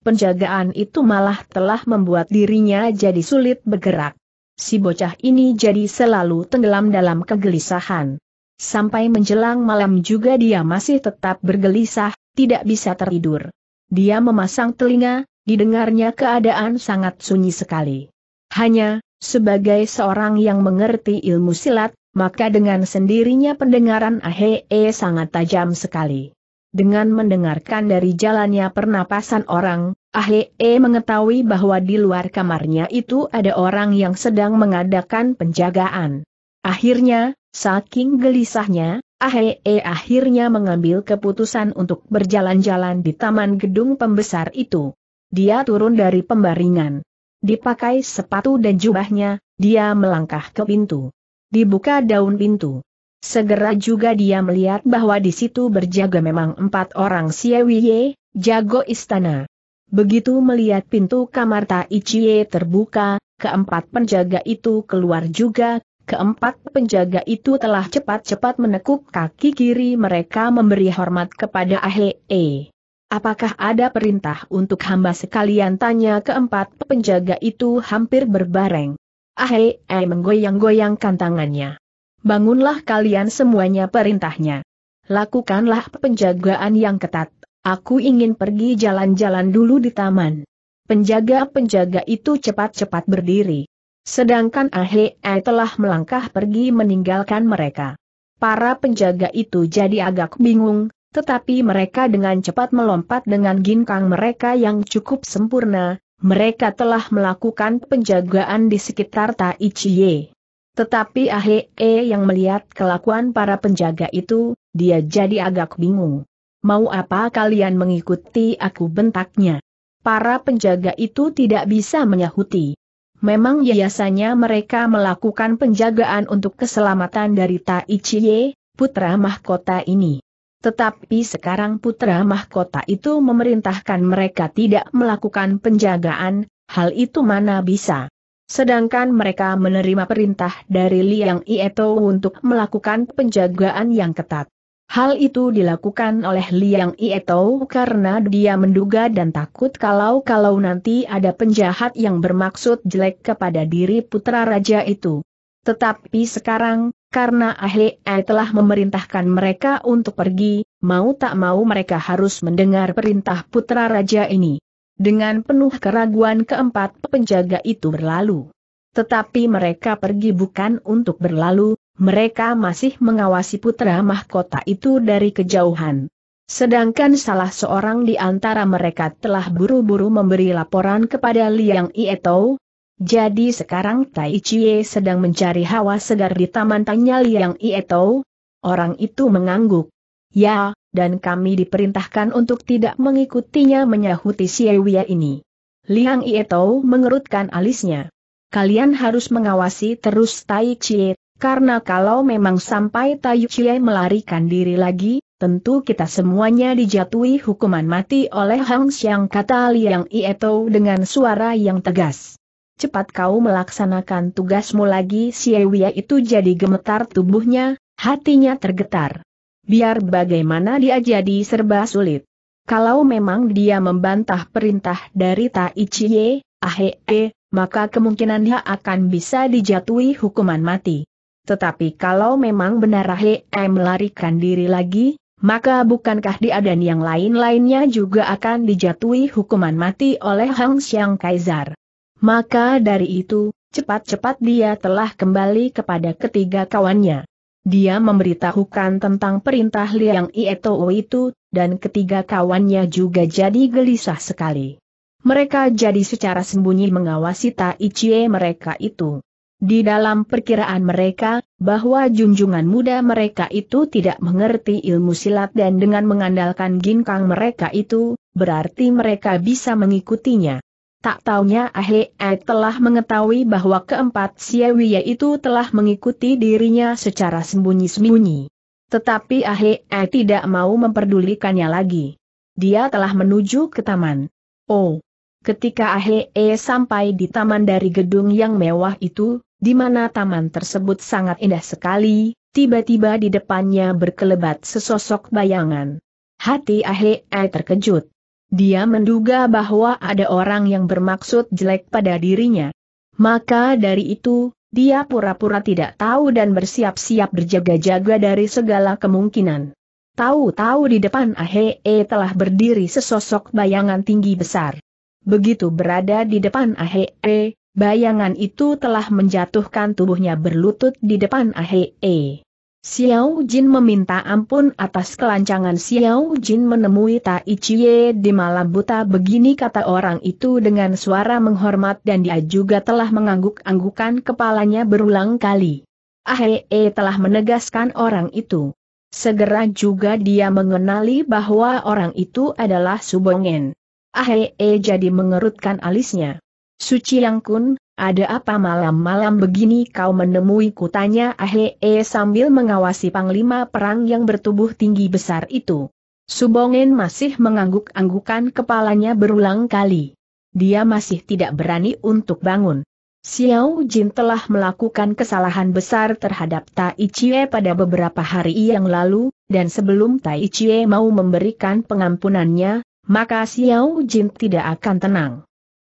penjagaan itu malah telah membuat dirinya jadi sulit bergerak. Si bocah ini jadi selalu tenggelam dalam kegelisahan. Sampai menjelang malam juga dia masih tetap bergelisah, tidak bisa tertidur. Dia memasang telinga, didengarnya keadaan sangat sunyi sekali. Hanya, sebagai seorang yang mengerti ilmu silat, maka dengan sendirinya pendengaran Ahee sangat tajam sekali. Dengan mendengarkan dari jalannya pernapasan orang, Ahee mengetahui bahwa di luar kamarnya itu ada orang yang sedang mengadakan penjagaan. Akhirnya, saking gelisahnya, Ahee akhirnya mengambil keputusan untuk berjalan-jalan di taman gedung pembesar itu. Dia turun dari pembaringan. Dipakai sepatu dan jubahnya, dia melangkah ke pintu. Dibuka daun pintu. Segera juga dia melihat bahwa di situ berjaga memang empat orang Siewiye, jago istana. Begitu melihat pintu kamar Taichie terbuka, keempat penjaga itu keluar juga, keempat penjaga itu telah cepat-cepat menekuk kaki kiri mereka memberi hormat kepada Ahe. -e. Apakah ada perintah untuk hamba sekalian tanya keempat penjaga itu hampir berbareng. Ahe, eh menggoyang-goyangkan tangannya. Bangunlah kalian semuanya perintahnya. Lakukanlah penjagaan yang ketat. Aku ingin pergi jalan-jalan dulu di taman. Penjaga-penjaga itu cepat-cepat berdiri. Sedangkan Ahe eh telah melangkah pergi meninggalkan mereka. Para penjaga itu jadi agak bingung, tetapi mereka dengan cepat melompat dengan ginkang mereka yang cukup sempurna, mereka telah melakukan penjagaan di sekitar Tai Chie. Tetapi Ahe e yang melihat kelakuan para penjaga itu, dia jadi agak bingung. Mau apa kalian mengikuti aku bentaknya? Para penjaga itu tidak bisa menyahuti. Memang biasanya mereka melakukan penjagaan untuk keselamatan dari Tai Chie, putra mahkota ini. Tetapi sekarang putra mahkota itu memerintahkan mereka tidak melakukan penjagaan, hal itu mana bisa. Sedangkan mereka menerima perintah dari Liang Ieto untuk melakukan penjagaan yang ketat. Hal itu dilakukan oleh Liang Ieto karena dia menduga dan takut kalau-kalau nanti ada penjahat yang bermaksud jelek kepada diri putra raja itu. Tetapi sekarang, karena Ahli E telah memerintahkan mereka untuk pergi, mau tak mau mereka harus mendengar perintah putra raja ini. Dengan penuh keraguan keempat penjaga itu berlalu. Tetapi mereka pergi bukan untuk berlalu, mereka masih mengawasi putra mahkota itu dari kejauhan. Sedangkan salah seorang di antara mereka telah buru-buru memberi laporan kepada Liang Ietou, jadi sekarang Tai Chie sedang mencari hawa segar di taman tanya Liang Ieto? Orang itu mengangguk. Ya, dan kami diperintahkan untuk tidak mengikutinya menyahuti Siewia ini. Liang Ieto mengerutkan alisnya. Kalian harus mengawasi terus Tai Chie, karena kalau memang sampai Tai Chie melarikan diri lagi, tentu kita semuanya dijatuhi hukuman mati oleh Hang Xiang kata Liang Ieto dengan suara yang tegas cepat kau melaksanakan tugasmu lagi Siewia itu jadi gemetar tubuhnya, hatinya tergetar. Biar bagaimana dia jadi serba sulit. Kalau memang dia membantah perintah dari Taichiye, Ahe, eh, maka kemungkinan dia akan bisa dijatuhi hukuman mati. Tetapi kalau memang benar Ahe eh, melarikan diri lagi, maka bukankah dia dan yang lain-lainnya juga akan dijatuhi hukuman mati oleh Hang Xiang Kaisar? Maka dari itu, cepat-cepat dia telah kembali kepada ketiga kawannya. Dia memberitahukan tentang perintah Liang Ieto itu, dan ketiga kawannya juga jadi gelisah sekali. Mereka jadi secara sembunyi mengawasi Tai Chie mereka itu. Di dalam perkiraan mereka, bahwa junjungan muda mereka itu tidak mengerti ilmu silat dan dengan mengandalkan ginkang mereka itu, berarti mereka bisa mengikutinya. Tak taunya Ahe telah mengetahui bahwa keempat siawiyah itu telah mengikuti dirinya secara sembunyi-sembunyi. Tetapi Ahe tidak mau memperdulikannya lagi. Dia telah menuju ke taman. Oh! Ketika Ahe sampai di taman dari gedung yang mewah itu, di mana taman tersebut sangat indah sekali, tiba-tiba di depannya berkelebat sesosok bayangan. Hati Ahe terkejut. Dia menduga bahwa ada orang yang bermaksud jelek pada dirinya. Maka dari itu, dia pura-pura tidak tahu dan bersiap-siap berjaga-jaga dari segala kemungkinan. Tahu-tahu di depan Ahee telah berdiri sesosok bayangan tinggi besar. Begitu berada di depan Ahee, bayangan itu telah menjatuhkan tubuhnya berlutut di depan Ahee. Xiao Jin meminta ampun atas kelancangan Xiao Jin menemui Tai Chie di malam buta begini kata orang itu dengan suara menghormat dan dia juga telah mengangguk-anggukan kepalanya berulang kali. Ahee eh, telah menegaskan orang itu. Segera juga dia mengenali bahwa orang itu adalah Subongen. Ahee eh, jadi mengerutkan alisnya. Suci Yang Kun, ada apa malam-malam begini kau menemui kutanya Ahe eh, sambil mengawasi panglima perang yang bertubuh tinggi besar itu. Subongen masih mengangguk-anggukan kepalanya berulang kali. Dia masih tidak berani untuk bangun. Xiao Jin telah melakukan kesalahan besar terhadap Tai Chie pada beberapa hari yang lalu, dan sebelum Tai Chie mau memberikan pengampunannya, maka Xiao Jin tidak akan tenang.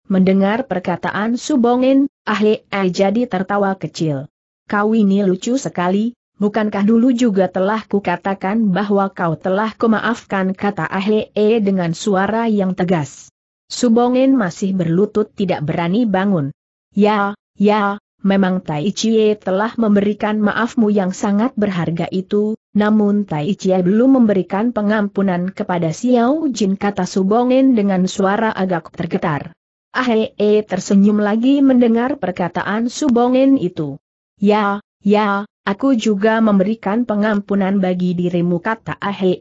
Mendengar perkataan Subongin, Ahe Ai jadi tertawa kecil. Kau ini lucu sekali, bukankah dulu juga telah kukatakan bahwa kau telah kemaafkan kata Ahe E dengan suara yang tegas. Subongin masih berlutut tidak berani bangun. Ya, ya, memang Tai Chie telah memberikan maafmu yang sangat berharga itu, namun Tai Chie belum memberikan pengampunan kepada Xiao Jin kata Subongin dengan suara agak tergetar. Ahe tersenyum lagi mendengar perkataan Subongen itu. Ya, ya, aku juga memberikan pengampunan bagi dirimu kata Ahe.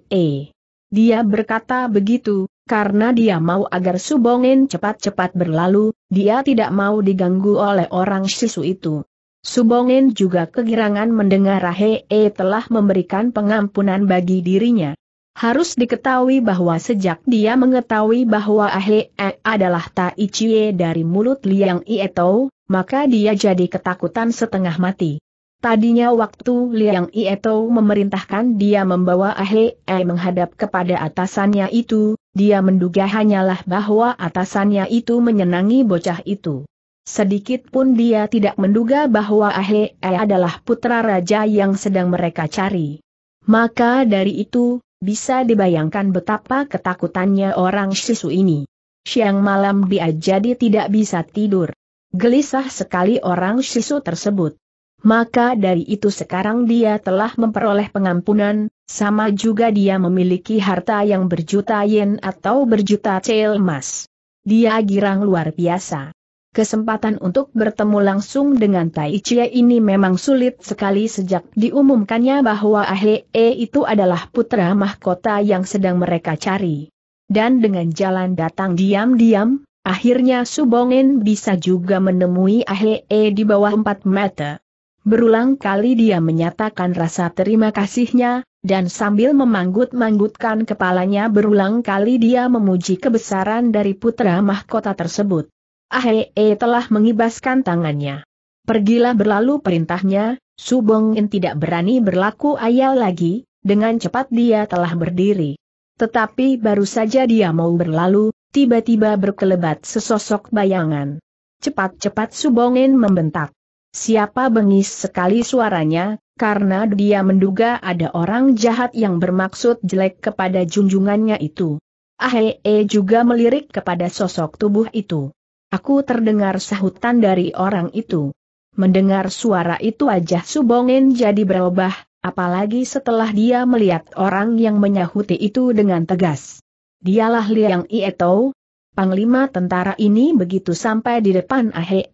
Dia berkata begitu, karena dia mau agar Subongen cepat-cepat berlalu, dia tidak mau diganggu oleh orang sisu itu. Subongen juga kegirangan mendengar Ahe telah memberikan pengampunan bagi dirinya. Harus diketahui bahwa sejak dia mengetahui bahwa Ahe adalah Tai Chie dari mulut Liang Ieto, maka dia jadi ketakutan setengah mati. Tadinya waktu Liang Ieto memerintahkan dia membawa Ahe menghadap kepada atasannya itu, dia menduga hanyalah bahwa atasannya itu menyenangi bocah itu. Sedikit pun dia tidak menduga bahwa Ahe adalah putra raja yang sedang mereka cari. Maka dari itu, bisa dibayangkan betapa ketakutannya orang sisu ini. Siang malam dia jadi tidak bisa tidur. Gelisah sekali orang sisu tersebut. Maka dari itu sekarang dia telah memperoleh pengampunan, sama juga dia memiliki harta yang berjuta yen atau berjuta cel emas. Dia girang luar biasa. Kesempatan untuk bertemu langsung dengan Tai Chia ini memang sulit sekali sejak diumumkannya bahwa Ahe e itu adalah putra mahkota yang sedang mereka cari. Dan dengan jalan datang diam-diam, akhirnya Subongen bisa juga menemui Ahe e di bawah 4 meter. Berulang kali dia menyatakan rasa terima kasihnya, dan sambil memanggut-manggutkan kepalanya berulang kali dia memuji kebesaran dari putra mahkota tersebut. Ahe e, telah mengibaskan tangannya. Pergilah berlalu perintahnya, Subong In tidak berani berlaku ayal lagi, dengan cepat dia telah berdiri. Tetapi baru saja dia mau berlalu, tiba-tiba berkelebat sesosok bayangan. Cepat-cepat Subongin membentak. Siapa bengis sekali suaranya, karena dia menduga ada orang jahat yang bermaksud jelek kepada junjungannya itu. Ahe e, juga melirik kepada sosok tubuh itu. Aku terdengar sahutan dari orang itu. Mendengar suara itu aja Subongen jadi berubah, apalagi setelah dia melihat orang yang menyahuti itu dengan tegas. Dialah Liang Ietou, panglima tentara ini begitu sampai di depan Ahe,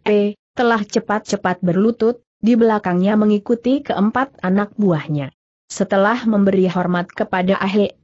telah cepat-cepat berlutut, di belakangnya mengikuti keempat anak buahnya. Setelah memberi hormat kepada Ahe,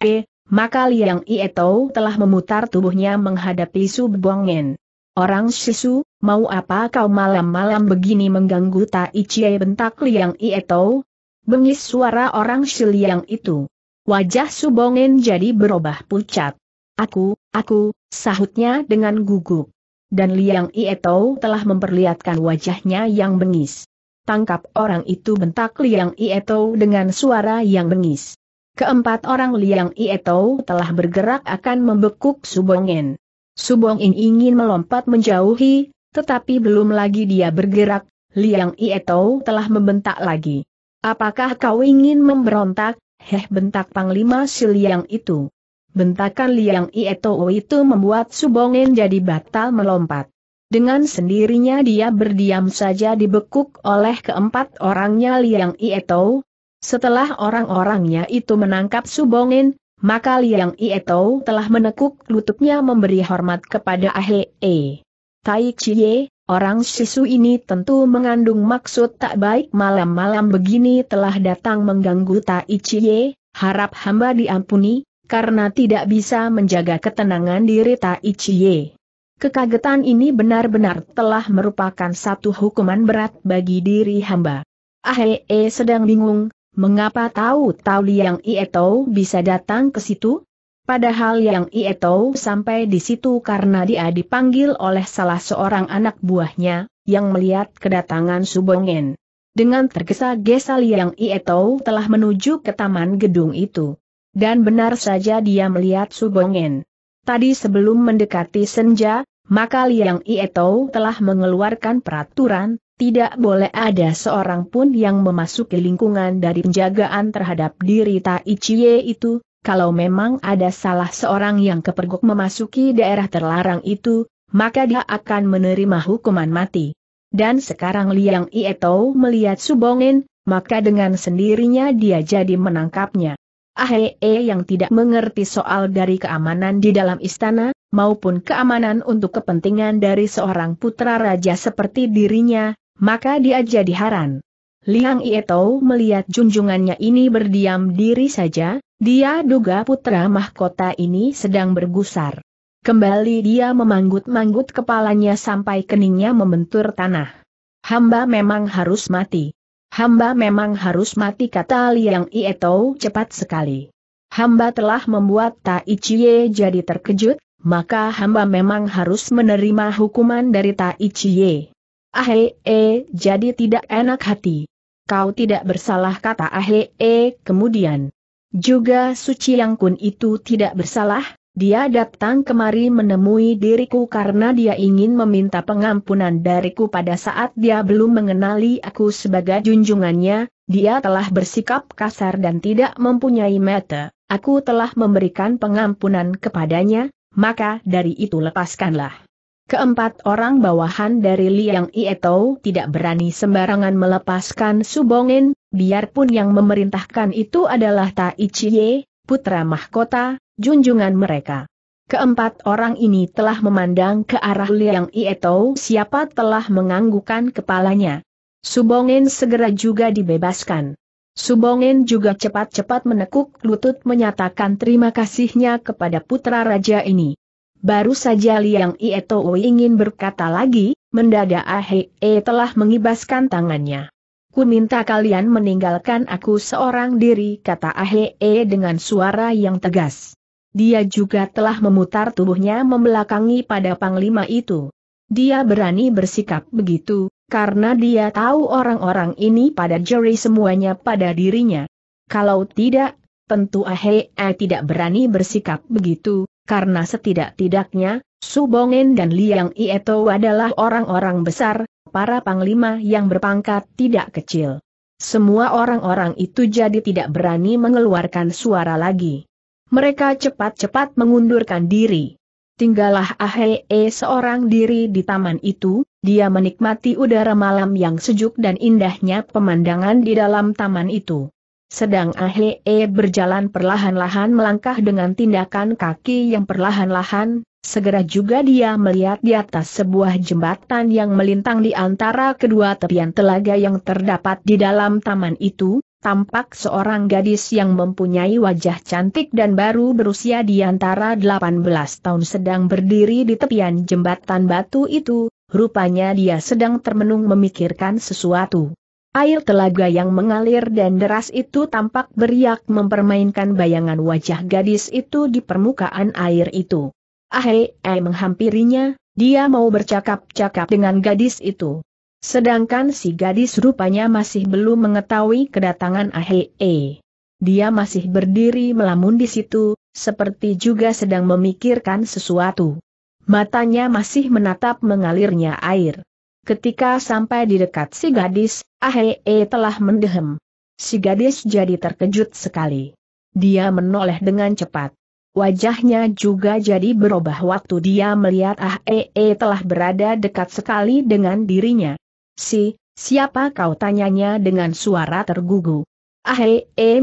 maka Liang Ietou telah memutar tubuhnya menghadapi Subongen. Orang sisu, mau apa kau malam-malam begini mengganggu Tai Chie bentak Liang Ie Tau? Bengis suara orang Shiliang itu. Wajah Subongen jadi berubah pucat. Aku, aku, sahutnya dengan gugup. Dan Liang Ie Tau telah memperlihatkan wajahnya yang bengis. Tangkap orang itu bentak Liang Ie Tau dengan suara yang bengis. Keempat orang Liang Ie Tau telah bergerak akan membekuk Subongen. Subong Ing ingin melompat menjauhi, tetapi belum lagi dia bergerak, Liang Ietou telah membentak lagi. Apakah kau ingin memberontak? Heh bentak Panglima si Liang itu. Bentakan Liang Ietou itu membuat Subongin jadi batal melompat. Dengan sendirinya dia berdiam saja dibekuk oleh keempat orangnya Liang Ietou. Setelah orang-orangnya itu menangkap Subongin, maka Liang Tau telah menekuk lututnya memberi hormat kepada E. Tai Chie, orang sisu ini tentu mengandung maksud tak baik malam-malam begini telah datang mengganggu Tai Chie, harap hamba diampuni, karena tidak bisa menjaga ketenangan diri Tai Chie. Kekagetan ini benar-benar telah merupakan satu hukuman berat bagi diri hamba. Ahe e sedang bingung, Mengapa tahu-tahu Liang Ieto bisa datang ke situ? Padahal yang Ieto sampai di situ karena dia dipanggil oleh salah seorang anak buahnya, yang melihat kedatangan Subongen. Dengan tergesa-gesa Liang Ieto telah menuju ke taman gedung itu. Dan benar saja dia melihat Subongen. Tadi sebelum mendekati senja, maka Liang Ieto telah mengeluarkan peraturan, tidak boleh ada seorang pun yang memasuki lingkungan dari penjagaan terhadap diri Tai Chie itu, kalau memang ada salah seorang yang kepergok memasuki daerah terlarang itu, maka dia akan menerima hukuman mati. Dan sekarang Liang Ieto melihat Subongin, maka dengan sendirinya dia jadi menangkapnya. Ahee yang tidak mengerti soal dari keamanan di dalam istana, maupun keamanan untuk kepentingan dari seorang putra raja seperti dirinya, maka dia jadi haran. Liang Ietou melihat junjungannya ini berdiam diri saja, dia duga putra mahkota ini sedang bergusar. Kembali dia memanggut-manggut kepalanya sampai keningnya membentur tanah. Hamba memang harus mati. Hamba memang harus mati kata Liang Ietou cepat sekali. Hamba telah membuat Tai Chie jadi terkejut, maka hamba memang harus menerima hukuman dari Tai Chie. Ahe, -e, jadi tidak enak hati. Kau tidak bersalah kata Ahe, -e, kemudian. Juga Suci Yang Kun itu tidak bersalah, dia datang kemari menemui diriku karena dia ingin meminta pengampunan dariku pada saat dia belum mengenali aku sebagai junjungannya, dia telah bersikap kasar dan tidak mempunyai mata. Aku telah memberikan pengampunan kepadanya, maka dari itu lepaskanlah. Keempat orang bawahan dari Liang Ieto tidak berani sembarangan melepaskan Subongin, biarpun yang memerintahkan itu adalah Tai Chie, putra mahkota, junjungan mereka. Keempat orang ini telah memandang ke arah Liang Ieto siapa telah menganggukan kepalanya. Subongin segera juga dibebaskan. Subongen juga cepat-cepat menekuk lutut menyatakan terima kasihnya kepada putra raja ini. Baru saja Liang Ietowo ingin berkata lagi, mendadak Ahe eh, telah mengibaskan tangannya. Ku minta kalian meninggalkan aku seorang diri kata Ahe eh, dengan suara yang tegas. Dia juga telah memutar tubuhnya membelakangi pada panglima itu. Dia berani bersikap begitu, karena dia tahu orang-orang ini pada juri semuanya pada dirinya. Kalau tidak, tentu Ahee eh, tidak berani bersikap begitu, karena setidak-tidaknya, Subongen dan Liang Ieto adalah orang-orang besar, para panglima yang berpangkat tidak kecil. Semua orang-orang itu jadi tidak berani mengeluarkan suara lagi. Mereka cepat-cepat mengundurkan diri. Tinggallah Ahee eh, seorang diri di taman itu, dia menikmati udara malam yang sejuk dan indahnya pemandangan di dalam taman itu. Sedang E berjalan perlahan-lahan melangkah dengan tindakan kaki yang perlahan-lahan, segera juga dia melihat di atas sebuah jembatan yang melintang di antara kedua tepian telaga yang terdapat di dalam taman itu, tampak seorang gadis yang mempunyai wajah cantik dan baru berusia di antara 18 tahun sedang berdiri di tepian jembatan batu itu, rupanya dia sedang termenung memikirkan sesuatu. Air telaga yang mengalir dan deras itu tampak beriak mempermainkan bayangan wajah gadis itu di permukaan air itu. Ahe, eh menghampirinya, dia mau bercakap-cakap dengan gadis itu. Sedangkan si gadis rupanya masih belum mengetahui kedatangan Ahe. -e. Dia masih berdiri melamun di situ, seperti juga sedang memikirkan sesuatu. Matanya masih menatap mengalirnya air. Ketika sampai di dekat si gadis, Ahee telah mendehem. Si gadis jadi terkejut sekali. Dia menoleh dengan cepat. Wajahnya juga jadi berubah waktu dia melihat Ah telah berada dekat sekali dengan dirinya. Si, siapa kau tanyanya dengan suara tergugu. Ah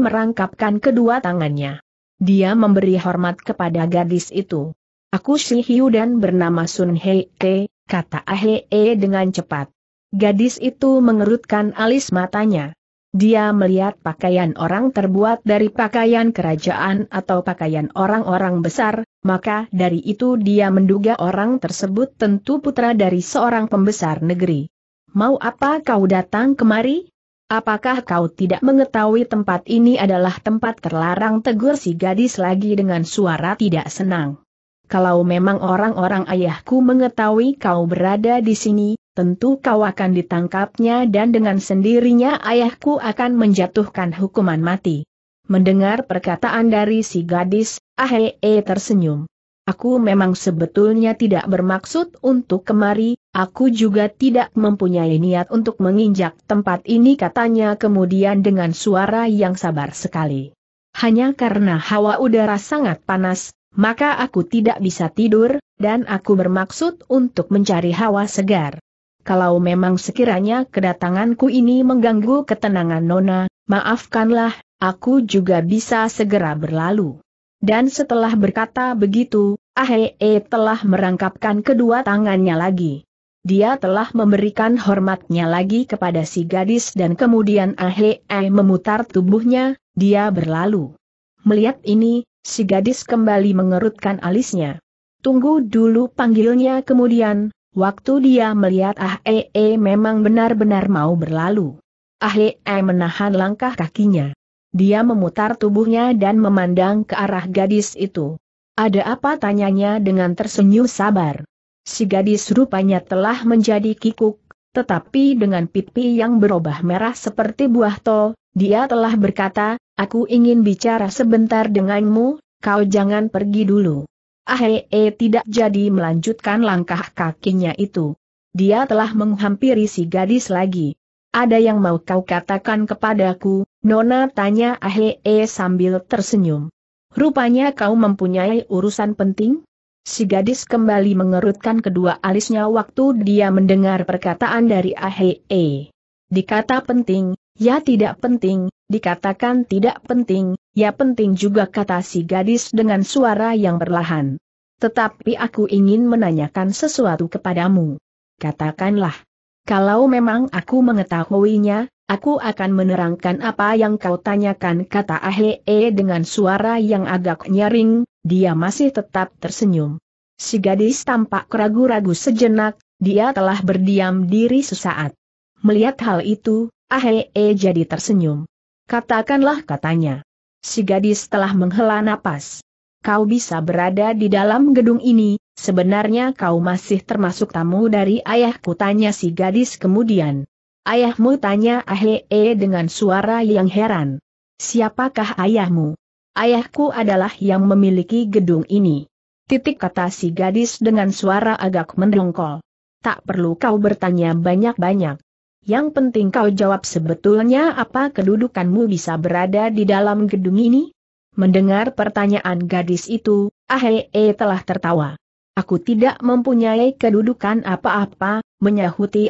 merangkapkan kedua tangannya. Dia memberi hormat kepada gadis itu. Aku si Hiu dan bernama Sun Hei Te, kata Ahe ah -e dengan cepat. Gadis itu mengerutkan alis matanya. Dia melihat pakaian orang terbuat dari pakaian kerajaan atau pakaian orang-orang besar, maka dari itu dia menduga orang tersebut tentu putra dari seorang pembesar negeri. Mau apa kau datang kemari? Apakah kau tidak mengetahui tempat ini adalah tempat terlarang tegur si gadis lagi dengan suara tidak senang? kalau memang orang-orang ayahku mengetahui kau berada di sini, tentu kau akan ditangkapnya dan dengan sendirinya ayahku akan menjatuhkan hukuman mati. Mendengar perkataan dari si gadis, Ahee tersenyum. Aku memang sebetulnya tidak bermaksud untuk kemari, aku juga tidak mempunyai niat untuk menginjak tempat ini katanya kemudian dengan suara yang sabar sekali. Hanya karena hawa udara sangat panas, maka aku tidak bisa tidur, dan aku bermaksud untuk mencari hawa segar. Kalau memang sekiranya kedatanganku ini mengganggu ketenangan Nona, maafkanlah, aku juga bisa segera berlalu. Dan setelah berkata begitu, Ahee telah merangkapkan kedua tangannya lagi. Dia telah memberikan hormatnya lagi kepada si gadis dan kemudian Ahee memutar tubuhnya, dia berlalu. Melihat ini, Si gadis kembali mengerutkan alisnya. Tunggu dulu panggilnya kemudian, waktu dia melihat Ah -e -e memang benar-benar mau berlalu. Ah -e -e menahan langkah kakinya. Dia memutar tubuhnya dan memandang ke arah gadis itu. Ada apa tanyanya dengan tersenyum sabar. Si gadis rupanya telah menjadi kikuk, tetapi dengan pipi yang berubah merah seperti buah tol, dia telah berkata, Aku ingin bicara sebentar denganmu, kau jangan pergi dulu. Ahee eh, tidak jadi melanjutkan langkah kakinya itu. Dia telah menghampiri si gadis lagi. Ada yang mau kau katakan kepadaku, Nona tanya Ahee eh, sambil tersenyum. Rupanya kau mempunyai urusan penting? Si gadis kembali mengerutkan kedua alisnya waktu dia mendengar perkataan dari Ahee. Eh. Dikata penting, ya tidak penting, dikatakan tidak penting, ya penting juga kata si gadis dengan suara yang berlahan. Tetapi aku ingin menanyakan sesuatu kepadamu. Katakanlah. Kalau memang aku mengetahuinya, aku akan menerangkan apa yang kau tanyakan kata Ahee dengan suara yang agak nyaring, dia masih tetap tersenyum. Si gadis tampak ragu-ragu sejenak, dia telah berdiam diri sesaat. Melihat hal itu, Ahee jadi tersenyum. Katakanlah katanya. Si gadis telah menghela napas. Kau bisa berada di dalam gedung ini, sebenarnya kau masih termasuk tamu dari ayahku tanya si gadis kemudian. Ayahmu tanya ahe-e dengan suara yang heran. Siapakah ayahmu? Ayahku adalah yang memiliki gedung ini. Titik kata si gadis dengan suara agak mendongkol. Tak perlu kau bertanya banyak-banyak. Yang penting kau jawab sebetulnya apa kedudukanmu bisa berada di dalam gedung ini? Mendengar pertanyaan gadis itu, E telah tertawa. Aku tidak mempunyai kedudukan apa-apa, menyahuti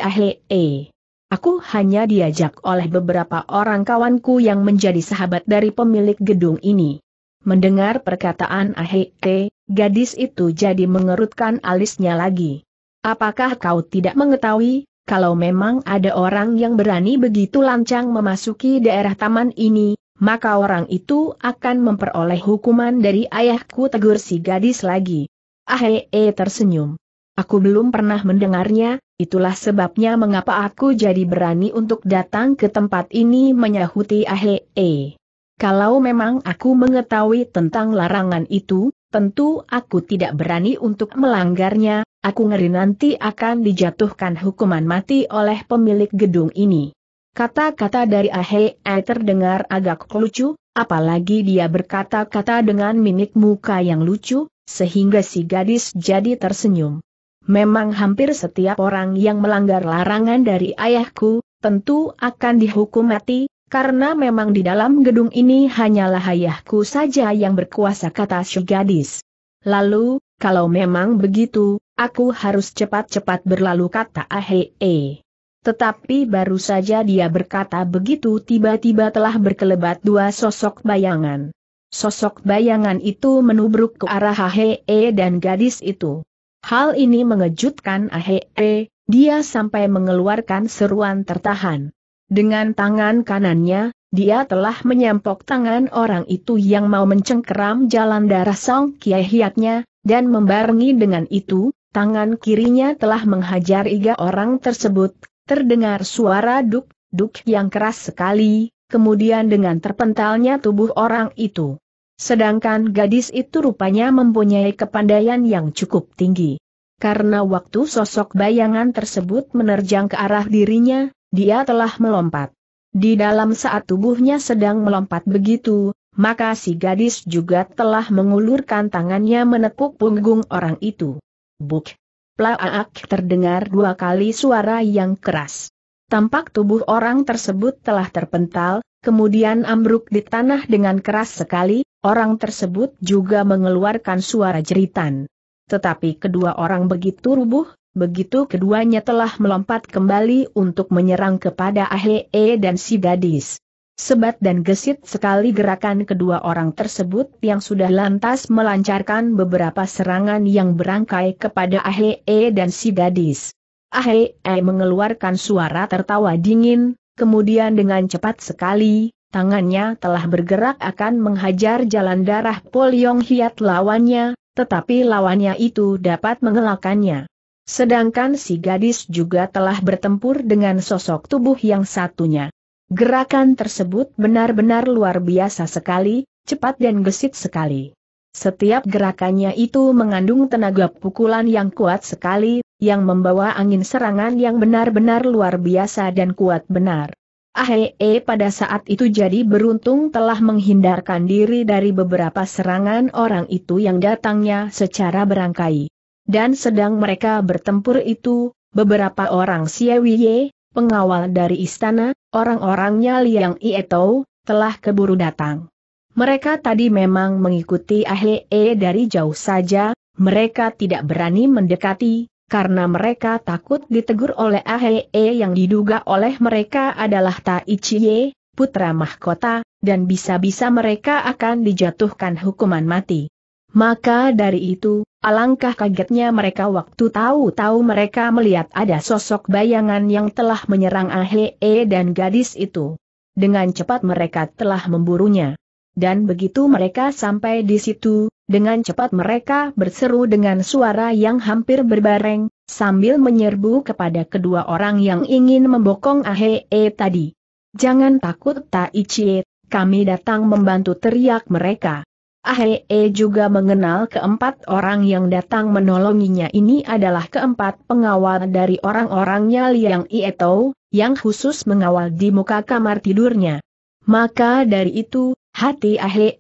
E. Aku hanya diajak oleh beberapa orang kawanku yang menjadi sahabat dari pemilik gedung ini. Mendengar perkataan Ahee, gadis itu jadi mengerutkan alisnya lagi. Apakah kau tidak mengetahui kalau memang ada orang yang berani begitu lancang memasuki daerah taman ini, maka orang itu akan memperoleh hukuman dari ayahku tegur si gadis lagi. Ah Ahe e, tersenyum. Aku belum pernah mendengarnya, itulah sebabnya mengapa aku jadi berani untuk datang ke tempat ini menyahuti Ah Ahe. E. Kalau memang aku mengetahui tentang larangan itu, tentu aku tidak berani untuk melanggarnya, aku ngeri nanti akan dijatuhkan hukuman mati oleh pemilik gedung ini. Kata-kata dari Ahei terdengar agak lucu, apalagi dia berkata-kata dengan mimik muka yang lucu, sehingga si gadis jadi tersenyum. Memang hampir setiap orang yang melanggar larangan dari ayahku, tentu akan dihukum mati, karena memang di dalam gedung ini hanyalah ayahku saja yang berkuasa kata si gadis. Lalu, kalau memang begitu, aku harus cepat-cepat berlalu kata Ahee. Tetapi baru saja dia berkata begitu tiba-tiba telah berkelebat dua sosok bayangan. Sosok bayangan itu menubruk ke arah Ahee dan gadis itu. Hal ini mengejutkan Ahee, dia sampai mengeluarkan seruan tertahan. Dengan tangan kanannya, dia telah menyampok tangan orang itu yang mau mencengkeram jalan darah Song Kiai Hiatnya, dan membarengi dengan itu, tangan kirinya telah menghajar iga orang tersebut, terdengar suara duk-duk yang keras sekali, kemudian dengan terpentalnya tubuh orang itu. Sedangkan gadis itu rupanya mempunyai kepandaian yang cukup tinggi. Karena waktu sosok bayangan tersebut menerjang ke arah dirinya, dia telah melompat. Di dalam saat tubuhnya sedang melompat begitu, maka si gadis juga telah mengulurkan tangannya menepuk punggung orang itu. Buk! Plaak terdengar dua kali suara yang keras. Tampak tubuh orang tersebut telah terpental, kemudian ambruk di tanah dengan keras sekali, orang tersebut juga mengeluarkan suara jeritan. Tetapi kedua orang begitu rubuh, begitu keduanya telah melompat kembali untuk menyerang kepada Ahe e dan si gadis. Sebat dan gesit sekali gerakan kedua orang tersebut yang sudah lantas melancarkan beberapa serangan yang berangkai kepada Ahee dan si gadis. Ahee mengeluarkan suara tertawa dingin, kemudian dengan cepat sekali, tangannya telah bergerak akan menghajar jalan darah Polyong Hiat lawannya, tetapi lawannya itu dapat mengelakannya. Sedangkan si gadis juga telah bertempur dengan sosok tubuh yang satunya. Gerakan tersebut benar-benar luar biasa sekali, cepat dan gesit sekali. Setiap gerakannya itu mengandung tenaga pukulan yang kuat sekali, yang membawa angin serangan yang benar-benar luar biasa dan kuat benar. Ahee eh, pada saat itu jadi beruntung telah menghindarkan diri dari beberapa serangan orang itu yang datangnya secara berangkai. Dan sedang mereka bertempur itu, beberapa orang Siewiye, pengawal dari istana, orang-orangnya Liang Ietou, telah keburu datang. Mereka tadi memang mengikuti Ahe e dari jauh saja, mereka tidak berani mendekati, karena mereka takut ditegur oleh Ahe e yang diduga oleh mereka adalah Taichiye, putra mahkota, dan bisa-bisa mereka akan dijatuhkan hukuman mati. Maka dari itu, Alangkah kagetnya mereka waktu tahu-tahu mereka melihat ada sosok bayangan yang telah menyerang E dan gadis itu. Dengan cepat mereka telah memburunya. Dan begitu mereka sampai di situ, dengan cepat mereka berseru dengan suara yang hampir berbareng, sambil menyerbu kepada kedua orang yang ingin membokong E tadi. Jangan takut Taichie, kami datang membantu teriak mereka. Ahe juga mengenal keempat orang yang datang menolonginya ini adalah keempat pengawal dari orang-orangnya Liang Ietou, yang khusus mengawal di muka kamar tidurnya. Maka dari itu, hati Ahe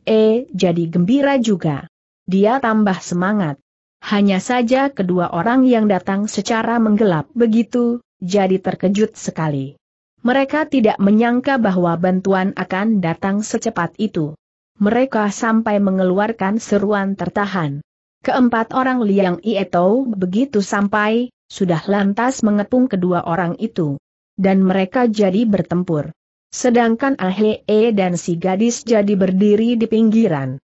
jadi gembira juga. Dia tambah semangat. Hanya saja kedua orang yang datang secara menggelap begitu, jadi terkejut sekali. Mereka tidak menyangka bahwa bantuan akan datang secepat itu mereka sampai mengeluarkan seruan tertahan. Keempat orang Liang Ieto begitu sampai, sudah lantas mengepung kedua orang itu. Dan mereka jadi bertempur. Sedangkan Ahe e dan si gadis jadi berdiri di pinggiran.